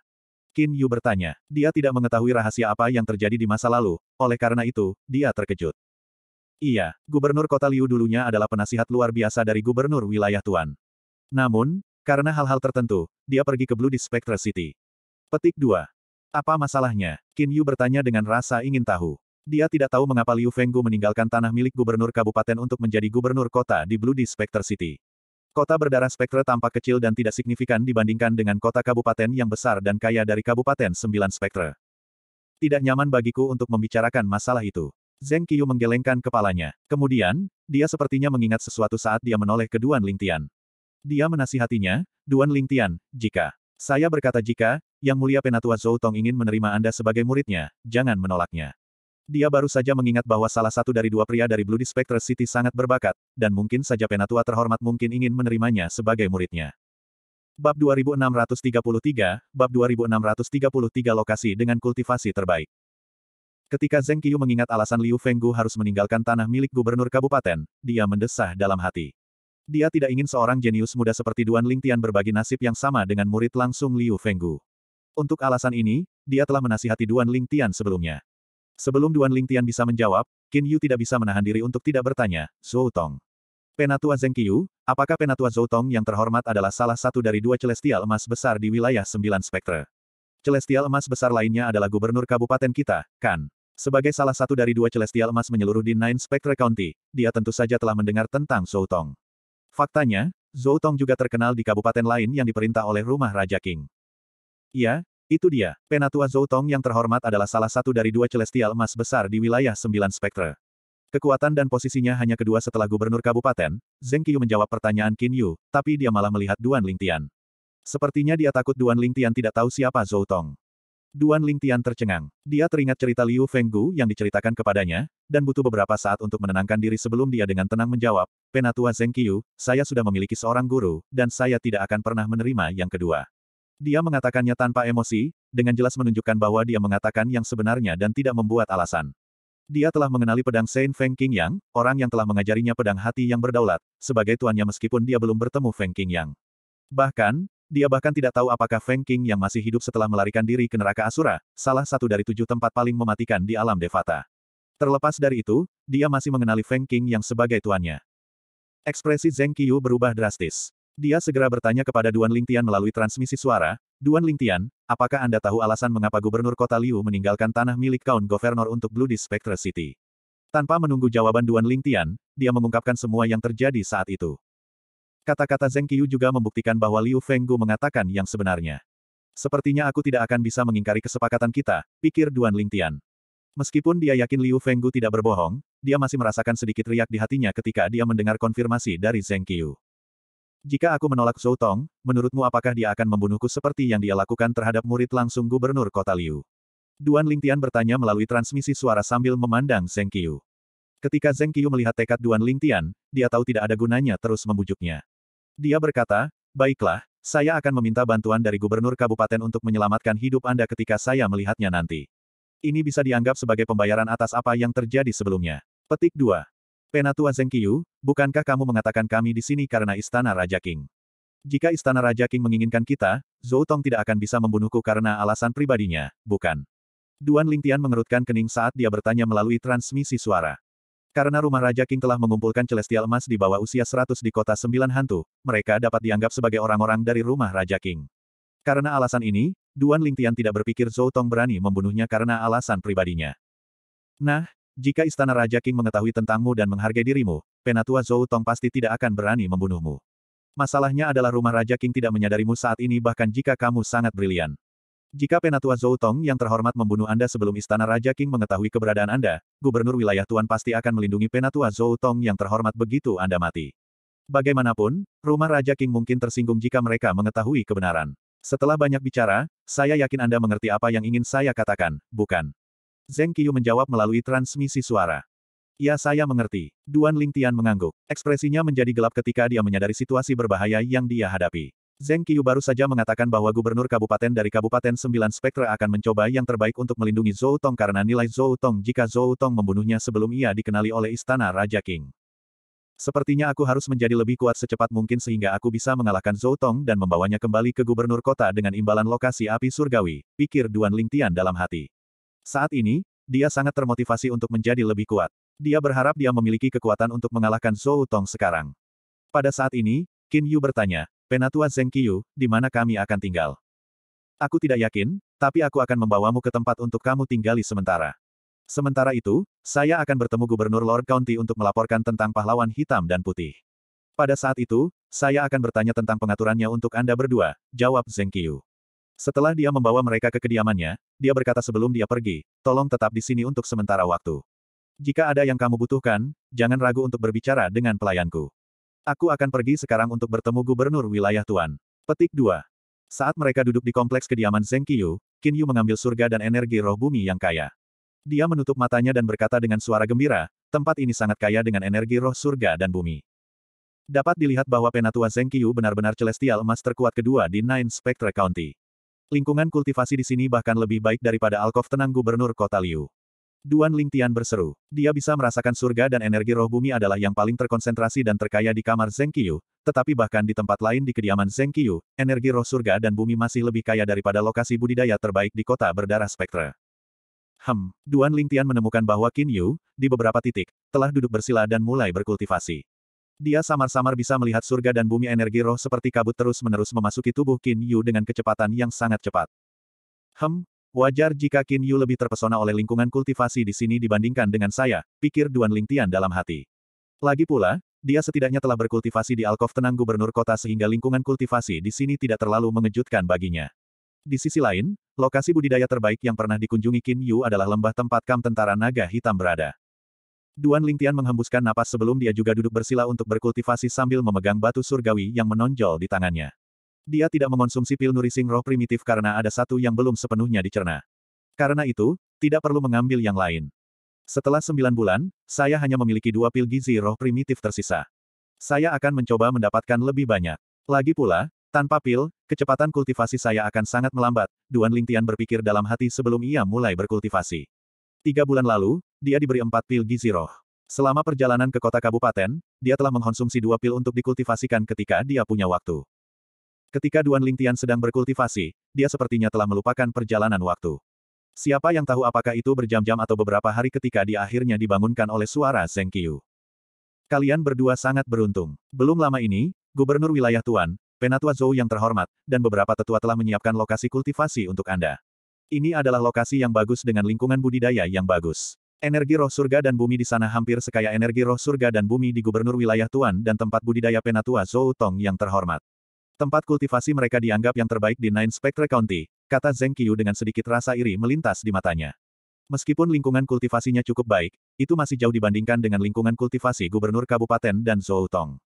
Kin Yu bertanya. Dia tidak mengetahui rahasia apa yang terjadi di masa lalu, oleh karena itu, dia terkejut. Iya, gubernur kota Liu dulunya adalah penasihat luar biasa dari gubernur wilayah Tuan. Namun, karena hal-hal tertentu, dia pergi ke Blue di City. Petik 2. Apa masalahnya? Kin Yu bertanya dengan rasa ingin tahu. Dia tidak tahu mengapa Liu Fenggu meninggalkan tanah milik gubernur kabupaten untuk menjadi gubernur kota di Blue di City. Kota berdarah spektre tampak kecil dan tidak signifikan dibandingkan dengan kota kabupaten yang besar dan kaya dari Kabupaten Sembilan Spektre. Tidak nyaman bagiku untuk membicarakan masalah itu. Zeng Qiu menggelengkan kepalanya. Kemudian, dia sepertinya mengingat sesuatu saat dia menoleh ke Duan Lingtian. Dia menasihatinya, Duan Lingtian, jika saya berkata jika, Yang Mulia Penatua Zhou Tong ingin menerima Anda sebagai muridnya, jangan menolaknya. Dia baru saja mengingat bahwa salah satu dari dua pria dari Bloody Spectre City sangat berbakat, dan mungkin saja penatua terhormat mungkin ingin menerimanya sebagai muridnya. Bab 2633, Bab 2633 Lokasi dengan kultivasi terbaik Ketika Zeng Qiu mengingat alasan Liu Fenggu harus meninggalkan tanah milik gubernur kabupaten, dia mendesah dalam hati. Dia tidak ingin seorang jenius muda seperti Duan Ling Tian berbagi nasib yang sama dengan murid langsung Liu Fenggu. Untuk alasan ini, dia telah menasihati Duan Ling Tian sebelumnya. Sebelum Duan Ling Tian bisa menjawab, Qin Yu tidak bisa menahan diri untuk tidak bertanya, Zhou Tong. Penatua Zeng Qiyu, apakah Penatua Zhou Tong yang terhormat adalah salah satu dari dua celestial emas besar di wilayah sembilan spektre? Celestial emas besar lainnya adalah gubernur kabupaten kita, Kan. Sebagai salah satu dari dua celestial emas menyeluruh di Nine Spectre County, dia tentu saja telah mendengar tentang Zhou Tong. Faktanya, Zhou Tong juga terkenal di kabupaten lain yang diperintah oleh rumah Raja King. Iya, itu dia, Penatua Zhou Tong yang terhormat adalah salah satu dari dua celestial emas besar di wilayah sembilan spektre. Kekuatan dan posisinya hanya kedua setelah gubernur kabupaten, Zeng Qiu menjawab pertanyaan Qin Yu, tapi dia malah melihat Duan Lingtian. Sepertinya dia takut Duan Lingtian tidak tahu siapa Zhou Tong. Duan Lingtian tercengang. Dia teringat cerita Liu Fenggu yang diceritakan kepadanya, dan butuh beberapa saat untuk menenangkan diri sebelum dia dengan tenang menjawab, Penatua Zeng Qiu, saya sudah memiliki seorang guru, dan saya tidak akan pernah menerima yang kedua. Dia mengatakannya tanpa emosi, dengan jelas menunjukkan bahwa dia mengatakan yang sebenarnya dan tidak membuat alasan. Dia telah mengenali pedang Saint Feng King Yang, orang yang telah mengajarinya pedang hati yang berdaulat, sebagai tuannya meskipun dia belum bertemu Feng King Yang. Bahkan, dia bahkan tidak tahu apakah Feng King Yang masih hidup setelah melarikan diri ke neraka Asura, salah satu dari tujuh tempat paling mematikan di alam Devata. Terlepas dari itu, dia masih mengenali Feng King Yang sebagai tuannya. Ekspresi Zheng Qiu berubah drastis. Dia segera bertanya kepada Duan Lingtian melalui transmisi suara, Duan Lingtian, apakah Anda tahu alasan mengapa Gubernur Kota Liu meninggalkan tanah milik Kaun Governor untuk Blue Dis Spectre City? Tanpa menunggu jawaban Duan Lingtian, dia mengungkapkan semua yang terjadi saat itu. Kata-kata Zeng Qiu juga membuktikan bahwa Liu Fenggu mengatakan yang sebenarnya. Sepertinya aku tidak akan bisa mengingkari kesepakatan kita, pikir Duan Lingtian. Meskipun dia yakin Liu Fenggu tidak berbohong, dia masih merasakan sedikit riak di hatinya ketika dia mendengar konfirmasi dari Zeng Qiu. Jika aku menolak Zhou Tong, menurutmu apakah dia akan membunuhku seperti yang dia lakukan terhadap murid langsung gubernur kota Liu? Duan Lingtian bertanya melalui transmisi suara sambil memandang Zheng Qiu. Ketika Zheng Qiu melihat tekad Duan Lingtian, dia tahu tidak ada gunanya terus membujuknya. Dia berkata, baiklah, saya akan meminta bantuan dari gubernur kabupaten untuk menyelamatkan hidup Anda ketika saya melihatnya nanti. Ini bisa dianggap sebagai pembayaran atas apa yang terjadi sebelumnya. Petik 2. Penatua Zengkiu, bukankah kamu mengatakan kami di sini karena Istana Raja King? Jika Istana Raja King menginginkan kita, Zhou Tong tidak akan bisa membunuhku karena alasan pribadinya, bukan? Duan Lingtian mengerutkan kening saat dia bertanya melalui transmisi suara. Karena rumah Raja King telah mengumpulkan celestial emas di bawah usia 100 di kota Sembilan Hantu, mereka dapat dianggap sebagai orang-orang dari rumah Raja King. Karena alasan ini, Duan Lingtian tidak berpikir Zhou Tong berani membunuhnya karena alasan pribadinya. Nah, jika Istana Raja King mengetahui tentangmu dan menghargai dirimu, Penatua Zhou Tong pasti tidak akan berani membunuhmu. Masalahnya adalah rumah Raja King tidak menyadarimu saat ini bahkan jika kamu sangat brilian. Jika Penatua Zhou Tong yang terhormat membunuh Anda sebelum Istana Raja King mengetahui keberadaan Anda, Gubernur wilayah Tuan pasti akan melindungi Penatua Zhou Tong yang terhormat begitu Anda mati. Bagaimanapun, rumah Raja King mungkin tersinggung jika mereka mengetahui kebenaran. Setelah banyak bicara, saya yakin Anda mengerti apa yang ingin saya katakan, bukan? Zeng Qiyu menjawab melalui transmisi suara. Ya saya mengerti. Duan Ling Tian mengangguk. Ekspresinya menjadi gelap ketika dia menyadari situasi berbahaya yang dia hadapi. Zeng Qiyu baru saja mengatakan bahwa gubernur kabupaten dari Kabupaten Sembilan Spektra akan mencoba yang terbaik untuk melindungi Zhou Tong karena nilai Zhou Tong jika Zhou Tong membunuhnya sebelum ia dikenali oleh Istana Raja King. Sepertinya aku harus menjadi lebih kuat secepat mungkin sehingga aku bisa mengalahkan Zhou Tong dan membawanya kembali ke gubernur kota dengan imbalan lokasi api surgawi, pikir Duan Ling Tian dalam hati. Saat ini, dia sangat termotivasi untuk menjadi lebih kuat. Dia berharap dia memiliki kekuatan untuk mengalahkan Zhou Tong sekarang. Pada saat ini, Qin Yu bertanya, Penatua Zheng Qiyu, di mana kami akan tinggal? Aku tidak yakin, tapi aku akan membawamu ke tempat untuk kamu tinggali sementara. Sementara itu, saya akan bertemu Gubernur Lord County untuk melaporkan tentang pahlawan hitam dan putih. Pada saat itu, saya akan bertanya tentang pengaturannya untuk Anda berdua, jawab Zheng Qiyu. Setelah dia membawa mereka ke kediamannya, dia berkata sebelum dia pergi, tolong tetap di sini untuk sementara waktu. Jika ada yang kamu butuhkan, jangan ragu untuk berbicara dengan pelayanku. Aku akan pergi sekarang untuk bertemu gubernur wilayah Tuan. Petik 2. Saat mereka duduk di kompleks kediaman Zeng Qiyu, Qin Yu mengambil surga dan energi roh bumi yang kaya. Dia menutup matanya dan berkata dengan suara gembira, tempat ini sangat kaya dengan energi roh surga dan bumi. Dapat dilihat bahwa penatua Zeng Qiyu benar-benar celestial emas terkuat kedua di Nine Spectre County. Lingkungan kultivasi di sini bahkan lebih baik daripada alkov tenang gubernur kota Liu. Duan Lingtian berseru. Dia bisa merasakan surga dan energi roh bumi adalah yang paling terkonsentrasi dan terkaya di kamar Zeng Qiyu, tetapi bahkan di tempat lain di kediaman Zeng Qiyu, energi roh surga dan bumi masih lebih kaya daripada lokasi budidaya terbaik di kota berdarah spektra. Hmm, Duan Lingtian menemukan bahwa Qin Yu, di beberapa titik, telah duduk bersila dan mulai berkultivasi. Dia samar-samar bisa melihat surga dan bumi energi roh seperti kabut terus-menerus memasuki tubuh Qin Yu dengan kecepatan yang sangat cepat. Hem, wajar jika Qin Yu lebih terpesona oleh lingkungan kultivasi di sini dibandingkan dengan saya, pikir Duan Lingtian dalam hati. Lagi pula, dia setidaknya telah berkultivasi di Alkov Tenang Gubernur Kota sehingga lingkungan kultivasi di sini tidak terlalu mengejutkan baginya. Di sisi lain, lokasi budidaya terbaik yang pernah dikunjungi Qin Yu adalah lembah tempat kam tentara naga hitam berada. Duan Lingtian menghembuskan napas sebelum dia juga duduk bersila untuk berkultivasi sambil memegang batu surgawi yang menonjol di tangannya. Dia tidak mengonsumsi pil nourishing roh primitif karena ada satu yang belum sepenuhnya dicerna. Karena itu, tidak perlu mengambil yang lain. Setelah sembilan bulan, saya hanya memiliki dua pil gizi roh primitif tersisa. Saya akan mencoba mendapatkan lebih banyak. Lagi pula, tanpa pil, kecepatan kultivasi saya akan sangat melambat, Duan Lingtian berpikir dalam hati sebelum ia mulai berkultivasi. Tiga bulan lalu, dia diberi empat pil gizi roh. Selama perjalanan ke kota kabupaten, dia telah mengkonsumsi dua pil untuk dikultivasikan ketika dia punya waktu. Ketika Duan Lingtian sedang berkultivasi, dia sepertinya telah melupakan perjalanan waktu. Siapa yang tahu apakah itu berjam-jam atau beberapa hari ketika dia akhirnya dibangunkan oleh suara Zeng Qiu. Kalian berdua sangat beruntung. Belum lama ini, Gubernur Wilayah Tuan, Penatua Zhou yang terhormat, dan beberapa tetua telah menyiapkan lokasi kultivasi untuk Anda. Ini adalah lokasi yang bagus dengan lingkungan budidaya yang bagus. Energi roh surga dan bumi di sana hampir sekaya energi roh surga dan bumi di gubernur wilayah Tuan dan tempat budidaya penatua Zhou Tong yang terhormat. Tempat kultivasi mereka dianggap yang terbaik di Nine Spectre County, kata Zeng Qiu dengan sedikit rasa iri melintas di matanya. Meskipun lingkungan kultivasinya cukup baik, itu masih jauh dibandingkan dengan lingkungan kultivasi gubernur kabupaten dan Zhou Tong.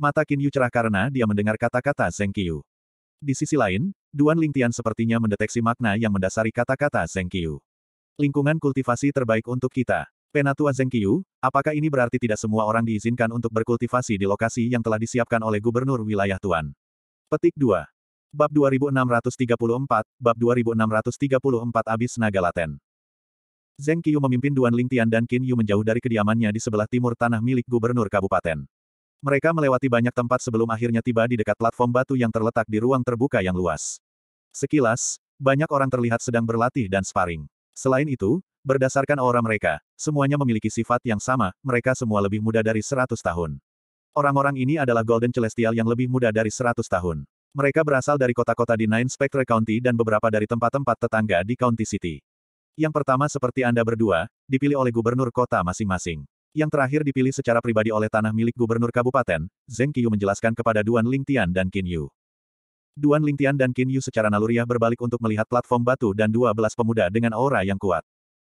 Mata Qin Yu cerah karena dia mendengar kata-kata Zeng Qiu. Di sisi lain, Duan Lingtian sepertinya mendeteksi makna yang mendasari kata-kata Zeng Qiu. Lingkungan kultivasi terbaik untuk kita. Penatua Zengkiu, apakah ini berarti tidak semua orang diizinkan untuk berkultivasi di lokasi yang telah disiapkan oleh gubernur wilayah Tuan? Petik 2. Bab 2634, Bab 2634 Abis Naga Laten. Zeng Qiu memimpin Duan Lingtian dan Qin Yu menjauh dari kediamannya di sebelah timur tanah milik gubernur kabupaten. Mereka melewati banyak tempat sebelum akhirnya tiba di dekat platform batu yang terletak di ruang terbuka yang luas. Sekilas, banyak orang terlihat sedang berlatih dan sparring. Selain itu, berdasarkan aura mereka, semuanya memiliki sifat yang sama, mereka semua lebih muda dari 100 tahun. Orang-orang ini adalah Golden Celestial yang lebih muda dari 100 tahun. Mereka berasal dari kota-kota di Nine Spectre County dan beberapa dari tempat-tempat tetangga di County City. Yang pertama seperti Anda berdua, dipilih oleh gubernur kota masing-masing. Yang terakhir dipilih secara pribadi oleh tanah milik gubernur kabupaten, Zheng Qiyu menjelaskan kepada Duan Lingtian dan Qin Yu. Duan Lingtian dan Qin Yu secara naluriah berbalik untuk melihat platform batu dan dua belas pemuda dengan aura yang kuat.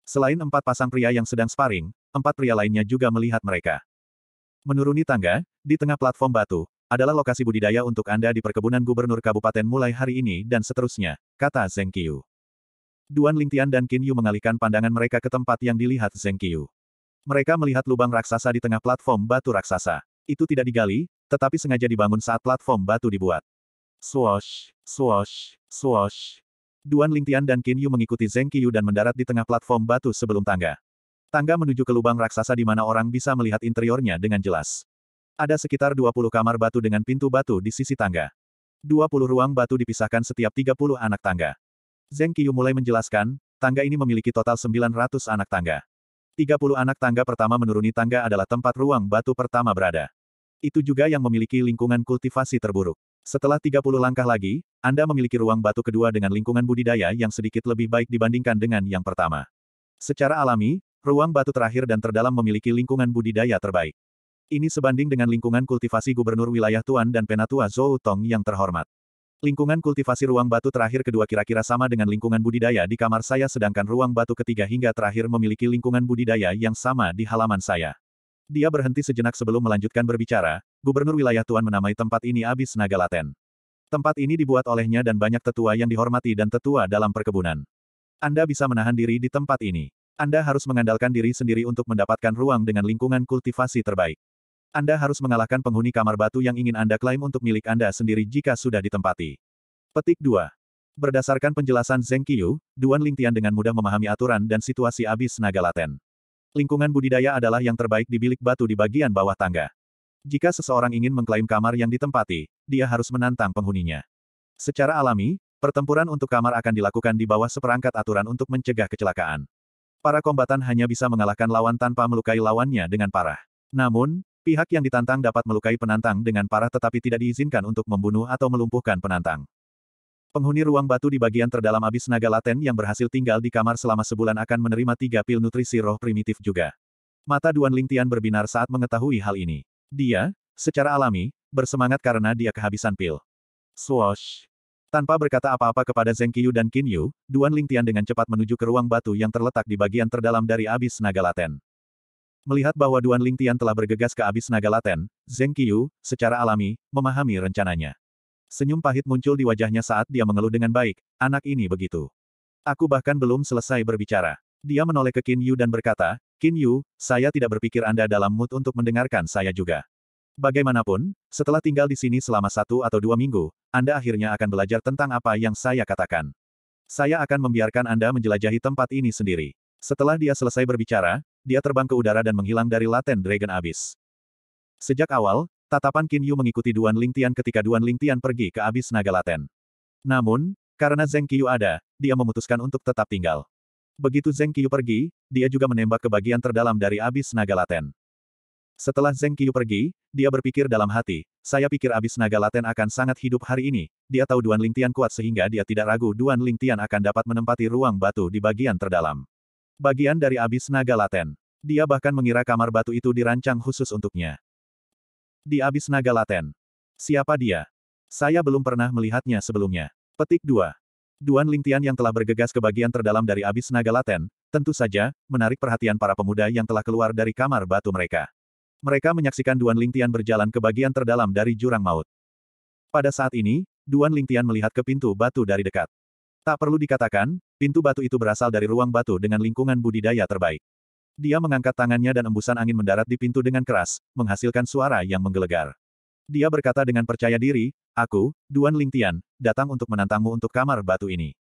Selain empat pasang pria yang sedang sparring, empat pria lainnya juga melihat mereka. Menuruni tangga, di tengah platform batu, adalah lokasi budidaya untuk Anda di perkebunan gubernur kabupaten mulai hari ini dan seterusnya, kata Zeng Qiu. Duan Lingtian dan Qin Yu mengalihkan pandangan mereka ke tempat yang dilihat Zeng Qiu. Mereka melihat lubang raksasa di tengah platform batu raksasa. Itu tidak digali, tetapi sengaja dibangun saat platform batu dibuat. Swash, swash, swash. Duan Lingtian dan Qin Yu mengikuti Zeng Qiyu dan mendarat di tengah platform batu sebelum tangga. Tangga menuju ke lubang raksasa di mana orang bisa melihat interiornya dengan jelas. Ada sekitar 20 kamar batu dengan pintu batu di sisi tangga. 20 ruang batu dipisahkan setiap 30 anak tangga. Zeng Qiyu mulai menjelaskan, tangga ini memiliki total 900 anak tangga. 30 anak tangga pertama menuruni tangga adalah tempat ruang batu pertama berada. Itu juga yang memiliki lingkungan kultivasi terburuk. Setelah 30 langkah lagi, Anda memiliki ruang batu kedua dengan lingkungan budidaya yang sedikit lebih baik dibandingkan dengan yang pertama. Secara alami, ruang batu terakhir dan terdalam memiliki lingkungan budidaya terbaik. Ini sebanding dengan lingkungan kultivasi Gubernur Wilayah Tuan dan Penatua Zhou Tong yang terhormat. Lingkungan kultivasi ruang batu terakhir kedua kira-kira sama dengan lingkungan budidaya di kamar saya sedangkan ruang batu ketiga hingga terakhir memiliki lingkungan budidaya yang sama di halaman saya. Dia berhenti sejenak sebelum melanjutkan berbicara, Gubernur wilayah Tuan menamai tempat ini Abis Naga Laten. Tempat ini dibuat olehnya dan banyak tetua yang dihormati dan tetua dalam perkebunan. Anda bisa menahan diri di tempat ini. Anda harus mengandalkan diri sendiri untuk mendapatkan ruang dengan lingkungan kultivasi terbaik. Anda harus mengalahkan penghuni kamar batu yang ingin Anda klaim untuk milik Anda sendiri jika sudah ditempati. Petik 2. Berdasarkan penjelasan Zeng Qiyu, Duan Lingtian dengan mudah memahami aturan dan situasi abis naga laten. Lingkungan budidaya adalah yang terbaik di bilik batu di bagian bawah tangga. Jika seseorang ingin mengklaim kamar yang ditempati, dia harus menantang penghuninya. Secara alami, pertempuran untuk kamar akan dilakukan di bawah seperangkat aturan untuk mencegah kecelakaan. Para kombatan hanya bisa mengalahkan lawan tanpa melukai lawannya dengan parah. Namun, pihak yang ditantang dapat melukai penantang dengan parah tetapi tidak diizinkan untuk membunuh atau melumpuhkan penantang. Penghuni ruang batu di bagian terdalam abis naga laten yang berhasil tinggal di kamar selama sebulan akan menerima tiga pil nutrisi roh primitif juga. Mata Duan Lingtian berbinar saat mengetahui hal ini. Dia, secara alami, bersemangat karena dia kehabisan pil. Swoosh! Tanpa berkata apa-apa kepada Zeng Qiyu dan Qin Yu, Duan Lingtian dengan cepat menuju ke ruang batu yang terletak di bagian terdalam dari abis naga laten. Melihat bahwa Duan Lingtian telah bergegas ke abis naga laten, Zeng Qiyu, secara alami, memahami rencananya. Senyum pahit muncul di wajahnya saat dia mengeluh dengan baik, anak ini begitu. Aku bahkan belum selesai berbicara. Dia menoleh ke Qin Yu dan berkata, Qin Yu, saya tidak berpikir Anda dalam mood untuk mendengarkan saya juga. Bagaimanapun, setelah tinggal di sini selama satu atau dua minggu, Anda akhirnya akan belajar tentang apa yang saya katakan. Saya akan membiarkan Anda menjelajahi tempat ini sendiri. Setelah dia selesai berbicara, dia terbang ke udara dan menghilang dari Laten Dragon Abyss. Sejak awal, Tatapan Qin Yu mengikuti Duan Ling Tian ketika Duan Ling Tian pergi ke abis naga laten. Namun, karena Zeng Qiyu ada, dia memutuskan untuk tetap tinggal. Begitu Zeng Qiyu pergi, dia juga menembak ke bagian terdalam dari abis naga laten. Setelah Zeng Qiyu pergi, dia berpikir dalam hati, saya pikir abis naga laten akan sangat hidup hari ini, dia tahu Duan Ling Tian kuat sehingga dia tidak ragu Duan Ling Tian akan dapat menempati ruang batu di bagian terdalam. Bagian dari abis naga laten. Dia bahkan mengira kamar batu itu dirancang khusus untuknya. Di abis naga laten. Siapa dia? Saya belum pernah melihatnya sebelumnya. Petik 2. Duan Lingtian yang telah bergegas ke bagian terdalam dari abis naga laten, tentu saja, menarik perhatian para pemuda yang telah keluar dari kamar batu mereka. Mereka menyaksikan Duan Lingtian berjalan ke bagian terdalam dari jurang maut. Pada saat ini, Duan Lingtian melihat ke pintu batu dari dekat. Tak perlu dikatakan, pintu batu itu berasal dari ruang batu dengan lingkungan budidaya terbaik. Dia mengangkat tangannya dan embusan angin mendarat di pintu dengan keras, menghasilkan suara yang menggelegar. Dia berkata dengan percaya diri, Aku, Duan Lingtian, datang untuk menantangmu untuk kamar batu ini.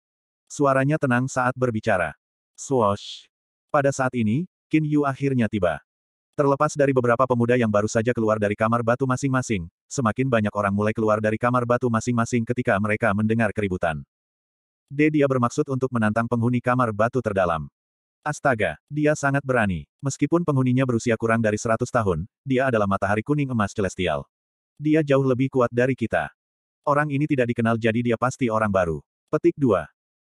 Suaranya tenang saat berbicara. Swoosh. Pada saat ini, Qin Yu akhirnya tiba. Terlepas dari beberapa pemuda yang baru saja keluar dari kamar batu masing-masing, semakin banyak orang mulai keluar dari kamar batu masing-masing ketika mereka mendengar keributan. D. Dia bermaksud untuk menantang penghuni kamar batu terdalam. Astaga, dia sangat berani. Meskipun penghuninya berusia kurang dari 100 tahun, dia adalah matahari kuning emas celestial. Dia jauh lebih kuat dari kita. Orang ini tidak dikenal jadi dia pasti orang baru. Petik 2.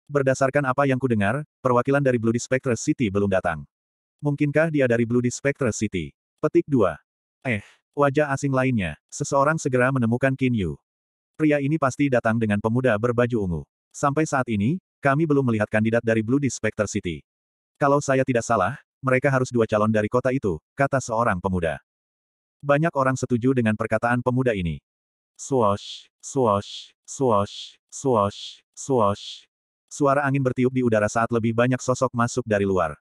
Berdasarkan apa yang kudengar, perwakilan dari Blue Spectre City belum datang. Mungkinkah dia dari Blue Spectre City? Petik 2. Eh, wajah asing lainnya. Seseorang segera menemukan Qin Yu. Pria ini pasti datang dengan pemuda berbaju ungu. Sampai saat ini, kami belum melihat kandidat dari Blue Spectre City. Kalau saya tidak salah, mereka harus dua calon dari kota itu, kata seorang pemuda. Banyak orang setuju dengan perkataan pemuda ini. Swash, swash, swash, swash, swash. Suara angin bertiup di udara saat lebih banyak sosok masuk dari luar.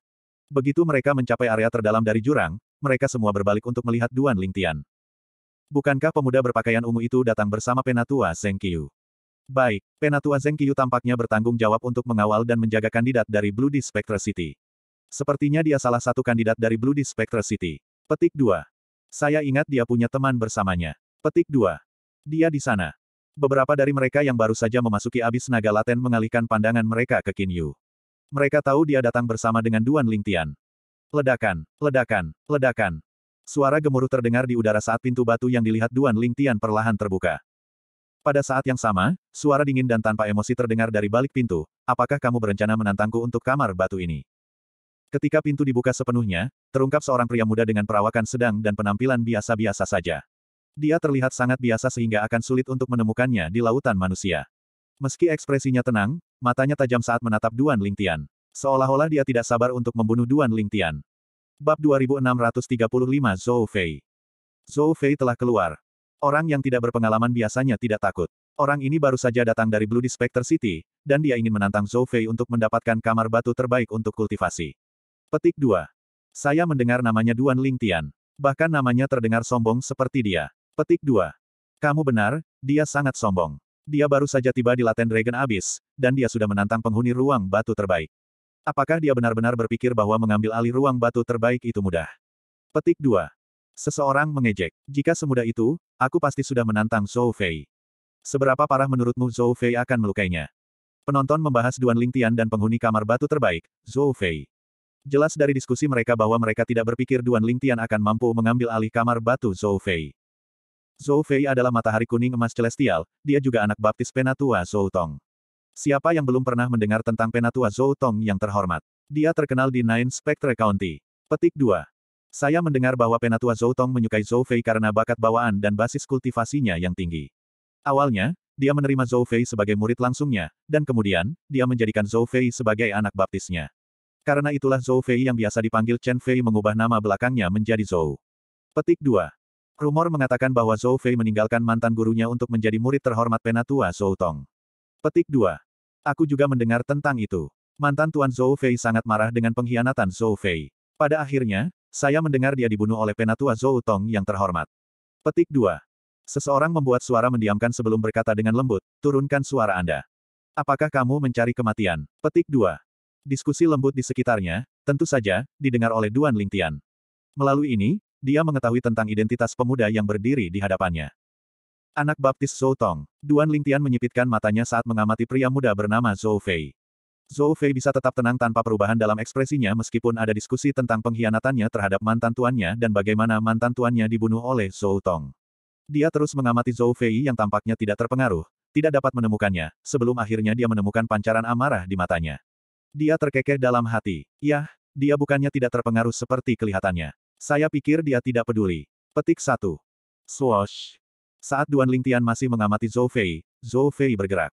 Begitu mereka mencapai area terdalam dari jurang, mereka semua berbalik untuk melihat Duan Lingtian. Bukankah pemuda berpakaian ungu itu datang bersama Penatua Zeng Qiu? Baik, Penatua Zeng Qiu tampaknya bertanggung jawab untuk mengawal dan menjaga kandidat dari Blue Spectre City. Sepertinya dia salah satu kandidat dari Blue Dis Spectre City. Petik 2. Saya ingat dia punya teman bersamanya. Petik 2. Dia di sana. Beberapa dari mereka yang baru saja memasuki abis naga laten mengalihkan pandangan mereka ke Yu. Mereka tahu dia datang bersama dengan Duan Ling Tian. Ledakan, ledakan, ledakan. Suara gemuruh terdengar di udara saat pintu batu yang dilihat Duan Ling Tian perlahan terbuka. Pada saat yang sama, suara dingin dan tanpa emosi terdengar dari balik pintu, apakah kamu berencana menantangku untuk kamar batu ini? Ketika pintu dibuka sepenuhnya, terungkap seorang pria muda dengan perawakan sedang dan penampilan biasa-biasa saja. Dia terlihat sangat biasa sehingga akan sulit untuk menemukannya di lautan manusia. Meski ekspresinya tenang, matanya tajam saat menatap Duan Lingtian. Seolah-olah dia tidak sabar untuk membunuh Duan Lingtian. Bab 2635 Zhou Fei Zhou Fei telah keluar. Orang yang tidak berpengalaman biasanya tidak takut. Orang ini baru saja datang dari Blue Specter City, dan dia ingin menantang Zhou Fei untuk mendapatkan kamar batu terbaik untuk kultivasi. Petik 2. Saya mendengar namanya Duan Lingtian. Bahkan namanya terdengar sombong seperti dia. Petik 2. Kamu benar, dia sangat sombong. Dia baru saja tiba di Laten Dragon Abyss, dan dia sudah menantang penghuni ruang batu terbaik. Apakah dia benar-benar berpikir bahwa mengambil alih ruang batu terbaik itu mudah? Petik 2. Seseorang mengejek. Jika semudah itu, aku pasti sudah menantang Zhou Fei. Seberapa parah menurutmu Zhou Fei akan melukainya? Penonton membahas Duan Lingtian dan penghuni kamar batu terbaik, Zhou Fei. Jelas dari diskusi mereka bahwa mereka tidak berpikir Duan Lingtian akan mampu mengambil alih kamar batu Zhou Fei. Zhou Fei adalah matahari kuning emas celestial, dia juga anak baptis penatua Zhou Tong. Siapa yang belum pernah mendengar tentang penatua Zhou Tong yang terhormat? Dia terkenal di Nine Spectre County. Petik 2. Saya mendengar bahwa penatua Zhou Tong menyukai Zhou Fei karena bakat bawaan dan basis kultivasinya yang tinggi. Awalnya, dia menerima Zhou Fei sebagai murid langsungnya, dan kemudian, dia menjadikan Zhou Fei sebagai anak baptisnya. Karena itulah Zhou Fei yang biasa dipanggil Chen Fei mengubah nama belakangnya menjadi Zhou. Petik 2. Rumor mengatakan bahwa Zhou Fei meninggalkan mantan gurunya untuk menjadi murid terhormat penatua Zhou Tong. Petik 2. Aku juga mendengar tentang itu. Mantan Tuan Zhou Fei sangat marah dengan pengkhianatan Zhou Fei. Pada akhirnya, saya mendengar dia dibunuh oleh penatua Zhou Tong yang terhormat. Petik 2. Seseorang membuat suara mendiamkan sebelum berkata dengan lembut, turunkan suara Anda. Apakah kamu mencari kematian? Petik 2. Diskusi lembut di sekitarnya, tentu saja, didengar oleh Duan Lingtian. Melalui ini, dia mengetahui tentang identitas pemuda yang berdiri di hadapannya. Anak baptis Zhou Tong, Duan Lingtian menyipitkan matanya saat mengamati pria muda bernama Zhou Fei. Zhou Fei bisa tetap tenang tanpa perubahan dalam ekspresinya meskipun ada diskusi tentang pengkhianatannya terhadap mantan tuannya dan bagaimana mantan tuannya dibunuh oleh Zhou Tong. Dia terus mengamati Zhou Fei yang tampaknya tidak terpengaruh, tidak dapat menemukannya, sebelum akhirnya dia menemukan pancaran amarah di matanya. Dia terkekeh dalam hati. Yah, dia bukannya tidak terpengaruh seperti kelihatannya. Saya pikir dia tidak peduli. Petik satu. Swoosh. Saat Duan Lingtian masih mengamati Zhou Fei, Zhou Fei bergerak.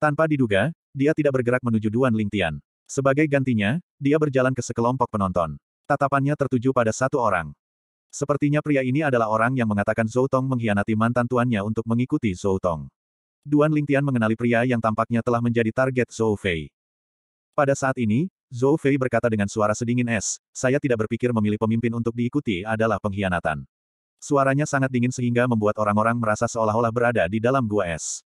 Tanpa diduga, dia tidak bergerak menuju Duan Lingtian. Sebagai gantinya, dia berjalan ke sekelompok penonton. Tatapannya tertuju pada satu orang. Sepertinya pria ini adalah orang yang mengatakan Zhou Tong mengkhianati mantan tuannya untuk mengikuti Zhou Tong. Duan Lingtian mengenali pria yang tampaknya telah menjadi target Zhou Fei. Pada saat ini, Zhou Fei berkata dengan suara sedingin es, saya tidak berpikir memilih pemimpin untuk diikuti adalah pengkhianatan. Suaranya sangat dingin sehingga membuat orang-orang merasa seolah-olah berada di dalam gua es.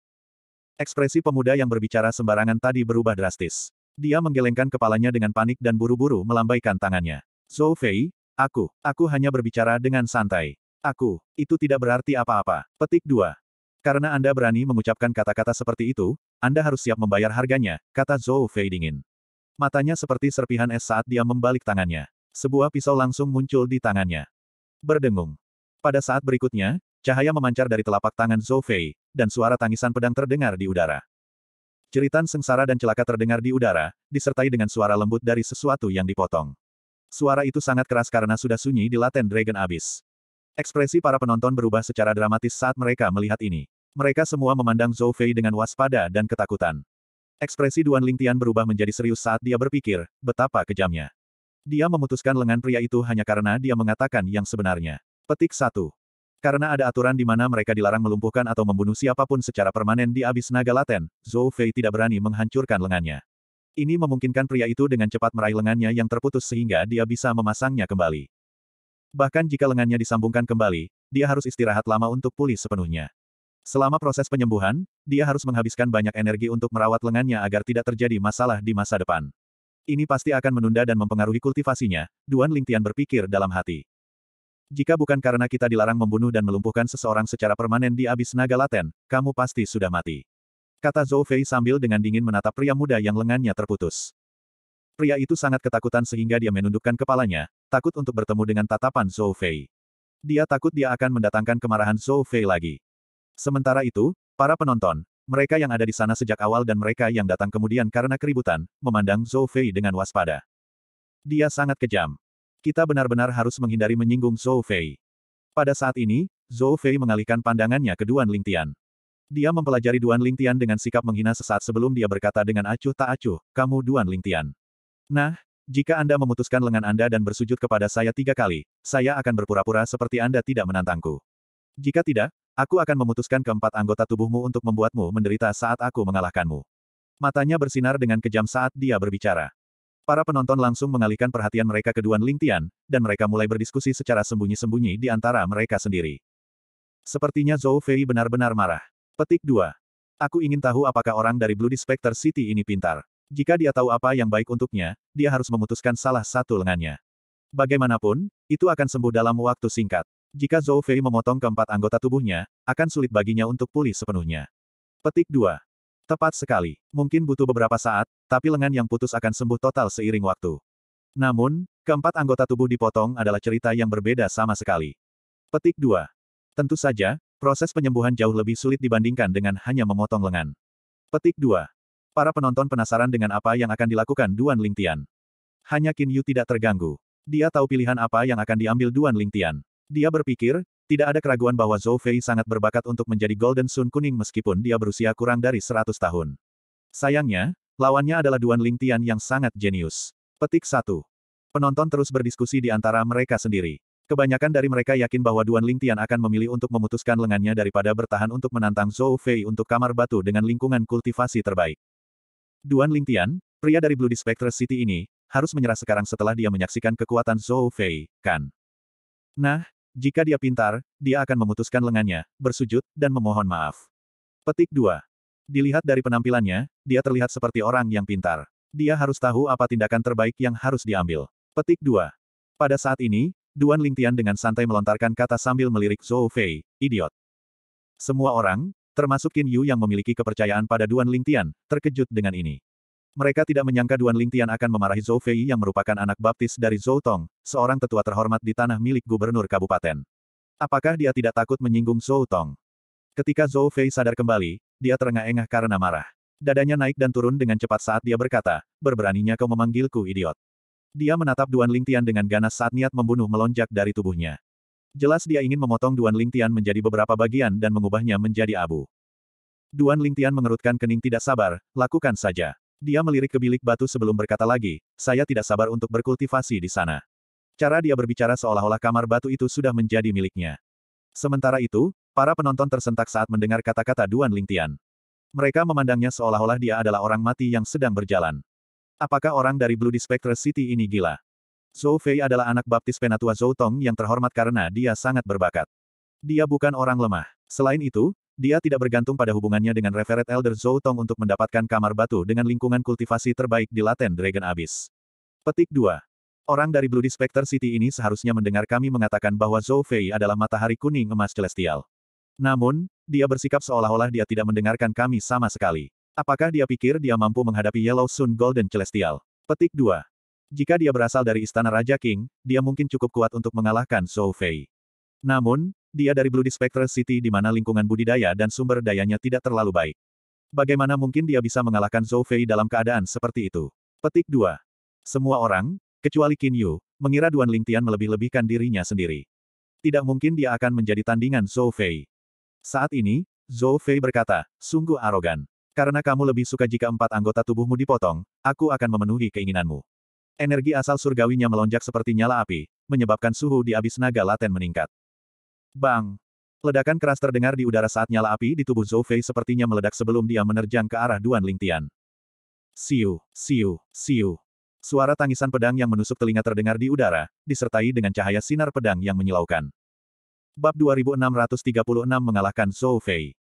Ekspresi pemuda yang berbicara sembarangan tadi berubah drastis. Dia menggelengkan kepalanya dengan panik dan buru-buru melambaikan tangannya. Zhou Fei, aku, aku hanya berbicara dengan santai. Aku, itu tidak berarti apa-apa. Petik 2. Karena Anda berani mengucapkan kata-kata seperti itu, Anda harus siap membayar harganya, kata Zhou Fei dingin. Matanya seperti serpihan es saat dia membalik tangannya. Sebuah pisau langsung muncul di tangannya. Berdengung. Pada saat berikutnya, cahaya memancar dari telapak tangan Zhou Fei, dan suara tangisan pedang terdengar di udara. Ceritan sengsara dan celaka terdengar di udara, disertai dengan suara lembut dari sesuatu yang dipotong. Suara itu sangat keras karena sudah sunyi di Laten Dragon Abyss. Ekspresi para penonton berubah secara dramatis saat mereka melihat ini. Mereka semua memandang Zhou Fei dengan waspada dan ketakutan. Ekspresi Duan Lingtian berubah menjadi serius saat dia berpikir, betapa kejamnya. Dia memutuskan lengan pria itu hanya karena dia mengatakan yang sebenarnya. Petik 1. Karena ada aturan di mana mereka dilarang melumpuhkan atau membunuh siapapun secara permanen di abis naga laten, Zhou Fei tidak berani menghancurkan lengannya. Ini memungkinkan pria itu dengan cepat meraih lengannya yang terputus sehingga dia bisa memasangnya kembali. Bahkan jika lengannya disambungkan kembali, dia harus istirahat lama untuk pulih sepenuhnya. Selama proses penyembuhan, dia harus menghabiskan banyak energi untuk merawat lengannya agar tidak terjadi masalah di masa depan. Ini pasti akan menunda dan mempengaruhi kultivasinya, Duan Lingtian berpikir dalam hati. Jika bukan karena kita dilarang membunuh dan melumpuhkan seseorang secara permanen di abis naga laten, kamu pasti sudah mati. Kata Zhou Fei sambil dengan dingin menatap pria muda yang lengannya terputus. Pria itu sangat ketakutan sehingga dia menundukkan kepalanya, takut untuk bertemu dengan tatapan Zhou Fei. Dia takut dia akan mendatangkan kemarahan Zhou Fei lagi. Sementara itu, para penonton, mereka yang ada di sana sejak awal dan mereka yang datang kemudian karena keributan, memandang Zhou Fei dengan waspada. Dia sangat kejam. Kita benar-benar harus menghindari menyinggung Zhou Fei. Pada saat ini, Zhou Fei mengalihkan pandangannya ke Duan Lingtian. Dia mempelajari Duan Lingtian dengan sikap menghina sesaat sebelum dia berkata dengan acuh tak acuh, kamu Duan Lingtian. Nah, jika Anda memutuskan lengan Anda dan bersujud kepada saya tiga kali, saya akan berpura-pura seperti Anda tidak menantangku. Jika tidak, Aku akan memutuskan keempat anggota tubuhmu untuk membuatmu menderita saat aku mengalahkanmu. Matanya bersinar dengan kejam saat dia berbicara. Para penonton langsung mengalihkan perhatian mereka ke Duan Lingtian, dan mereka mulai berdiskusi secara sembunyi-sembunyi di antara mereka sendiri. Sepertinya Zhou Fei benar-benar marah. Petik 2. Aku ingin tahu apakah orang dari Blue Specter City ini pintar. Jika dia tahu apa yang baik untuknya, dia harus memutuskan salah satu lengannya. Bagaimanapun, itu akan sembuh dalam waktu singkat. Jika Zhou Fei memotong keempat anggota tubuhnya, akan sulit baginya untuk pulih sepenuhnya. Petik 2. Tepat sekali. Mungkin butuh beberapa saat, tapi lengan yang putus akan sembuh total seiring waktu. Namun, keempat anggota tubuh dipotong adalah cerita yang berbeda sama sekali. Petik 2. Tentu saja, proses penyembuhan jauh lebih sulit dibandingkan dengan hanya memotong lengan. Petik 2. Para penonton penasaran dengan apa yang akan dilakukan Duan Lingtian. Hanya Qin Yu tidak terganggu. Dia tahu pilihan apa yang akan diambil Duan Lingtian. Dia berpikir, tidak ada keraguan bahwa Zhou Fei sangat berbakat untuk menjadi Golden Sun Kuning meskipun dia berusia kurang dari 100 tahun. Sayangnya, lawannya adalah Duan Ling Tian yang sangat jenius. Petik 1. Penonton terus berdiskusi di antara mereka sendiri. Kebanyakan dari mereka yakin bahwa Duan Ling Tian akan memilih untuk memutuskan lengannya daripada bertahan untuk menantang Zhou Fei untuk kamar batu dengan lingkungan kultivasi terbaik. Duan Ling Tian, pria dari Blue Spectre City ini, harus menyerah sekarang setelah dia menyaksikan kekuatan Zhou Fei, kan? Nah, jika dia pintar, dia akan memutuskan lengannya, bersujud, dan memohon maaf. Petik 2. Dilihat dari penampilannya, dia terlihat seperti orang yang pintar. Dia harus tahu apa tindakan terbaik yang harus diambil. Petik 2. Pada saat ini, Duan Lingtian dengan santai melontarkan kata sambil melirik Zhou Fei, idiot. Semua orang, termasuk Qin Yu yang memiliki kepercayaan pada Duan Lingtian, terkejut dengan ini. Mereka tidak menyangka Duan Lingtian akan memarahi Zhou Fei yang merupakan anak baptis dari Zhou Tong, seorang tetua terhormat di tanah milik gubernur kabupaten. Apakah dia tidak takut menyinggung Zhou Tong? Ketika Zhou Fei sadar kembali, dia terengah-engah karena marah. Dadanya naik dan turun dengan cepat saat dia berkata, berberaninya kau memanggilku idiot. Dia menatap Duan Lingtian dengan ganas saat niat membunuh melonjak dari tubuhnya. Jelas dia ingin memotong Duan Lingtian menjadi beberapa bagian dan mengubahnya menjadi abu. Duan Lingtian mengerutkan kening tidak sabar, lakukan saja. Dia melirik ke bilik batu sebelum berkata lagi, saya tidak sabar untuk berkultivasi di sana. Cara dia berbicara seolah-olah kamar batu itu sudah menjadi miliknya. Sementara itu, para penonton tersentak saat mendengar kata-kata Duan Lingtian. Mereka memandangnya seolah-olah dia adalah orang mati yang sedang berjalan. Apakah orang dari Blue Spectre City ini gila? Zhou Fei adalah anak baptis penatua Zhou Tong yang terhormat karena dia sangat berbakat. Dia bukan orang lemah. Selain itu, dia tidak bergantung pada hubungannya dengan Reveret Elder Zhou Tong untuk mendapatkan kamar batu dengan lingkungan kultivasi terbaik di Laten Dragon Abyss. Petik 2. Orang dari Bloody Specter City ini seharusnya mendengar kami mengatakan bahwa Zhou Fei adalah matahari kuning emas celestial. Namun, dia bersikap seolah-olah dia tidak mendengarkan kami sama sekali. Apakah dia pikir dia mampu menghadapi Yellow Sun Golden Celestial? Petik 2. Jika dia berasal dari Istana Raja King, dia mungkin cukup kuat untuk mengalahkan Zhou Fei. Namun, dia dari Blue Spectre City di mana lingkungan budidaya dan sumber dayanya tidak terlalu baik. Bagaimana mungkin dia bisa mengalahkan Zhou Fei dalam keadaan seperti itu? Petik 2. Semua orang, kecuali Qin Yu, mengira Duan Ling Tian melebih-lebihkan dirinya sendiri. Tidak mungkin dia akan menjadi tandingan Zhou Fei. Saat ini, Zhou Fei berkata, sungguh arogan. Karena kamu lebih suka jika empat anggota tubuhmu dipotong, aku akan memenuhi keinginanmu. Energi asal surgawinya melonjak seperti nyala api, menyebabkan suhu di abis naga laten meningkat. Bang! Ledakan keras terdengar di udara saat nyala api di tubuh Zou Fei sepertinya meledak sebelum dia menerjang ke arah Duan Lingtian. Siu, siu, siu. Suara tangisan pedang yang menusuk telinga terdengar di udara, disertai dengan cahaya sinar pedang yang menyilaukan. Bab 2636 mengalahkan Zou Fei.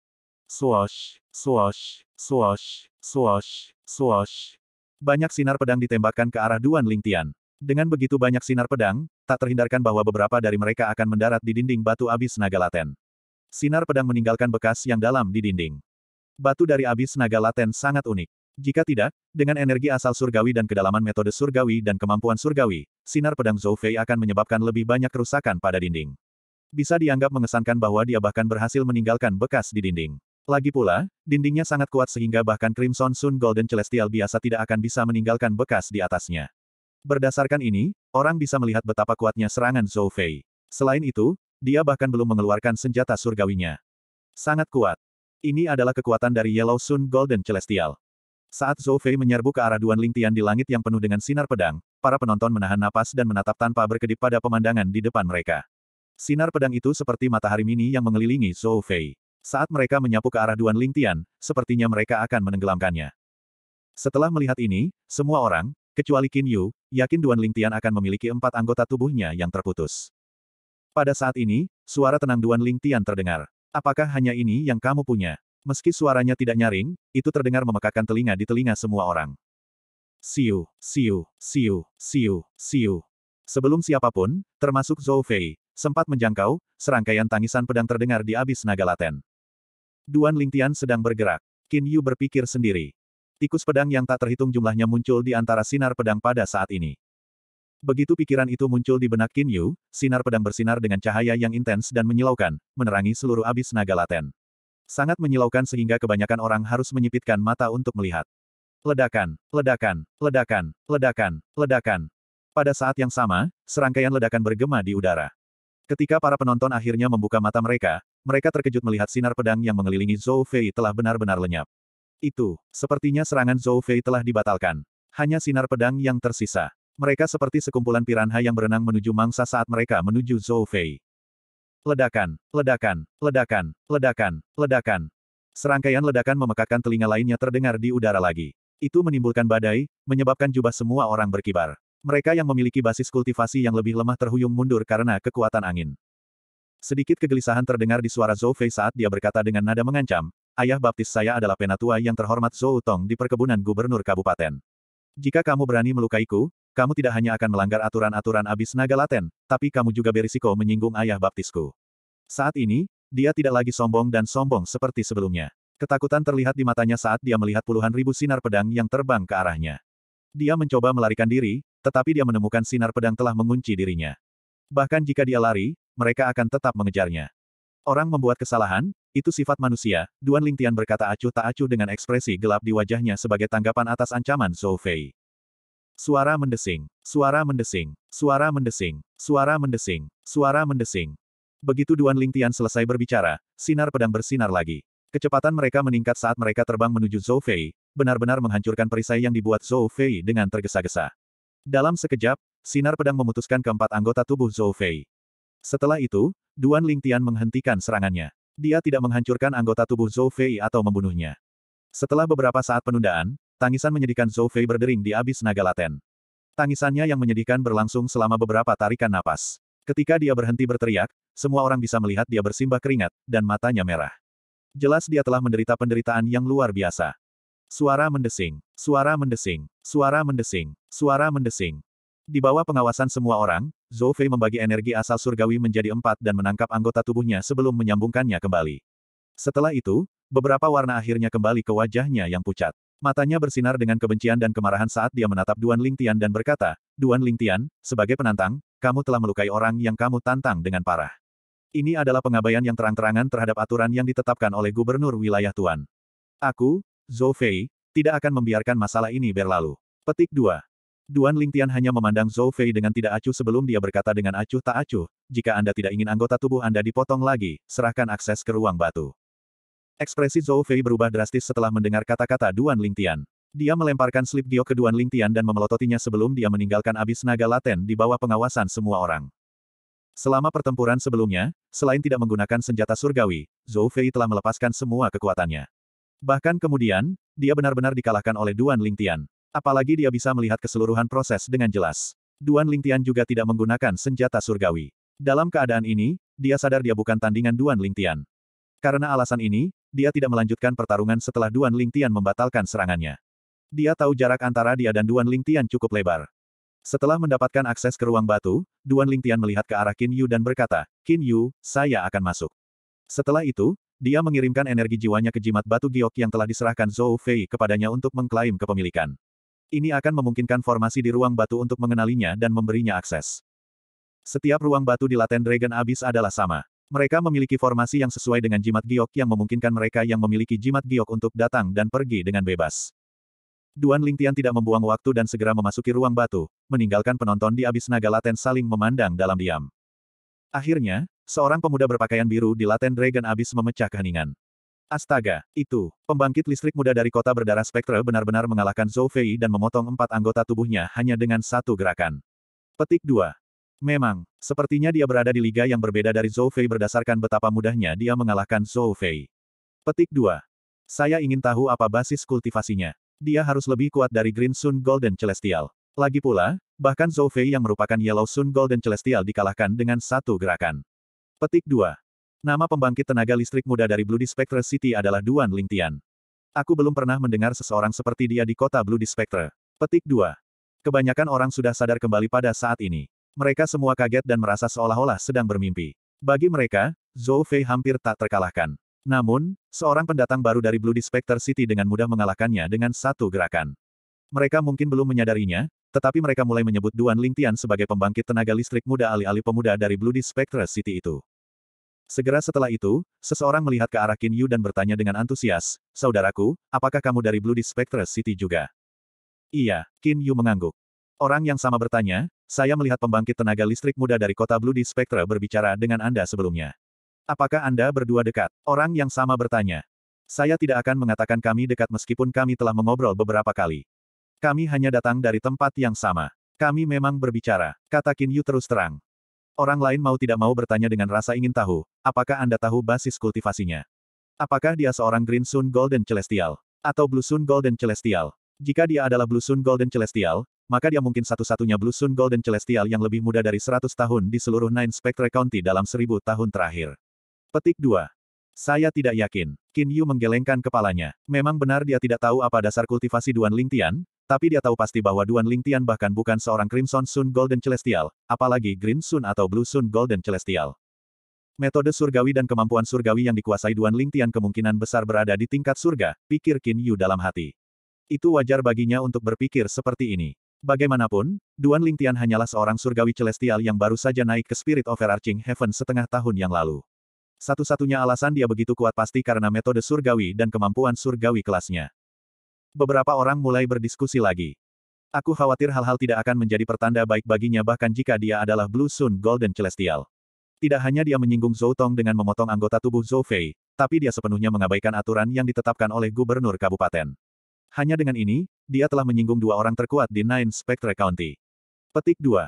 Swash, swash, swash, swash, swash. Banyak sinar pedang ditembakkan ke arah Duan Lingtian, dengan begitu banyak sinar pedang, tak terhindarkan bahwa beberapa dari mereka akan mendarat di dinding batu abis naga laten. Sinar pedang meninggalkan bekas yang dalam di dinding. Batu dari abis naga laten sangat unik. Jika tidak, dengan energi asal surgawi dan kedalaman metode surgawi dan kemampuan surgawi, sinar pedang Zhou Fei akan menyebabkan lebih banyak kerusakan pada dinding. Bisa dianggap mengesankan bahwa dia bahkan berhasil meninggalkan bekas di dinding. Lagi pula, dindingnya sangat kuat sehingga bahkan Crimson Sun Golden Celestial biasa tidak akan bisa meninggalkan bekas di atasnya. Berdasarkan ini, orang bisa melihat betapa kuatnya serangan Zhou Fei. Selain itu, dia bahkan belum mengeluarkan senjata surgawinya. Sangat kuat. Ini adalah kekuatan dari Yellow Sun Golden Celestial. Saat Zhou Fei menyerbu ke arah Duan Lingtian di langit yang penuh dengan sinar pedang, para penonton menahan napas dan menatap tanpa berkedip pada pemandangan di depan mereka. Sinar pedang itu seperti matahari mini yang mengelilingi Zhou Fei. Saat mereka menyapu ke arah Duan Lingtian, sepertinya mereka akan menenggelamkannya. Setelah melihat ini, semua orang, kecuali Qin Yu, yakin Duan Lingtian akan memiliki empat anggota tubuhnya yang terputus. Pada saat ini, suara tenang Duan Lingtian terdengar. Apakah hanya ini yang kamu punya? Meski suaranya tidak nyaring, itu terdengar memekakan telinga di telinga semua orang. Siu, siu, siu, siu, siu. Sebelum siapapun, termasuk Zhou Fei, sempat menjangkau, serangkaian tangisan pedang terdengar di abis naga laten. Duan Lingtian sedang bergerak. Qin Yu berpikir sendiri. Tikus pedang yang tak terhitung jumlahnya muncul di antara sinar pedang pada saat ini. Begitu pikiran itu muncul di benak Kin Yu, sinar pedang bersinar dengan cahaya yang intens dan menyilaukan, menerangi seluruh abis naga laten. Sangat menyilaukan sehingga kebanyakan orang harus menyipitkan mata untuk melihat. Ledakan, ledakan, ledakan, ledakan, ledakan. Pada saat yang sama, serangkaian ledakan bergema di udara. Ketika para penonton akhirnya membuka mata mereka, mereka terkejut melihat sinar pedang yang mengelilingi Zhou Fei telah benar-benar lenyap itu, sepertinya serangan Zhou Fei telah dibatalkan. Hanya sinar pedang yang tersisa. Mereka seperti sekumpulan piranha yang berenang menuju mangsa saat mereka menuju Zhou Fei. Ledakan, ledakan, ledakan, ledakan, ledakan. Serangkaian ledakan memekakkan telinga lainnya terdengar di udara lagi. Itu menimbulkan badai, menyebabkan jubah semua orang berkibar. Mereka yang memiliki basis kultivasi yang lebih lemah terhuyung mundur karena kekuatan angin. Sedikit kegelisahan terdengar di suara Zhou Fei saat dia berkata dengan nada mengancam, ayah baptis saya adalah penatua yang terhormat Zhou Tong di perkebunan gubernur kabupaten. Jika kamu berani melukaiku, kamu tidak hanya akan melanggar aturan-aturan abis naga laten, tapi kamu juga berisiko menyinggung ayah baptisku. Saat ini, dia tidak lagi sombong dan sombong seperti sebelumnya. Ketakutan terlihat di matanya saat dia melihat puluhan ribu sinar pedang yang terbang ke arahnya. Dia mencoba melarikan diri, tetapi dia menemukan sinar pedang telah mengunci dirinya. Bahkan jika dia lari, mereka akan tetap mengejarnya. Orang membuat kesalahan, itu sifat manusia, Duan Lingtian berkata acuh tak acuh dengan ekspresi gelap di wajahnya sebagai tanggapan atas ancaman Zhou Fei. Suara mendesing, suara mendesing, suara mendesing, suara mendesing, suara mendesing. Begitu Duan Lingtian selesai berbicara, sinar pedang bersinar lagi. Kecepatan mereka meningkat saat mereka terbang menuju Zhou Fei, benar-benar menghancurkan perisai yang dibuat Zhou Fei dengan tergesa-gesa. Dalam sekejap, sinar pedang memutuskan keempat anggota tubuh Zhou Fei. Setelah itu, Duan Lingtian menghentikan serangannya. Dia tidak menghancurkan anggota tubuh Zhou Fei atau membunuhnya. Setelah beberapa saat penundaan, tangisan menyedihkan Zhou Fei berdering di abis naga laten. Tangisannya yang menyedihkan berlangsung selama beberapa tarikan napas. Ketika dia berhenti berteriak, semua orang bisa melihat dia bersimbah keringat, dan matanya merah. Jelas dia telah menderita penderitaan yang luar biasa. Suara mendesing, suara mendesing, suara mendesing, suara mendesing. Di bawah pengawasan semua orang, Zhou Fei membagi energi asal surgawi menjadi empat dan menangkap anggota tubuhnya sebelum menyambungkannya kembali. Setelah itu, beberapa warna akhirnya kembali ke wajahnya yang pucat. Matanya bersinar dengan kebencian dan kemarahan saat dia menatap Duan Lingtian dan berkata, Duan Lingtian, sebagai penantang, kamu telah melukai orang yang kamu tantang dengan parah. Ini adalah pengabaian yang terang-terangan terhadap aturan yang ditetapkan oleh gubernur wilayah Tuan. Aku, Zhou Fei, tidak akan membiarkan masalah ini berlalu. Petik 2. Duan Lingtian hanya memandang Zhou Fei dengan tidak acuh sebelum dia berkata dengan acuh tak acuh, jika Anda tidak ingin anggota tubuh Anda dipotong lagi, serahkan akses ke ruang batu. Ekspresi Zhou Fei berubah drastis setelah mendengar kata-kata Duan Lingtian. Dia melemparkan slip giok ke Duan Lingtian dan memelototinya sebelum dia meninggalkan abis naga laten di bawah pengawasan semua orang. Selama pertempuran sebelumnya, selain tidak menggunakan senjata surgawi, Zhou Fei telah melepaskan semua kekuatannya. Bahkan kemudian, dia benar-benar dikalahkan oleh Duan Lingtian. Apalagi dia bisa melihat keseluruhan proses dengan jelas. Duan Lingtian juga tidak menggunakan senjata surgawi. Dalam keadaan ini, dia sadar dia bukan tandingan Duan Lingtian. Karena alasan ini, dia tidak melanjutkan pertarungan setelah Duan Lingtian membatalkan serangannya. Dia tahu jarak antara dia dan Duan Lingtian cukup lebar. Setelah mendapatkan akses ke ruang batu, Duan Lingtian melihat ke arah Qin Yu dan berkata, Qin Yu, saya akan masuk. Setelah itu, dia mengirimkan energi jiwanya ke jimat batu giok yang telah diserahkan Zhou Fei kepadanya untuk mengklaim kepemilikan. Ini akan memungkinkan formasi di ruang batu untuk mengenalinya dan memberinya akses. Setiap ruang batu di Laten Dragon Abyss adalah sama. Mereka memiliki formasi yang sesuai dengan jimat giok yang memungkinkan mereka yang memiliki jimat giok untuk datang dan pergi dengan bebas. Duan Lingtian tidak membuang waktu dan segera memasuki ruang batu, meninggalkan penonton di abis naga laten saling memandang dalam diam. Akhirnya, seorang pemuda berpakaian biru di laten Dragon Abyss memecah keheningan. Astaga, itu, pembangkit listrik muda dari kota berdarah spektra benar-benar mengalahkan Zhou Fei dan memotong empat anggota tubuhnya hanya dengan satu gerakan. Petik 2. Memang, sepertinya dia berada di liga yang berbeda dari Zhou Fei berdasarkan betapa mudahnya dia mengalahkan Zhou Fei. Petik 2. Saya ingin tahu apa basis kultivasinya. Dia harus lebih kuat dari Green Sun Golden Celestial. Lagi pula, bahkan Zhou Fei yang merupakan Yellow Sun Golden Celestial dikalahkan dengan satu gerakan. Petik 2. Nama pembangkit tenaga listrik muda dari Blue Dispectre City adalah Duan Lingtian. Aku belum pernah mendengar seseorang seperti dia di kota Blue Dispectre. Petik 2. Kebanyakan orang sudah sadar kembali pada saat ini. Mereka semua kaget dan merasa seolah-olah sedang bermimpi. Bagi mereka, Zhou Fei hampir tak terkalahkan. Namun, seorang pendatang baru dari Blue Dispectre City dengan mudah mengalahkannya dengan satu gerakan. Mereka mungkin belum menyadarinya, tetapi mereka mulai menyebut Duan Lingtian sebagai pembangkit tenaga listrik muda alih-alih pemuda dari Blue Dispectre City itu. Segera setelah itu, seseorang melihat ke arah Qin Yu dan bertanya dengan antusias, Saudaraku, apakah kamu dari Blue Spectre City juga? Iya, Qin Yu mengangguk. Orang yang sama bertanya, saya melihat pembangkit tenaga listrik muda dari kota Blue Spectre berbicara dengan Anda sebelumnya. Apakah Anda berdua dekat? Orang yang sama bertanya. Saya tidak akan mengatakan kami dekat meskipun kami telah mengobrol beberapa kali. Kami hanya datang dari tempat yang sama. Kami memang berbicara, kata Qin Yu terus terang. Orang lain mau tidak mau bertanya dengan rasa ingin tahu, apakah Anda tahu basis kultivasinya? Apakah dia seorang Green Sun Golden Celestial? Atau Blue Sun Golden Celestial? Jika dia adalah Blue Sun Golden Celestial, maka dia mungkin satu-satunya Blue Sun Golden Celestial yang lebih muda dari 100 tahun di seluruh Nine Spectre County dalam 1000 tahun terakhir. Petik 2. Saya tidak yakin. Qin Yu menggelengkan kepalanya. Memang benar dia tidak tahu apa dasar kultivasi Duan Lingtian, tapi dia tahu pasti bahwa Duan Lingtian bahkan bukan seorang Crimson Sun Golden Celestial, apalagi Green Sun atau Blue Sun Golden Celestial. Metode surgawi dan kemampuan surgawi yang dikuasai Duan Lingtian kemungkinan besar berada di tingkat surga, pikir Qin Yu dalam hati. Itu wajar baginya untuk berpikir seperti ini. Bagaimanapun, Duan Lingtian hanyalah seorang surgawi celestial yang baru saja naik ke Spirit of Arching Heaven setengah tahun yang lalu. Satu-satunya alasan dia begitu kuat pasti karena metode surgawi dan kemampuan surgawi kelasnya. Beberapa orang mulai berdiskusi lagi. Aku khawatir hal-hal tidak akan menjadi pertanda baik baginya bahkan jika dia adalah Blue Sun Golden Celestial. Tidak hanya dia menyinggung Zhou Tong dengan memotong anggota tubuh Zhou Fei, tapi dia sepenuhnya mengabaikan aturan yang ditetapkan oleh gubernur kabupaten. Hanya dengan ini, dia telah menyinggung dua orang terkuat di Nine Spectre County. Petik 2.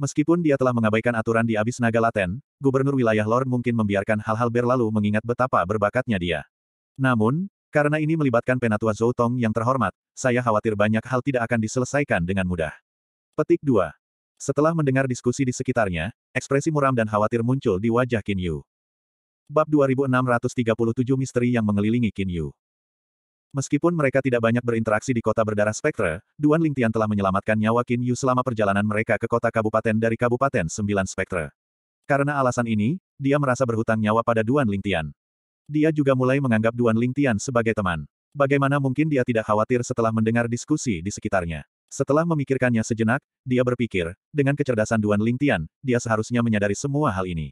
Meskipun dia telah mengabaikan aturan di Abis Naga Laten, gubernur wilayah Lord mungkin membiarkan hal-hal berlalu mengingat betapa berbakatnya dia. Namun, karena ini melibatkan penatua Zhou Tong yang terhormat, saya khawatir banyak hal tidak akan diselesaikan dengan mudah. Petik 2. Setelah mendengar diskusi di sekitarnya, ekspresi muram dan khawatir muncul di wajah Qin Yu. Bab 2637 Misteri yang mengelilingi Qin Yu Meskipun mereka tidak banyak berinteraksi di kota berdarah spektre, Duan Ling Tian telah menyelamatkan nyawa Qin Yu selama perjalanan mereka ke kota kabupaten dari kabupaten sembilan spektre. Karena alasan ini, dia merasa berhutang nyawa pada Duan Ling Tian. Dia juga mulai menganggap Duan Lingtian sebagai teman. Bagaimana mungkin dia tidak khawatir setelah mendengar diskusi di sekitarnya? Setelah memikirkannya sejenak, dia berpikir, dengan kecerdasan Duan Lingtian, dia seharusnya menyadari semua hal ini.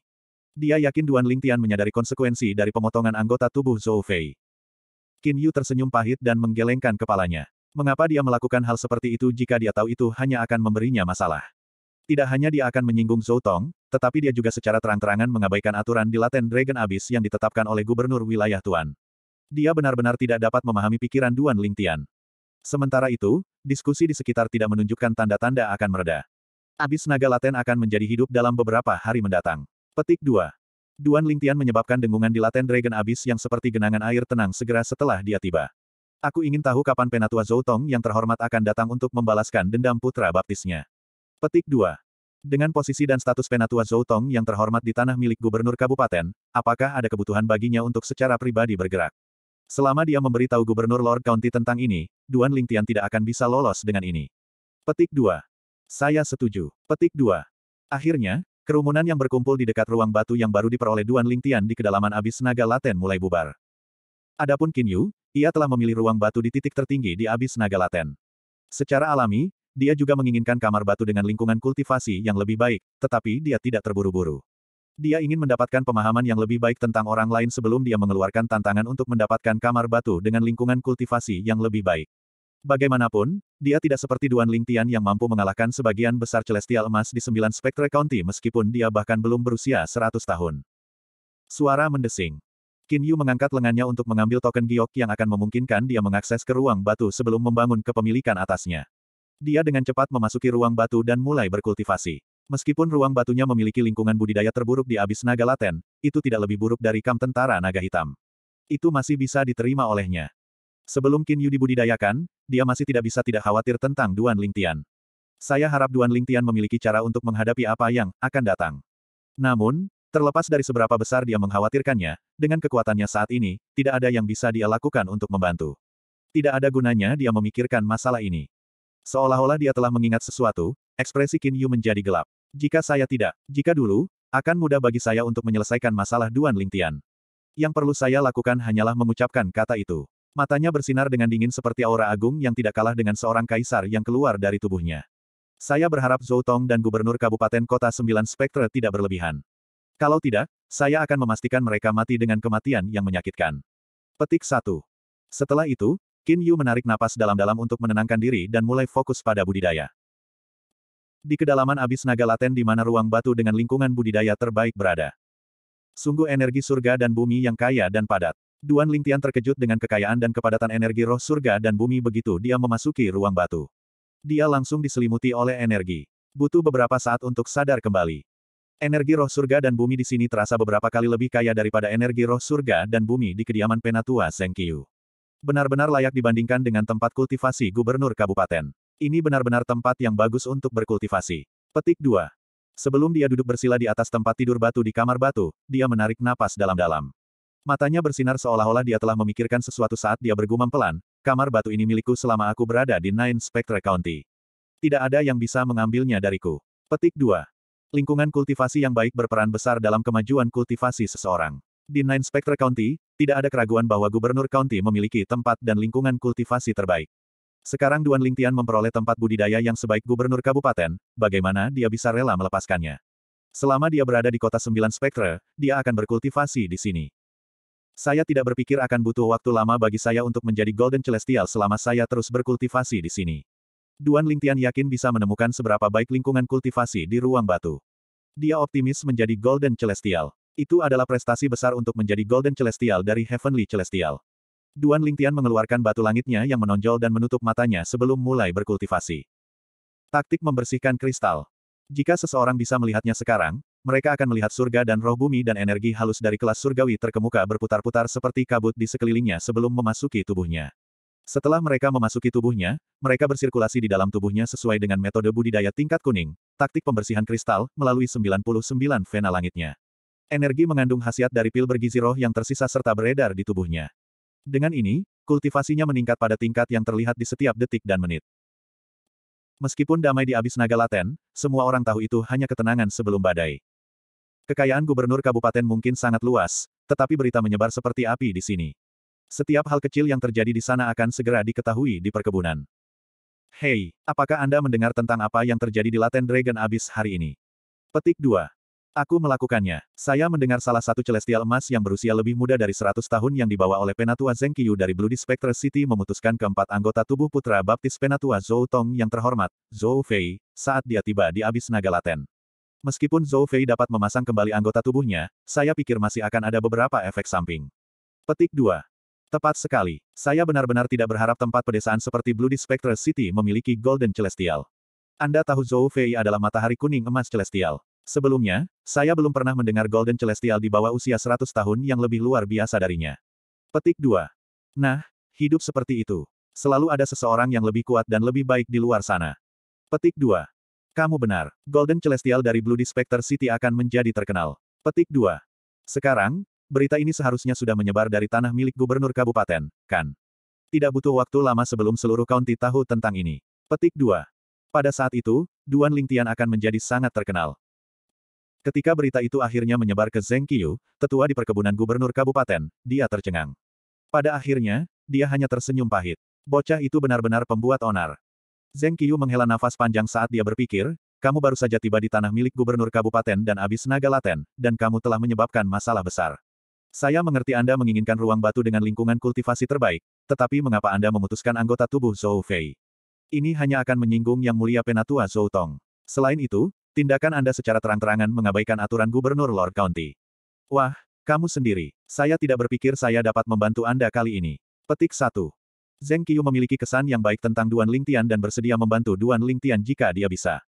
Dia yakin Duan Lingtian menyadari konsekuensi dari pemotongan anggota tubuh Zhou Fei. Qin Yu tersenyum pahit dan menggelengkan kepalanya. Mengapa dia melakukan hal seperti itu jika dia tahu itu hanya akan memberinya masalah? Tidak hanya dia akan menyinggung Zhou Tong, tetapi dia juga secara terang-terangan mengabaikan aturan di Laten Dragon Abyss yang ditetapkan oleh Gubernur Wilayah Tuan. Dia benar-benar tidak dapat memahami pikiran Duan Lingtian. Sementara itu, diskusi di sekitar tidak menunjukkan tanda-tanda akan mereda. Abis naga laten akan menjadi hidup dalam beberapa hari mendatang. Petik 2. Duan Lingtian menyebabkan dengungan di laten Dragon Abyss yang seperti genangan air tenang segera setelah dia tiba. Aku ingin tahu kapan Penatua Tong yang terhormat akan datang untuk membalaskan dendam putra baptisnya. Petik 2. Dengan posisi dan status Penatua Zhou Tong yang terhormat di tanah milik gubernur kabupaten, apakah ada kebutuhan baginya untuk secara pribadi bergerak? Selama dia memberi tahu gubernur Lord County tentang ini, Duan Lingtian tidak akan bisa lolos dengan ini. Petik 2. Saya setuju. Petik 2. Akhirnya, kerumunan yang berkumpul di dekat ruang batu yang baru diperoleh Duan Lingtian di kedalaman abis naga laten mulai bubar. Adapun Qin Yu, ia telah memilih ruang batu di titik tertinggi di abis naga laten. Secara alami, dia juga menginginkan kamar batu dengan lingkungan kultivasi yang lebih baik, tetapi dia tidak terburu-buru. Dia ingin mendapatkan pemahaman yang lebih baik tentang orang lain sebelum dia mengeluarkan tantangan untuk mendapatkan kamar batu dengan lingkungan kultivasi yang lebih baik. Bagaimanapun, dia tidak seperti Duan Lingtian yang mampu mengalahkan sebagian besar celestial emas di sembilan spektre county meskipun dia bahkan belum berusia 100 tahun. Suara mendesing. Qin Yu mengangkat lengannya untuk mengambil token giok yang akan memungkinkan dia mengakses ke ruang batu sebelum membangun kepemilikan atasnya. Dia dengan cepat memasuki ruang batu dan mulai berkultivasi. Meskipun ruang batunya memiliki lingkungan budidaya terburuk di abis naga laten, itu tidak lebih buruk dari kam tentara naga hitam. Itu masih bisa diterima olehnya. Sebelum Qin Yu dibudidayakan, dia masih tidak bisa tidak khawatir tentang Duan Lingtian. Saya harap Duan Lingtian memiliki cara untuk menghadapi apa yang akan datang. Namun, Terlepas dari seberapa besar dia mengkhawatirkannya, dengan kekuatannya saat ini, tidak ada yang bisa dia lakukan untuk membantu. Tidak ada gunanya dia memikirkan masalah ini. Seolah-olah dia telah mengingat sesuatu, ekspresi Qin Yu menjadi gelap. Jika saya tidak, jika dulu, akan mudah bagi saya untuk menyelesaikan masalah Duan Lingtian. Yang perlu saya lakukan hanyalah mengucapkan kata itu. Matanya bersinar dengan dingin seperti aura agung yang tidak kalah dengan seorang kaisar yang keluar dari tubuhnya. Saya berharap Zhou Tong dan Gubernur Kabupaten Kota Sembilan Spektre tidak berlebihan. Kalau tidak, saya akan memastikan mereka mati dengan kematian yang menyakitkan. Petik 1. Setelah itu, Qin Yu menarik napas dalam-dalam untuk menenangkan diri dan mulai fokus pada budidaya. Di kedalaman abis naga laten di mana ruang batu dengan lingkungan budidaya terbaik berada. Sungguh energi surga dan bumi yang kaya dan padat. Duan Lingtian terkejut dengan kekayaan dan kepadatan energi roh surga dan bumi begitu dia memasuki ruang batu. Dia langsung diselimuti oleh energi. Butuh beberapa saat untuk sadar kembali. Energi roh surga dan bumi di sini terasa beberapa kali lebih kaya daripada energi roh surga dan bumi di kediaman penatua Zeng Qiu benar-benar layak dibandingkan dengan tempat kultivasi gubernur kabupaten. Ini benar-benar tempat yang bagus untuk berkultivasi. Petik 2. Sebelum dia duduk bersila di atas tempat tidur batu di kamar batu, dia menarik napas dalam-dalam. Matanya bersinar seolah-olah dia telah memikirkan sesuatu saat dia bergumam pelan, kamar batu ini milikku selama aku berada di Nine Spectre County. Tidak ada yang bisa mengambilnya dariku. Petik 2. Lingkungan kultivasi yang baik berperan besar dalam kemajuan kultivasi seseorang. Di Nine Spectre County, tidak ada keraguan bahwa gubernur county memiliki tempat dan lingkungan kultivasi terbaik. Sekarang Duan Lingtian memperoleh tempat budidaya yang sebaik gubernur kabupaten, bagaimana dia bisa rela melepaskannya. Selama dia berada di kota sembilan Spectre, dia akan berkultivasi di sini. Saya tidak berpikir akan butuh waktu lama bagi saya untuk menjadi Golden Celestial selama saya terus berkultivasi di sini. Duan Lingtian yakin bisa menemukan seberapa baik lingkungan kultivasi di ruang batu. Dia optimis menjadi Golden Celestial. Itu adalah prestasi besar untuk menjadi Golden Celestial dari Heavenly Celestial. Duan Lingtian mengeluarkan batu langitnya yang menonjol dan menutup matanya sebelum mulai berkultivasi. Taktik membersihkan kristal. Jika seseorang bisa melihatnya sekarang, mereka akan melihat surga dan roh bumi dan energi halus dari kelas surgawi terkemuka berputar-putar seperti kabut di sekelilingnya sebelum memasuki tubuhnya. Setelah mereka memasuki tubuhnya, mereka bersirkulasi di dalam tubuhnya sesuai dengan metode budidaya tingkat kuning, taktik pembersihan kristal, melalui 99 vena langitnya energi mengandung khasiat dari pil bergizi roh yang tersisa serta beredar di tubuhnya. Dengan ini, kultivasinya meningkat pada tingkat yang terlihat di setiap detik dan menit. Meskipun damai di abis naga laten, semua orang tahu itu hanya ketenangan sebelum badai. Kekayaan gubernur kabupaten mungkin sangat luas, tetapi berita menyebar seperti api di sini. Setiap hal kecil yang terjadi di sana akan segera diketahui di perkebunan. Hei, apakah Anda mendengar tentang apa yang terjadi di Laten Dragon Abyss hari ini? Petik 2. Aku melakukannya. Saya mendengar salah satu celestial emas yang berusia lebih muda dari 100 tahun yang dibawa oleh Penatua Zeng Qiyu dari Bloody Spectre City memutuskan keempat anggota tubuh putra baptis Penatua Zhou Tong yang terhormat, Zhou Fei, saat dia tiba di Abis Naga Laten. Meskipun Zhou Fei dapat memasang kembali anggota tubuhnya, saya pikir masih akan ada beberapa efek samping. Petik 2. Tepat sekali. Saya benar-benar tidak berharap tempat pedesaan seperti Bloody Spectre City memiliki Golden Celestial. Anda tahu Zhou Fei adalah matahari kuning emas celestial. Sebelumnya, saya belum pernah mendengar Golden Celestial di bawah usia 100 tahun yang lebih luar biasa darinya. Petik 2. Nah, hidup seperti itu. Selalu ada seseorang yang lebih kuat dan lebih baik di luar sana. Petik 2. Kamu benar, Golden Celestial dari Blue Dispector City akan menjadi terkenal. Petik 2. Sekarang, berita ini seharusnya sudah menyebar dari tanah milik gubernur kabupaten, kan? Tidak butuh waktu lama sebelum seluruh county tahu tentang ini. Petik 2. Pada saat itu, Duan Lingtian akan menjadi sangat terkenal. Ketika berita itu akhirnya menyebar ke Zeng Qiu, tetua di perkebunan gubernur kabupaten, dia tercengang. Pada akhirnya, dia hanya tersenyum pahit. Bocah itu benar-benar pembuat onar. Zeng Qiu menghela nafas panjang saat dia berpikir, kamu baru saja tiba di tanah milik gubernur kabupaten dan abis naga laten, dan kamu telah menyebabkan masalah besar. Saya mengerti Anda menginginkan ruang batu dengan lingkungan kultivasi terbaik, tetapi mengapa Anda memutuskan anggota tubuh Zhou Fei? Ini hanya akan menyinggung Yang Mulia Penatua Zhou Tong. Selain itu, Tindakan Anda secara terang-terangan mengabaikan aturan gubernur Lord County. Wah, kamu sendiri. Saya tidak berpikir saya dapat membantu Anda kali ini. Petik 1. Zeng Qiu memiliki kesan yang baik tentang Duan Lingtian dan bersedia membantu Duan Lingtian jika dia bisa.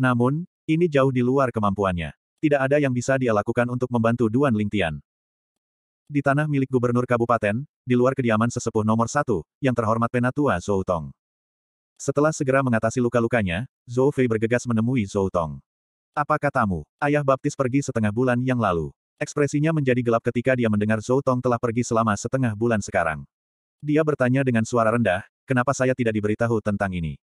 Namun, ini jauh di luar kemampuannya. Tidak ada yang bisa dia lakukan untuk membantu Duan Lingtian. Di tanah milik gubernur kabupaten, di luar kediaman sesepuh nomor satu, yang terhormat penatua Zhou Tong. Setelah segera mengatasi luka-lukanya, Zhou Fei bergegas menemui Zhou Tong. Apa katamu? Ayah baptis pergi setengah bulan yang lalu. Ekspresinya menjadi gelap ketika dia mendengar Zhou Tong telah pergi selama setengah bulan sekarang. Dia bertanya dengan suara rendah, kenapa saya tidak diberitahu tentang ini?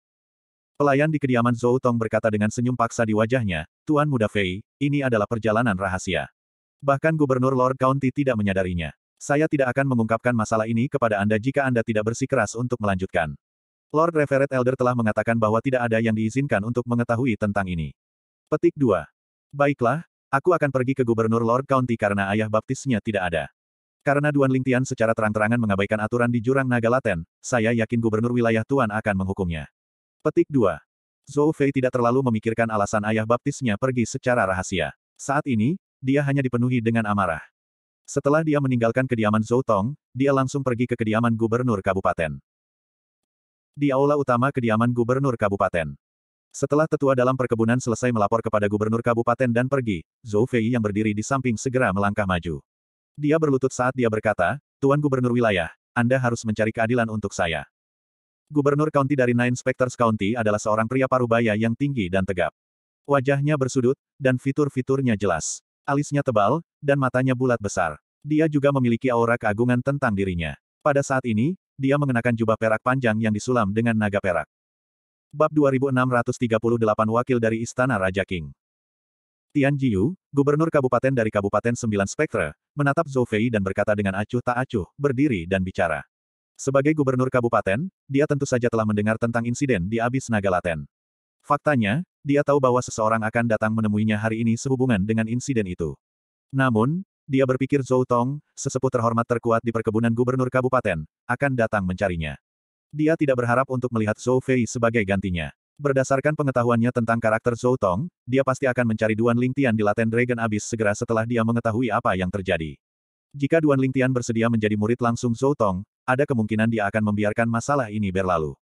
Pelayan di kediaman Zhou Tong berkata dengan senyum paksa di wajahnya, Tuan Muda Fei, ini adalah perjalanan rahasia. Bahkan Gubernur Lord County tidak menyadarinya. Saya tidak akan mengungkapkan masalah ini kepada Anda jika Anda tidak bersikeras untuk melanjutkan. Lord Reveret Elder telah mengatakan bahwa tidak ada yang diizinkan untuk mengetahui tentang ini. Petik 2. Baiklah, aku akan pergi ke Gubernur Lord County karena ayah baptisnya tidak ada. Karena Duan Lingtian secara terang-terangan mengabaikan aturan di jurang naga laten, saya yakin Gubernur wilayah Tuan akan menghukumnya. Petik 2. Zhou Fei tidak terlalu memikirkan alasan ayah baptisnya pergi secara rahasia. Saat ini, dia hanya dipenuhi dengan amarah. Setelah dia meninggalkan kediaman Zhou Tong, dia langsung pergi ke kediaman gubernur kabupaten. Di aula utama kediaman gubernur kabupaten, setelah tetua dalam perkebunan selesai melapor kepada gubernur kabupaten dan pergi, Zhou Fei yang berdiri di samping segera melangkah maju. Dia berlutut saat dia berkata, Tuan Gubernur Wilayah, Anda harus mencari keadilan untuk saya. Gubernur County dari Nine Specters County adalah seorang pria parubaya yang tinggi dan tegap. Wajahnya bersudut, dan fitur-fiturnya jelas. Alisnya tebal, dan matanya bulat besar. Dia juga memiliki aura keagungan tentang dirinya. Pada saat ini, dia mengenakan jubah perak panjang yang disulam dengan naga perak. Bab 2638 Wakil dari Istana Raja King Tian jiu gubernur kabupaten dari Kabupaten Sembilan Spektra, menatap Zhou Fei dan berkata dengan acuh tak acuh, berdiri dan bicara. Sebagai gubernur kabupaten, dia tentu saja telah mendengar tentang insiden di Abis Naga Laten. Faktanya, dia tahu bahwa seseorang akan datang menemuinya hari ini sehubungan dengan insiden itu. Namun, dia berpikir Zhou Tong, sesepuh terhormat terkuat di perkebunan gubernur kabupaten, akan datang mencarinya. Dia tidak berharap untuk melihat Zhou Fei sebagai gantinya. Berdasarkan pengetahuannya tentang karakter Zhou Tong, dia pasti akan mencari Duan Ling Tian di Laten Dragon Abyss segera setelah dia mengetahui apa yang terjadi. Jika Duan Ling Tian bersedia menjadi murid langsung Zhou Tong, ada kemungkinan dia akan membiarkan masalah ini berlalu.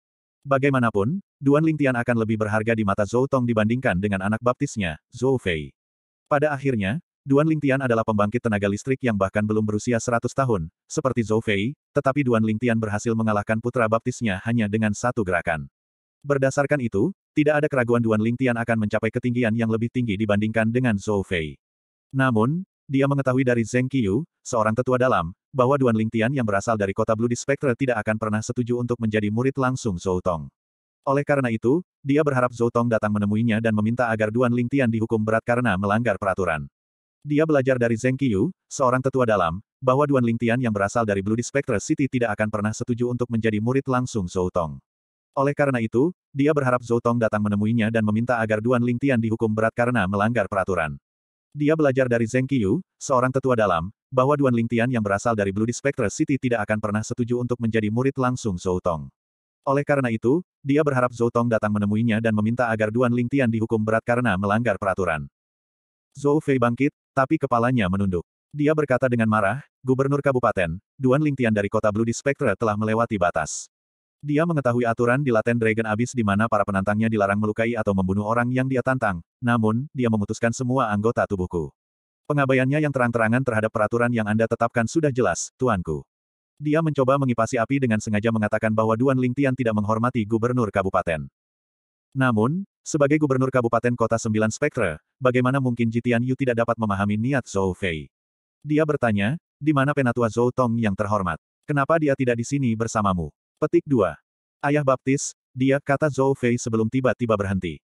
Bagaimanapun, Duan Ling Tian akan lebih berharga di mata Zhou Tong dibandingkan dengan anak baptisnya, Zhou Fei. Pada akhirnya, Duan Lingtian adalah pembangkit tenaga listrik yang bahkan belum berusia 100 tahun, seperti Zhou Fei, tetapi Duan Lingtian berhasil mengalahkan putra baptisnya hanya dengan satu gerakan. Berdasarkan itu, tidak ada keraguan Duan Lingtian akan mencapai ketinggian yang lebih tinggi dibandingkan dengan Zhou Fei. Namun, dia mengetahui dari Zheng Qiyu, seorang tetua dalam, bahwa Duan Lingtian yang berasal dari kota Blue Spectre tidak akan pernah setuju untuk menjadi murid langsung Zhou Tong. Oleh karena itu, dia berharap Zhou Tong datang menemuinya dan meminta agar Duan Lingtian dihukum berat karena melanggar peraturan. Dia belajar dari Zheng Qiyu, seorang tetua dalam, bahwa Duan Lingtian yang berasal dari Blue Spectre City tidak akan pernah setuju untuk menjadi murid langsung Zhou Tong. Oleh karena itu, dia berharap Zhou Tong datang menemuinya dan meminta agar Duan Lingtian dihukum berat karena melanggar peraturan. Dia belajar dari Zheng Qiyu, seorang tetua dalam, bahwa Duan Lingtian yang berasal dari Blue Spectre City tidak akan pernah setuju untuk menjadi murid langsung Zhou Tong. Oleh karena itu, dia berharap Zhou Tong datang menemuinya dan meminta agar Duan Lingtian dihukum berat karena melanggar peraturan. Zhou Fei bangkit, tapi kepalanya menunduk. Dia berkata dengan marah, Gubernur Kabupaten, Duan Lingtian dari kota Blue Spectre telah melewati batas. Dia mengetahui aturan di Laten Dragon Abyss di mana para penantangnya dilarang melukai atau membunuh orang yang dia tantang, namun, dia memutuskan semua anggota tubuhku. Pengabaiannya yang terang-terangan terhadap peraturan yang Anda tetapkan sudah jelas, Tuanku. Dia mencoba mengipasi api dengan sengaja mengatakan bahwa Duan Lingtian tidak menghormati gubernur kabupaten. Namun, sebagai gubernur Kabupaten Kota Sembilan Spektre, bagaimana mungkin Jitian Yu tidak dapat memahami niat Zhou Fei? Dia bertanya, di mana penatua Zhou Tong yang terhormat? Kenapa dia tidak di sini bersamamu? Petik 2. Ayah baptis, dia kata Zhou Fei sebelum tiba-tiba berhenti.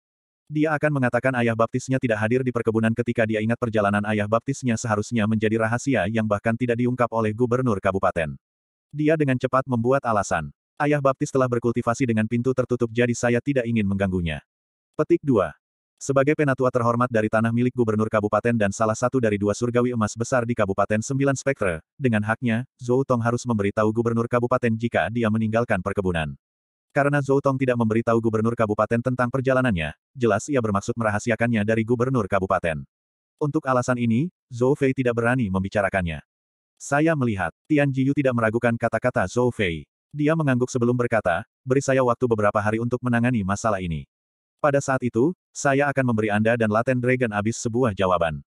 Dia akan mengatakan ayah baptisnya tidak hadir di perkebunan ketika dia ingat perjalanan ayah baptisnya seharusnya menjadi rahasia yang bahkan tidak diungkap oleh gubernur kabupaten. Dia dengan cepat membuat alasan. Ayah baptis telah berkultivasi dengan pintu tertutup jadi saya tidak ingin mengganggunya. Petik 2. Sebagai penatua terhormat dari tanah milik gubernur kabupaten dan salah satu dari dua surgawi emas besar di Kabupaten Sembilan Spektre, dengan haknya, Zhou Tong harus memberitahu gubernur kabupaten jika dia meninggalkan perkebunan. Karena Zhou Tong tidak memberitahu gubernur kabupaten tentang perjalanannya, jelas ia bermaksud merahasiakannya dari gubernur kabupaten. Untuk alasan ini, Zhou Fei tidak berani membicarakannya. Saya melihat, Tian Jiyu tidak meragukan kata-kata Zhou Fei. Dia mengangguk sebelum berkata, beri saya waktu beberapa hari untuk menangani masalah ini. Pada saat itu, saya akan memberi Anda dan Laten Dragon abis sebuah jawaban.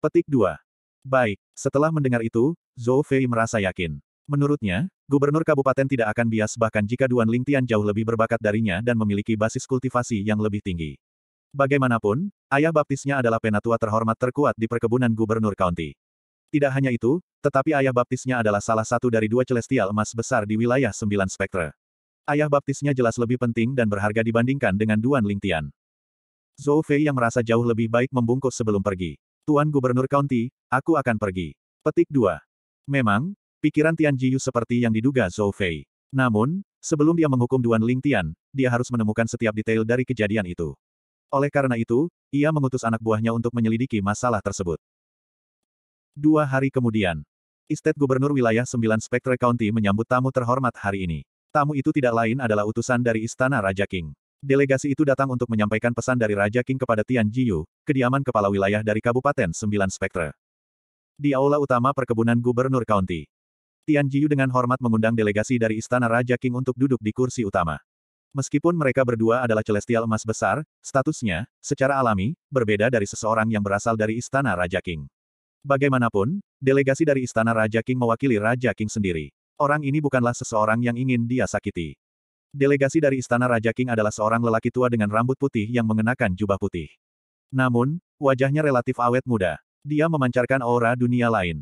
Petik 2. Baik, setelah mendengar itu, Zhou Fei merasa yakin. Menurutnya, gubernur kabupaten tidak akan bias bahkan jika Duan Ling Tian jauh lebih berbakat darinya dan memiliki basis kultivasi yang lebih tinggi. Bagaimanapun, ayah baptisnya adalah penatua terhormat terkuat di perkebunan gubernur county. Tidak hanya itu, tetapi ayah baptisnya adalah salah satu dari dua celestial emas besar di wilayah sembilan spektra. Ayah baptisnya jelas lebih penting dan berharga dibandingkan dengan Duan Lingtian. Zhou Fei yang merasa jauh lebih baik membungkus sebelum pergi. Tuan Gubernur County, aku akan pergi. Petik 2. Memang, pikiran Tian Jiyu seperti yang diduga Zhou Fei. Namun, sebelum dia menghukum Duan Lingtian, dia harus menemukan setiap detail dari kejadian itu. Oleh karena itu, ia mengutus anak buahnya untuk menyelidiki masalah tersebut. Dua hari kemudian, Istet Gubernur Wilayah 9 Spectre County menyambut tamu terhormat hari ini. Tamu itu tidak lain adalah utusan dari Istana Raja King. Delegasi itu datang untuk menyampaikan pesan dari Raja King kepada Tian Jiu, kediaman kepala wilayah dari Kabupaten 9 Spectre. Di aula utama perkebunan Gubernur County. Tian Jiu dengan hormat mengundang delegasi dari Istana Raja King untuk duduk di kursi utama. Meskipun mereka berdua adalah celestial emas besar, statusnya, secara alami, berbeda dari seseorang yang berasal dari Istana Raja King. Bagaimanapun, delegasi dari Istana Raja King mewakili Raja King sendiri. Orang ini bukanlah seseorang yang ingin dia sakiti. Delegasi dari Istana Raja King adalah seorang lelaki tua dengan rambut putih yang mengenakan jubah putih. Namun, wajahnya relatif awet muda. Dia memancarkan aura dunia lain.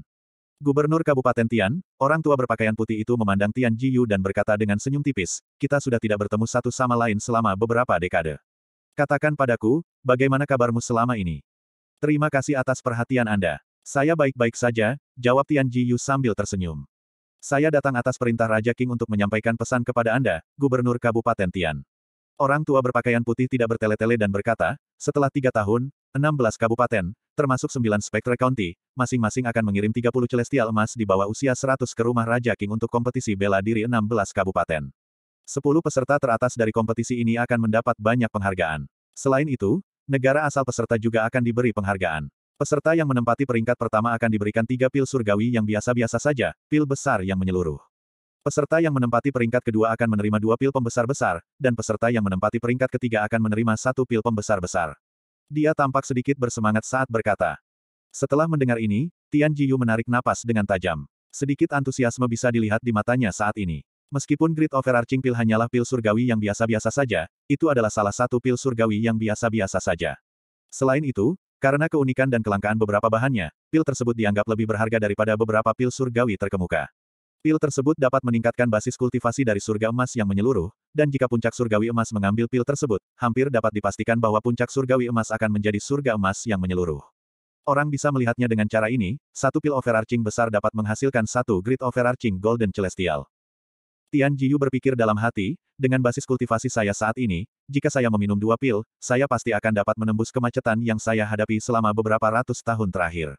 Gubernur Kabupaten Tian, orang tua berpakaian putih itu memandang Tian Jiyu dan berkata dengan senyum tipis, kita sudah tidak bertemu satu sama lain selama beberapa dekade. Katakan padaku, bagaimana kabarmu selama ini? Terima kasih atas perhatian Anda. Saya baik-baik saja, jawab Tian Ji Yu sambil tersenyum. Saya datang atas perintah Raja King untuk menyampaikan pesan kepada Anda, Gubernur Kabupaten Tian. Orang tua berpakaian putih tidak bertele-tele dan berkata, setelah tiga tahun, 16 kabupaten, termasuk 9 Spectre County, masing-masing akan mengirim 30 celestial emas di bawah usia 100 ke rumah Raja King untuk kompetisi bela diri 16 kabupaten. 10 peserta teratas dari kompetisi ini akan mendapat banyak penghargaan. Selain itu, negara asal peserta juga akan diberi penghargaan. Peserta yang menempati peringkat pertama akan diberikan tiga pil surgawi yang biasa-biasa saja, pil besar yang menyeluruh. Peserta yang menempati peringkat kedua akan menerima dua pil pembesar besar, dan peserta yang menempati peringkat ketiga akan menerima satu pil pembesar besar. Dia tampak sedikit bersemangat saat berkata. Setelah mendengar ini, Tian Jiyu menarik napas dengan tajam. Sedikit antusiasme bisa dilihat di matanya saat ini. Meskipun grid overarching pil hanyalah pil surgawi yang biasa-biasa saja, itu adalah salah satu pil surgawi yang biasa-biasa saja. Selain itu, karena keunikan dan kelangkaan beberapa bahannya, pil tersebut dianggap lebih berharga daripada beberapa pil surgawi terkemuka. Pil tersebut dapat meningkatkan basis kultivasi dari surga emas yang menyeluruh, dan jika puncak surgawi emas mengambil pil tersebut, hampir dapat dipastikan bahwa puncak surgawi emas akan menjadi surga emas yang menyeluruh. Orang bisa melihatnya dengan cara ini, satu pil overarching besar dapat menghasilkan satu grid overarching golden celestial. Tian Jiyu berpikir dalam hati, dengan basis kultivasi saya saat ini, jika saya meminum dua pil, saya pasti akan dapat menembus kemacetan yang saya hadapi selama beberapa ratus tahun terakhir.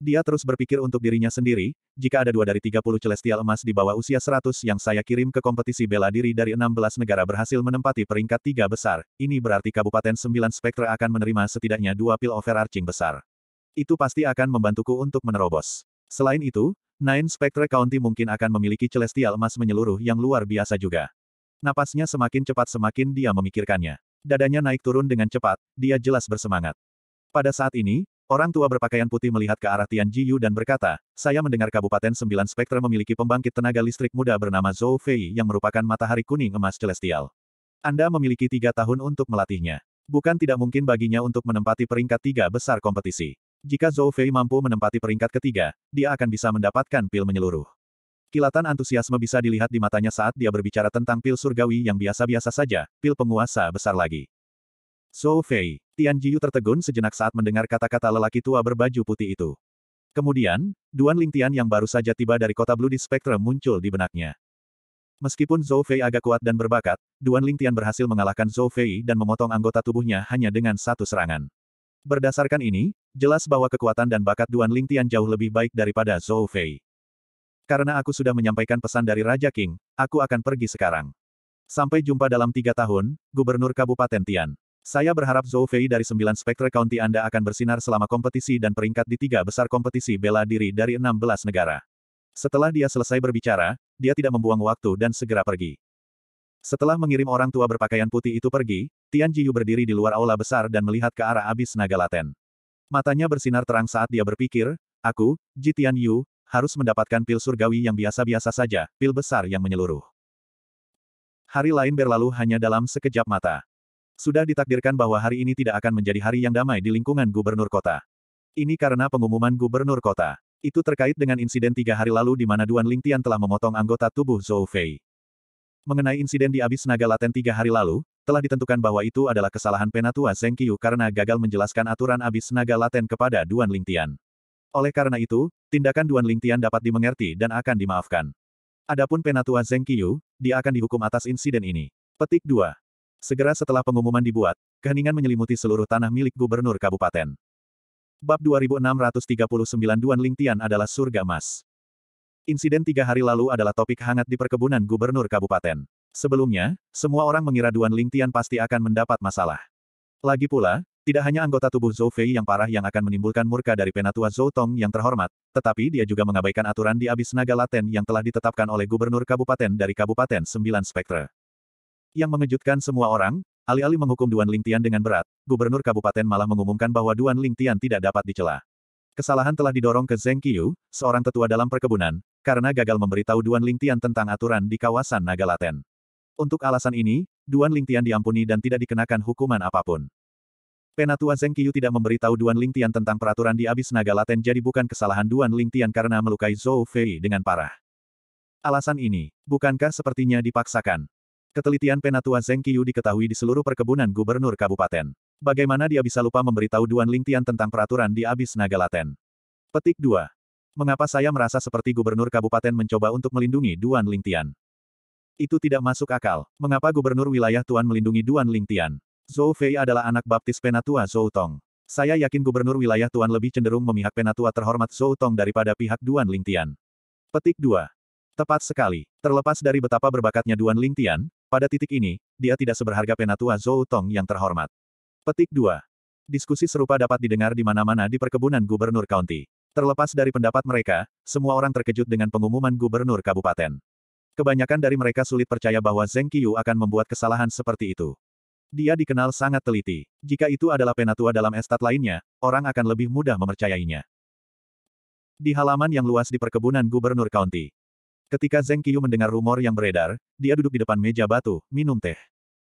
Dia terus berpikir untuk dirinya sendiri, jika ada dua dari 30 celestial emas di bawah usia 100 yang saya kirim ke kompetisi bela diri dari 16 negara berhasil menempati peringkat tiga besar, ini berarti Kabupaten 9 Spektra akan menerima setidaknya dua pil overarching besar. Itu pasti akan membantuku untuk menerobos. Selain itu, Nine Spectre County mungkin akan memiliki celestial emas menyeluruh yang luar biasa juga. Napasnya semakin cepat semakin dia memikirkannya. Dadanya naik turun dengan cepat, dia jelas bersemangat. Pada saat ini, orang tua berpakaian putih melihat ke arah Tian Jiyu dan berkata, saya mendengar Kabupaten Sembilan Spektrum memiliki pembangkit tenaga listrik muda bernama Zhou Fei yang merupakan matahari kuning emas celestial. Anda memiliki tiga tahun untuk melatihnya. Bukan tidak mungkin baginya untuk menempati peringkat tiga besar kompetisi. Jika Zhou Fei mampu menempati peringkat ketiga, dia akan bisa mendapatkan pil menyeluruh. Kilatan antusiasme bisa dilihat di matanya saat dia berbicara tentang pil surgawi yang biasa-biasa saja, pil penguasa besar lagi. Zhou Fei, Tian Jiyu tertegun sejenak saat mendengar kata-kata lelaki tua berbaju putih itu. Kemudian, Duan Ling Tian yang baru saja tiba dari kota Blue di Spectrum muncul di benaknya. Meskipun Zhou Fei agak kuat dan berbakat, Duan Ling Tian berhasil mengalahkan Zhou Fei dan memotong anggota tubuhnya hanya dengan satu serangan. Berdasarkan ini, jelas bahwa kekuatan dan bakat Duan Ling Tian jauh lebih baik daripada Zhou Fei. Karena aku sudah menyampaikan pesan dari Raja King, aku akan pergi sekarang. Sampai jumpa dalam tiga tahun, Gubernur Kabupaten Tian. Saya berharap Zhou Fei dari sembilan spektre county Anda akan bersinar selama kompetisi dan peringkat di tiga besar kompetisi bela diri dari enam belas negara. Setelah dia selesai berbicara, dia tidak membuang waktu dan segera pergi. Setelah mengirim orang tua berpakaian putih itu pergi, Tian Jiyu berdiri di luar aula besar dan melihat ke arah abis naga laten. Matanya bersinar terang saat dia berpikir, aku, Jitian Yu, harus mendapatkan pil surgawi yang biasa-biasa saja, pil besar yang menyeluruh. Hari lain berlalu hanya dalam sekejap mata. Sudah ditakdirkan bahwa hari ini tidak akan menjadi hari yang damai di lingkungan gubernur kota. Ini karena pengumuman gubernur kota. Itu terkait dengan insiden tiga hari lalu di mana Duan Lingtian telah memotong anggota tubuh Zhou Fei. Mengenai insiden di Abis Naga Laten tiga hari lalu, telah ditentukan bahwa itu adalah kesalahan penatua Zeng Qiu karena gagal menjelaskan aturan abis naga laten kepada Duan Lingtian. Oleh karena itu, tindakan Duan Lingtian dapat dimengerti dan akan dimaafkan. Adapun penatua Zeng Qiu, dia akan dihukum atas insiden ini. Petik 2. Segera setelah pengumuman dibuat, keheningan menyelimuti seluruh tanah milik gubernur kabupaten. Bab 2639 Duan Lingtian adalah surga emas. Insiden tiga hari lalu adalah topik hangat di perkebunan gubernur kabupaten. Sebelumnya, semua orang mengira Duan Ling Tian pasti akan mendapat masalah. Lagi pula, tidak hanya anggota tubuh Zhou Fei yang parah yang akan menimbulkan murka dari penatua Zhou Tong yang terhormat, tetapi dia juga mengabaikan aturan di abis naga laten yang telah ditetapkan oleh gubernur kabupaten dari Kabupaten Sembilan Spektre. Yang mengejutkan semua orang, alih-alih menghukum Duan Ling Tian dengan berat, gubernur kabupaten malah mengumumkan bahwa Duan Ling Tian tidak dapat dicela. Kesalahan telah didorong ke Zheng Qiyu, seorang tetua dalam perkebunan, karena gagal memberitahu Duan Ling Tian tentang aturan di kawasan naga laten. Untuk alasan ini, Duan Lingtian diampuni dan tidak dikenakan hukuman apapun. Penatua Zeng Qiyu tidak memberitahu Duan Lingtian tentang peraturan di Abis Naga Laten jadi bukan kesalahan Duan Lingtian karena melukai Zhou Fei dengan parah. Alasan ini, bukankah sepertinya dipaksakan? Ketelitian Penatua Zeng Qiyu diketahui di seluruh perkebunan gubernur kabupaten. Bagaimana dia bisa lupa memberitahu Duan Lingtian tentang peraturan di Abis Naga Laten? Petik 2. Mengapa saya merasa seperti gubernur kabupaten mencoba untuk melindungi Duan Lingtian? Itu tidak masuk akal. Mengapa gubernur wilayah Tuan melindungi Duan Lingtian? Zhou Fei adalah anak baptis penatua Zhou Tong. Saya yakin gubernur wilayah Tuan lebih cenderung memihak penatua terhormat Zhou Tong daripada pihak Duan Lingtian. Petik 2. Tepat sekali. Terlepas dari betapa berbakatnya Duan Lingtian, pada titik ini, dia tidak seberharga penatua Zhou Tong yang terhormat. Petik 2. Diskusi serupa dapat didengar di mana-mana di perkebunan gubernur county. Terlepas dari pendapat mereka, semua orang terkejut dengan pengumuman gubernur kabupaten. Kebanyakan dari mereka sulit percaya bahwa Zeng Qiyu akan membuat kesalahan seperti itu. Dia dikenal sangat teliti. Jika itu adalah penatua dalam estat lainnya, orang akan lebih mudah mempercayainya. Di halaman yang luas di perkebunan Gubernur County. Ketika Zeng Qiyu mendengar rumor yang beredar, dia duduk di depan meja batu, minum teh.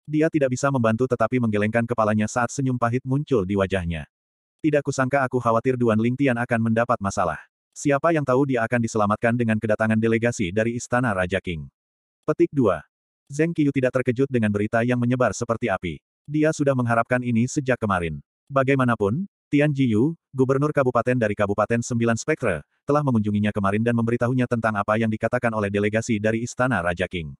Dia tidak bisa membantu tetapi menggelengkan kepalanya saat senyum pahit muncul di wajahnya. Tidak kusangka aku khawatir Duan Lingtian akan mendapat masalah. Siapa yang tahu dia akan diselamatkan dengan kedatangan delegasi dari Istana Raja King. Petik 2. Zeng Qiyu tidak terkejut dengan berita yang menyebar seperti api. Dia sudah mengharapkan ini sejak kemarin. Bagaimanapun, Tian Jiyu, gubernur kabupaten dari Kabupaten Sembilan Spektre, telah mengunjunginya kemarin dan memberitahunya tentang apa yang dikatakan oleh delegasi dari Istana Raja King.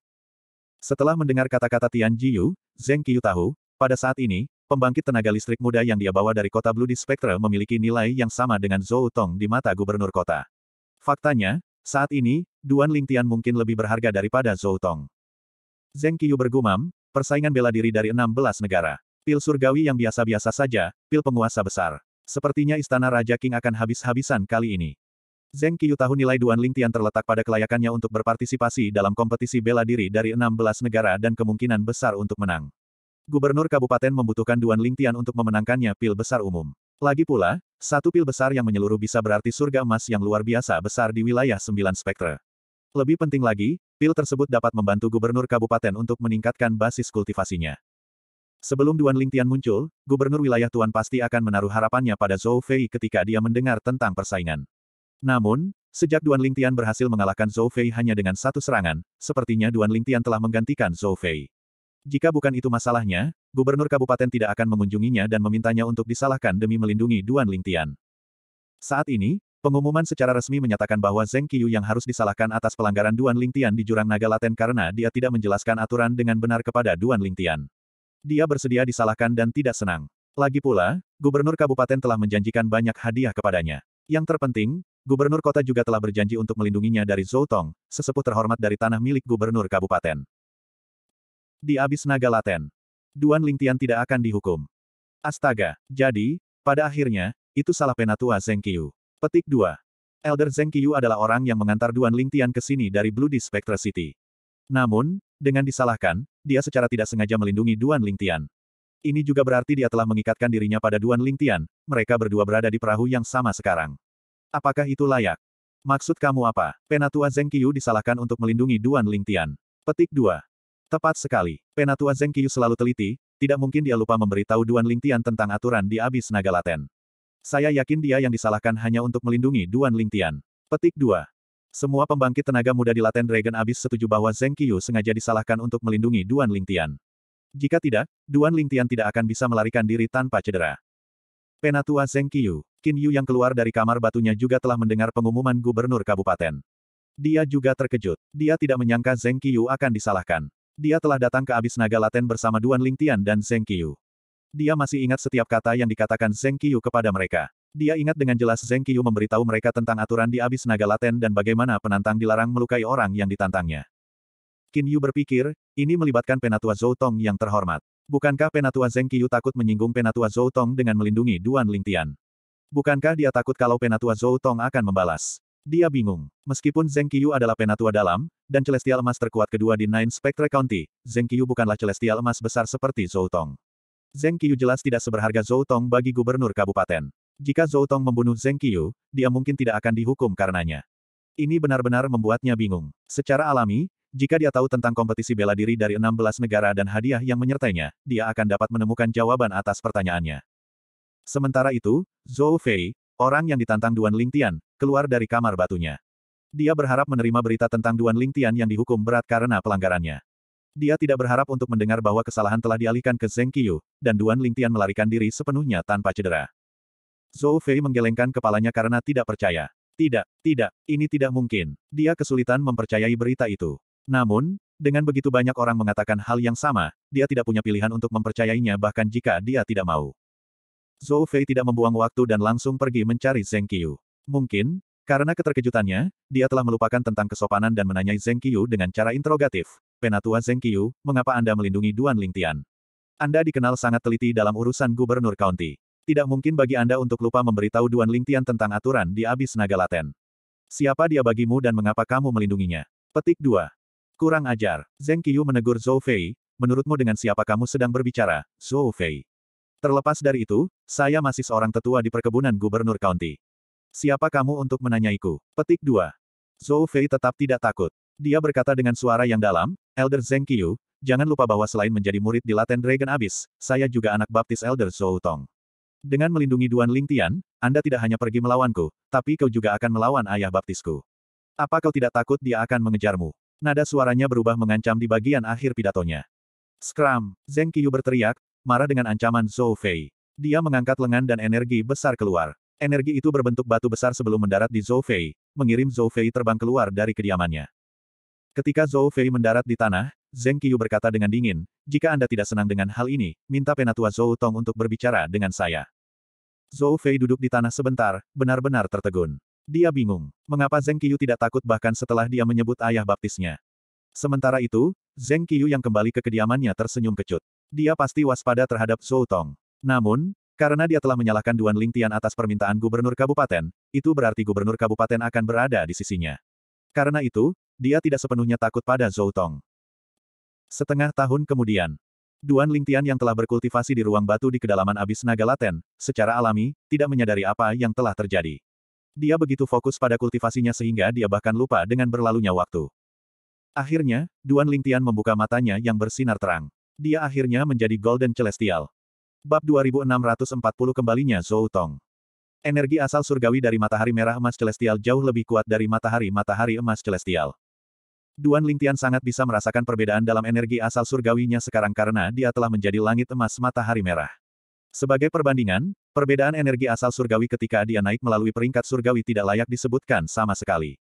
Setelah mendengar kata-kata Tian Jiyu, Zeng Qiyu tahu, pada saat ini, Pembangkit tenaga listrik muda yang dia bawa dari kota Blue di Spectre memiliki nilai yang sama dengan Zhou Tong di mata gubernur kota. Faktanya, saat ini, Duan Lingtian mungkin lebih berharga daripada Zhou Tong. Zeng Qiyu bergumam, persaingan bela diri dari 16 negara. Pil surgawi yang biasa-biasa saja, pil penguasa besar. Sepertinya istana Raja King akan habis-habisan kali ini. Zeng Qiyu tahu nilai Duan Lingtian terletak pada kelayakannya untuk berpartisipasi dalam kompetisi bela diri dari 16 negara dan kemungkinan besar untuk menang gubernur kabupaten membutuhkan Duan Lingtian untuk memenangkannya pil besar umum. Lagi pula, satu pil besar yang menyeluruh bisa berarti surga emas yang luar biasa besar di wilayah sembilan spektra. Lebih penting lagi, pil tersebut dapat membantu gubernur kabupaten untuk meningkatkan basis kultivasinya. Sebelum Duan Lingtian muncul, gubernur wilayah Tuan pasti akan menaruh harapannya pada Zhou Fei ketika dia mendengar tentang persaingan. Namun, Sejak Duan Lingtian berhasil mengalahkan Zhou Fei hanya dengan satu serangan, sepertinya Duan Lingtian telah menggantikan Zhou Fei. Jika bukan itu masalahnya, gubernur kabupaten tidak akan mengunjunginya dan memintanya untuk disalahkan demi melindungi Duan Lingtian. Saat ini, pengumuman secara resmi menyatakan bahwa Zeng Qiyu yang harus disalahkan atas pelanggaran Duan Lingtian di Jurang Naga Laten karena dia tidak menjelaskan aturan dengan benar kepada Duan Lingtian. Dia bersedia disalahkan dan tidak senang. Lagi pula, gubernur kabupaten telah menjanjikan banyak hadiah kepadanya. Yang terpenting, gubernur kota juga telah berjanji untuk melindunginya dari Zhou Tong, sesepuh terhormat dari tanah milik gubernur kabupaten. Di abis naga laten. Duan Lingtian tidak akan dihukum. Astaga, jadi, pada akhirnya, itu salah penatua Zeng Qiu. Petik 2. Elder Zeng Qiu adalah orang yang mengantar Duan Lingtian ke sini dari Bloody Spectre City. Namun, dengan disalahkan, dia secara tidak sengaja melindungi Duan Lingtian. Ini juga berarti dia telah mengikatkan dirinya pada Duan Lingtian, mereka berdua berada di perahu yang sama sekarang. Apakah itu layak? Maksud kamu apa? Penatua Zeng Qiu disalahkan untuk melindungi Duan Lingtian. Petik 2. Tepat sekali. Penatua Zeng Qiyu selalu teliti, tidak mungkin dia lupa memberitahu Duan Lingtian tentang aturan di Abis Naga Laten. Saya yakin dia yang disalahkan hanya untuk melindungi Duan Lingtian. Petik 2. Semua pembangkit tenaga muda di Laten Dragon Abis setuju bahwa Zeng Qiyu sengaja disalahkan untuk melindungi Duan Lingtian. Jika tidak, Duan Lingtian tidak akan bisa melarikan diri tanpa cedera. Penatua Zeng Qiyu, Qin Yu yang keluar dari kamar batunya juga telah mendengar pengumuman gubernur kabupaten. Dia juga terkejut. Dia tidak menyangka Zeng Qiyu akan disalahkan. Dia telah datang ke abis naga laten bersama Duan Lingtian dan Zeng Qiu. Dia masih ingat setiap kata yang dikatakan Zeng Qiu kepada mereka. Dia ingat dengan jelas Zeng Qiu memberitahu mereka tentang aturan di abis naga laten dan bagaimana penantang dilarang melukai orang yang ditantangnya. Qin Yu berpikir, ini melibatkan Penatua Zhou Tong yang terhormat. Bukankah Penatua Zeng Qiu takut menyinggung Penatua Zhou Tong dengan melindungi Duan Lingtian? Bukankah dia takut kalau Penatua Zhou Tong akan membalas? Dia bingung. Meskipun Zeng Qiyu adalah penatua dalam, dan Celestial Emas terkuat kedua di Nine Spectre County, Zeng Qiyu bukanlah Celestial Emas besar seperti Zhou Tong. Zeng Qiyu jelas tidak seberharga Zhou Tong bagi gubernur kabupaten. Jika Zhou Tong membunuh Zeng Qiyu, dia mungkin tidak akan dihukum karenanya. Ini benar-benar membuatnya bingung. Secara alami, jika dia tahu tentang kompetisi bela diri dari 16 negara dan hadiah yang menyertainya, dia akan dapat menemukan jawaban atas pertanyaannya. Sementara itu, Zhou Fei, orang yang ditantang Duan Lingtian, keluar dari kamar batunya. Dia berharap menerima berita tentang Duan Ling Tian yang dihukum berat karena pelanggarannya. Dia tidak berharap untuk mendengar bahwa kesalahan telah dialihkan ke Zheng Qiyu, dan Duan Ling Tian melarikan diri sepenuhnya tanpa cedera. Zhou Fei menggelengkan kepalanya karena tidak percaya. Tidak, tidak, ini tidak mungkin. Dia kesulitan mempercayai berita itu. Namun, dengan begitu banyak orang mengatakan hal yang sama, dia tidak punya pilihan untuk mempercayainya bahkan jika dia tidak mau. Zhou Fei tidak membuang waktu dan langsung pergi mencari Zheng Qiyu. Mungkin, karena keterkejutannya, dia telah melupakan tentang kesopanan dan menanyai Zeng Qiyu dengan cara interogatif. Penatua Zeng Qiyu, mengapa Anda melindungi Duan Lingtian? Anda dikenal sangat teliti dalam urusan gubernur county. Tidak mungkin bagi Anda untuk lupa memberitahu Duan Lingtian tentang aturan di Abis Naga Laten. Siapa dia bagimu dan mengapa kamu melindunginya? Petik 2. Kurang ajar. Zeng Qiyu menegur Zhou Fei, menurutmu dengan siapa kamu sedang berbicara, Zhou Fei? Terlepas dari itu, saya masih seorang tetua di perkebunan gubernur county. Siapa kamu untuk menanyaiku? Petik 2. Zhou Fei tetap tidak takut. Dia berkata dengan suara yang dalam, Elder Zheng Qiu, jangan lupa bahwa selain menjadi murid di Laten Dragon Abyss, saya juga anak baptis Elder Zhou Tong. Dengan melindungi Duan Ling Tian, Anda tidak hanya pergi melawanku, tapi kau juga akan melawan ayah baptisku. Apa kau tidak takut dia akan mengejarmu? Nada suaranya berubah mengancam di bagian akhir pidatonya. Scram, Zheng Qiu berteriak, marah dengan ancaman Zhou Fei. Dia mengangkat lengan dan energi besar keluar. Energi itu berbentuk batu besar sebelum mendarat di Zhou Fei, mengirim Zhou Fei terbang keluar dari kediamannya. Ketika Zhou Fei mendarat di tanah, Zeng Qiu berkata dengan dingin, jika Anda tidak senang dengan hal ini, minta penatua Zhou Tong untuk berbicara dengan saya. Zhou Fei duduk di tanah sebentar, benar-benar tertegun. Dia bingung, mengapa Zeng Qiu tidak takut bahkan setelah dia menyebut ayah baptisnya. Sementara itu, Zeng Qiu yang kembali ke kediamannya tersenyum kecut. Dia pasti waspada terhadap Zhou Tong. Namun, karena dia telah menyalahkan Duan Lingtian atas permintaan gubernur kabupaten, itu berarti gubernur kabupaten akan berada di sisinya. Karena itu, dia tidak sepenuhnya takut pada Zhou Tong. Setengah tahun kemudian, Duan Lingtian yang telah berkultivasi di ruang batu di kedalaman abis naga laten, secara alami, tidak menyadari apa yang telah terjadi. Dia begitu fokus pada kultivasinya sehingga dia bahkan lupa dengan berlalunya waktu. Akhirnya, Duan Lingtian membuka matanya yang bersinar terang. Dia akhirnya menjadi Golden Celestial. Bab 2640 kembalinya Zhou Tong. Energi asal surgawi dari matahari merah emas celestial jauh lebih kuat dari matahari-matahari emas celestial. Duan Lingtian sangat bisa merasakan perbedaan dalam energi asal surgawinya sekarang karena dia telah menjadi langit emas matahari merah. Sebagai perbandingan, perbedaan energi asal surgawi ketika dia naik melalui peringkat surgawi tidak layak disebutkan sama sekali.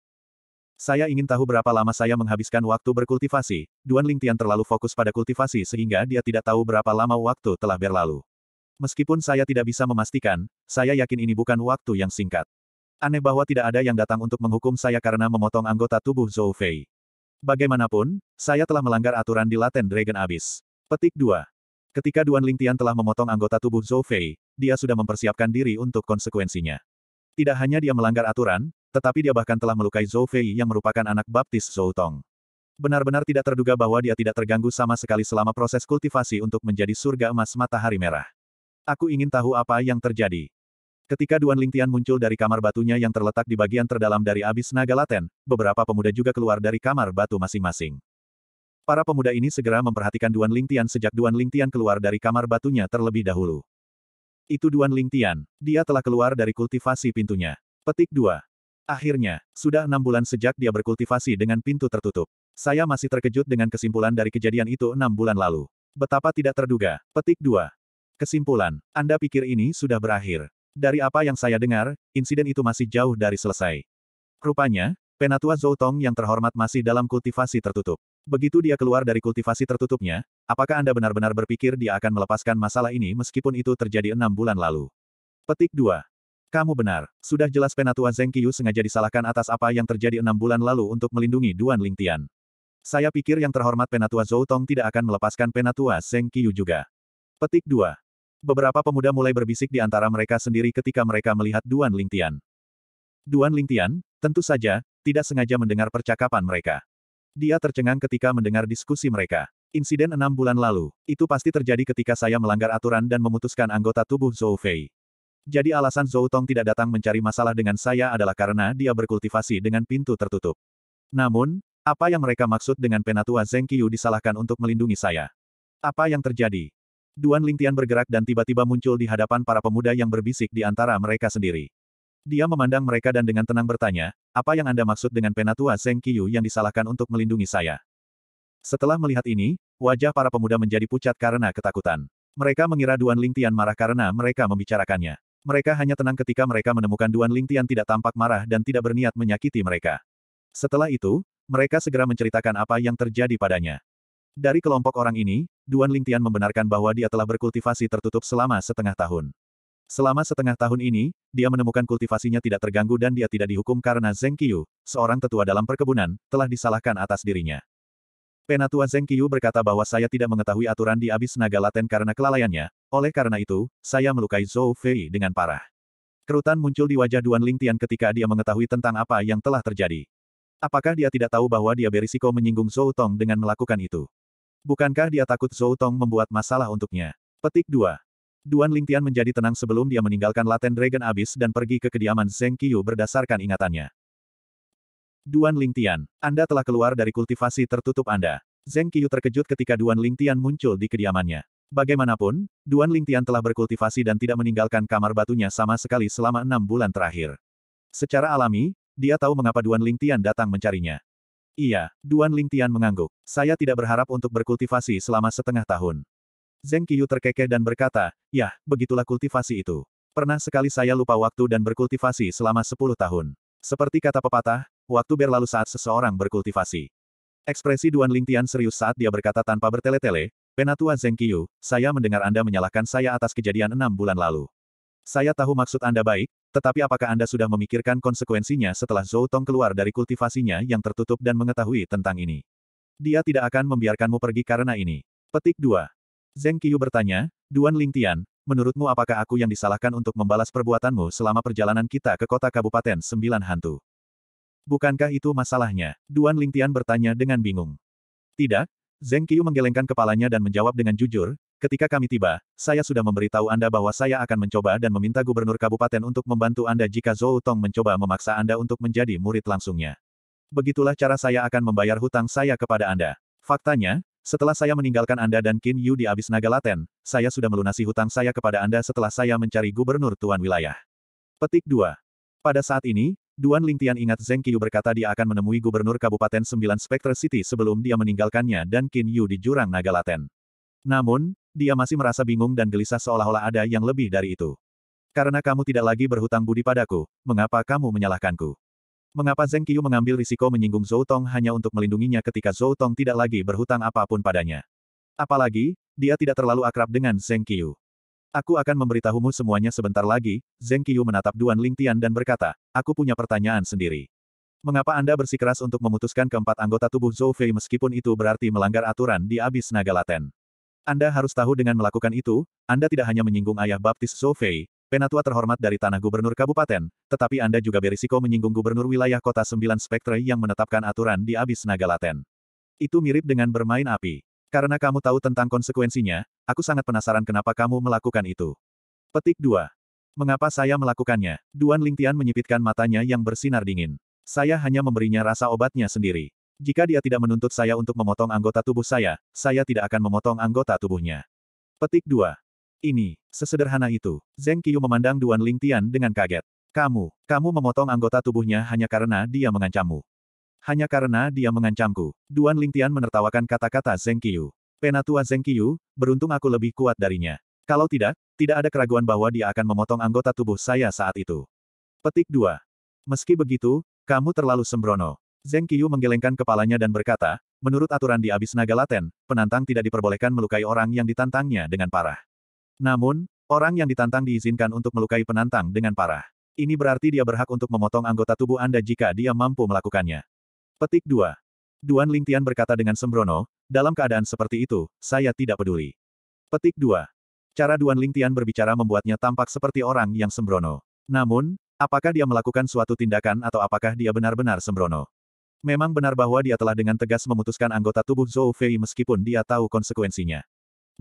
Saya ingin tahu berapa lama saya menghabiskan waktu berkultivasi. Duan Lingtian terlalu fokus pada kultivasi sehingga dia tidak tahu berapa lama waktu telah berlalu. Meskipun saya tidak bisa memastikan, saya yakin ini bukan waktu yang singkat. Aneh bahwa tidak ada yang datang untuk menghukum saya karena memotong anggota tubuh Zhou Fei. Bagaimanapun, saya telah melanggar aturan di Laten Dragon Abyss. Petik 2. Ketika Duan Lingtian telah memotong anggota tubuh Zhou Fei, dia sudah mempersiapkan diri untuk konsekuensinya. Tidak hanya dia melanggar aturan, tetapi dia bahkan telah melukai Zhou Fei yang merupakan anak baptis Zhou Tong. Benar-benar tidak terduga bahwa dia tidak terganggu sama sekali selama proses kultivasi untuk menjadi surga emas matahari merah. Aku ingin tahu apa yang terjadi. Ketika Duan Lingtian muncul dari kamar batunya yang terletak di bagian terdalam dari abis naga laten, beberapa pemuda juga keluar dari kamar batu masing-masing. Para pemuda ini segera memperhatikan Duan Lingtian sejak Duan Lingtian keluar dari kamar batunya terlebih dahulu. Itu Duan Lingtian. Dia telah keluar dari kultivasi pintunya. Petik 2. Akhirnya, sudah enam bulan sejak dia berkultivasi dengan pintu tertutup. Saya masih terkejut dengan kesimpulan dari kejadian itu enam bulan lalu. Betapa tidak terduga. Petik 2. Kesimpulan, Anda pikir ini sudah berakhir. Dari apa yang saya dengar, insiden itu masih jauh dari selesai. Rupanya, Penatua Zhou Tong yang terhormat masih dalam kultivasi tertutup. Begitu dia keluar dari kultivasi tertutupnya, apakah Anda benar-benar berpikir dia akan melepaskan masalah ini meskipun itu terjadi enam bulan lalu? Petik 2. Kamu benar, sudah jelas Penatua Zeng Qiyu sengaja disalahkan atas apa yang terjadi enam bulan lalu untuk melindungi Duan Lingtian. Saya pikir yang terhormat Penatua Zhou Tong tidak akan melepaskan Penatua Zeng Qiyu juga. Petik 2. Beberapa pemuda mulai berbisik di antara mereka sendiri ketika mereka melihat Duan Lingtian. Duan Lingtian, tentu saja, tidak sengaja mendengar percakapan mereka. Dia tercengang ketika mendengar diskusi mereka. Insiden enam bulan lalu, itu pasti terjadi ketika saya melanggar aturan dan memutuskan anggota tubuh Zhou Fei. Jadi alasan Zhou Tong tidak datang mencari masalah dengan saya adalah karena dia berkultivasi dengan pintu tertutup. Namun, apa yang mereka maksud dengan penatua Zeng Qiu disalahkan untuk melindungi saya? Apa yang terjadi? Duan Lingtian bergerak dan tiba-tiba muncul di hadapan para pemuda yang berbisik di antara mereka sendiri. Dia memandang mereka dan dengan tenang bertanya, apa yang Anda maksud dengan penatua Zeng Qiu yang disalahkan untuk melindungi saya? Setelah melihat ini, wajah para pemuda menjadi pucat karena ketakutan. Mereka mengira Duan Lingtian marah karena mereka membicarakannya. Mereka hanya tenang ketika mereka menemukan Duan Lingtian tidak tampak marah dan tidak berniat menyakiti mereka. Setelah itu, mereka segera menceritakan apa yang terjadi padanya. Dari kelompok orang ini, Duan Lingtian membenarkan bahwa dia telah berkultivasi tertutup selama setengah tahun. Selama setengah tahun ini, dia menemukan kultivasinya tidak terganggu dan dia tidak dihukum karena Zeng Qiu, seorang tetua dalam perkebunan, telah disalahkan atas dirinya. Penatua Zeng Qiu berkata bahwa saya tidak mengetahui aturan di abis naga laten karena kelalaiannya, oleh karena itu, saya melukai Zhou Fei dengan parah. Kerutan muncul di wajah Duan Ling Tian ketika dia mengetahui tentang apa yang telah terjadi. Apakah dia tidak tahu bahwa dia berisiko menyinggung Zhou Tong dengan melakukan itu? Bukankah dia takut Zhou Tong membuat masalah untuknya? Petik 2. Duan Ling Tian menjadi tenang sebelum dia meninggalkan Laten Dragon abis dan pergi ke kediaman Zeng Qiu berdasarkan ingatannya. Duan Lingtian, Anda telah keluar dari kultivasi tertutup Anda. Zeng Qiyu terkejut ketika Duan Lingtian muncul di kediamannya. Bagaimanapun, Duan Lingtian telah berkultivasi dan tidak meninggalkan kamar batunya sama sekali selama enam bulan terakhir. Secara alami, dia tahu mengapa Duan Lingtian datang mencarinya. Iya, Duan Lingtian mengangguk. Saya tidak berharap untuk berkultivasi selama setengah tahun. Zeng Qiyu terkekeh dan berkata, Yah, begitulah kultivasi itu. Pernah sekali saya lupa waktu dan berkultivasi selama sepuluh tahun. Seperti kata pepatah, waktu berlalu saat seseorang berkultivasi. Ekspresi Duan Lingtian serius saat dia berkata tanpa bertele-tele, Penatua Zeng Qiyu, saya mendengar Anda menyalahkan saya atas kejadian enam bulan lalu. Saya tahu maksud Anda baik, tetapi apakah Anda sudah memikirkan konsekuensinya setelah Zhou Tong keluar dari kultivasinya yang tertutup dan mengetahui tentang ini? Dia tidak akan membiarkanmu pergi karena ini. Petik 2. Zeng bertanya, Duan Lingtian, menurutmu apakah aku yang disalahkan untuk membalas perbuatanmu selama perjalanan kita ke kota kabupaten Sembilan Hantu? Bukankah itu masalahnya? Duan Lingtian bertanya dengan bingung. Tidak, Zeng Qiu menggelengkan kepalanya dan menjawab dengan jujur, ketika kami tiba, saya sudah memberitahu Anda bahwa saya akan mencoba dan meminta gubernur kabupaten untuk membantu Anda jika Zhou Tong mencoba memaksa Anda untuk menjadi murid langsungnya. Begitulah cara saya akan membayar hutang saya kepada Anda. Faktanya, setelah saya meninggalkan Anda dan Qin Yu di Abis Naga Laten, saya sudah melunasi hutang saya kepada Anda setelah saya mencari gubernur Tuan Wilayah. Petik 2. Pada saat ini, Duan Lingtian ingat Zeng Qiu berkata dia akan menemui Gubernur Kabupaten Sembilan Spectre City sebelum dia meninggalkannya dan Qin Yu di jurang naga laten. Namun, dia masih merasa bingung dan gelisah seolah-olah ada yang lebih dari itu. Karena kamu tidak lagi berhutang budi padaku, mengapa kamu menyalahkanku? Mengapa Zeng Qiu mengambil risiko menyinggung Zhou Tong hanya untuk melindunginya ketika Zhou Tong tidak lagi berhutang apapun padanya? Apalagi, dia tidak terlalu akrab dengan Zeng Qiu. Aku akan memberitahumu semuanya sebentar lagi, Zeng Qiu menatap Duan Lingtian dan berkata, aku punya pertanyaan sendiri. Mengapa Anda bersikeras untuk memutuskan keempat anggota tubuh Zhou Fei meskipun itu berarti melanggar aturan di abis naga laten? Anda harus tahu dengan melakukan itu, Anda tidak hanya menyinggung ayah baptis Zhou Fei, penatua terhormat dari tanah gubernur kabupaten, tetapi Anda juga berisiko menyinggung gubernur wilayah kota sembilan spektre yang menetapkan aturan di abis naga laten. Itu mirip dengan bermain api. Karena kamu tahu tentang konsekuensinya, aku sangat penasaran kenapa kamu melakukan itu. Petik 2. Mengapa saya melakukannya? Duan Lingtian menyipitkan matanya yang bersinar dingin. Saya hanya memberinya rasa obatnya sendiri. Jika dia tidak menuntut saya untuk memotong anggota tubuh saya, saya tidak akan memotong anggota tubuhnya. Petik 2. Ini, sesederhana itu. Zeng Qiu memandang Duan Lingtian dengan kaget. Kamu, kamu memotong anggota tubuhnya hanya karena dia mengancammu. Hanya karena dia mengancamku. Duan Lingtian menertawakan kata-kata Zeng Qiyu. Penatua Zeng Qiyu, beruntung aku lebih kuat darinya. Kalau tidak, tidak ada keraguan bahwa dia akan memotong anggota tubuh saya saat itu. Petik 2. Meski begitu, kamu terlalu sembrono. Zeng Qiyu menggelengkan kepalanya dan berkata, menurut aturan di abis naga laten, penantang tidak diperbolehkan melukai orang yang ditantangnya dengan parah. Namun, orang yang ditantang diizinkan untuk melukai penantang dengan parah. Ini berarti dia berhak untuk memotong anggota tubuh Anda jika dia mampu melakukannya. Petik 2. Duan Lingtian berkata dengan sembrono, dalam keadaan seperti itu, saya tidak peduli. Petik 2. Cara Duan Lingtian berbicara membuatnya tampak seperti orang yang sembrono. Namun, apakah dia melakukan suatu tindakan atau apakah dia benar-benar sembrono? Memang benar bahwa dia telah dengan tegas memutuskan anggota tubuh Zhou Fei meskipun dia tahu konsekuensinya.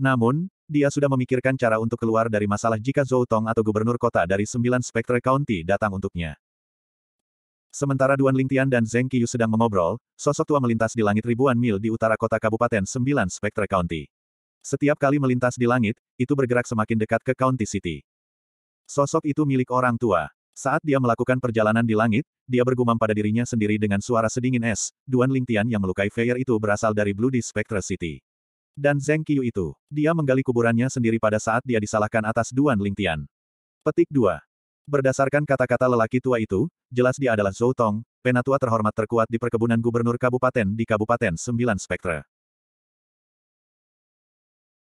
Namun, dia sudah memikirkan cara untuk keluar dari masalah jika Zhou Tong atau gubernur kota dari sembilan Spectre County datang untuknya. Sementara Duan Lingtian dan Zeng Qiyu sedang mengobrol, sosok tua melintas di langit ribuan mil di utara kota Kabupaten Sembilan Spectre County. Setiap kali melintas di langit, itu bergerak semakin dekat ke County City. Sosok itu milik orang tua. Saat dia melakukan perjalanan di langit, dia bergumam pada dirinya sendiri dengan suara sedingin es, Duan Lingtian yang melukai Feier itu berasal dari Blue di Spectre City. Dan Zeng Qiyu itu, dia menggali kuburannya sendiri pada saat dia disalahkan atas Duan Lingtian. Petik 2. Berdasarkan kata-kata lelaki tua itu, jelas dia adalah Zhou Tong, penatua terhormat terkuat di perkebunan gubernur kabupaten di Kabupaten Sembilan Spektra.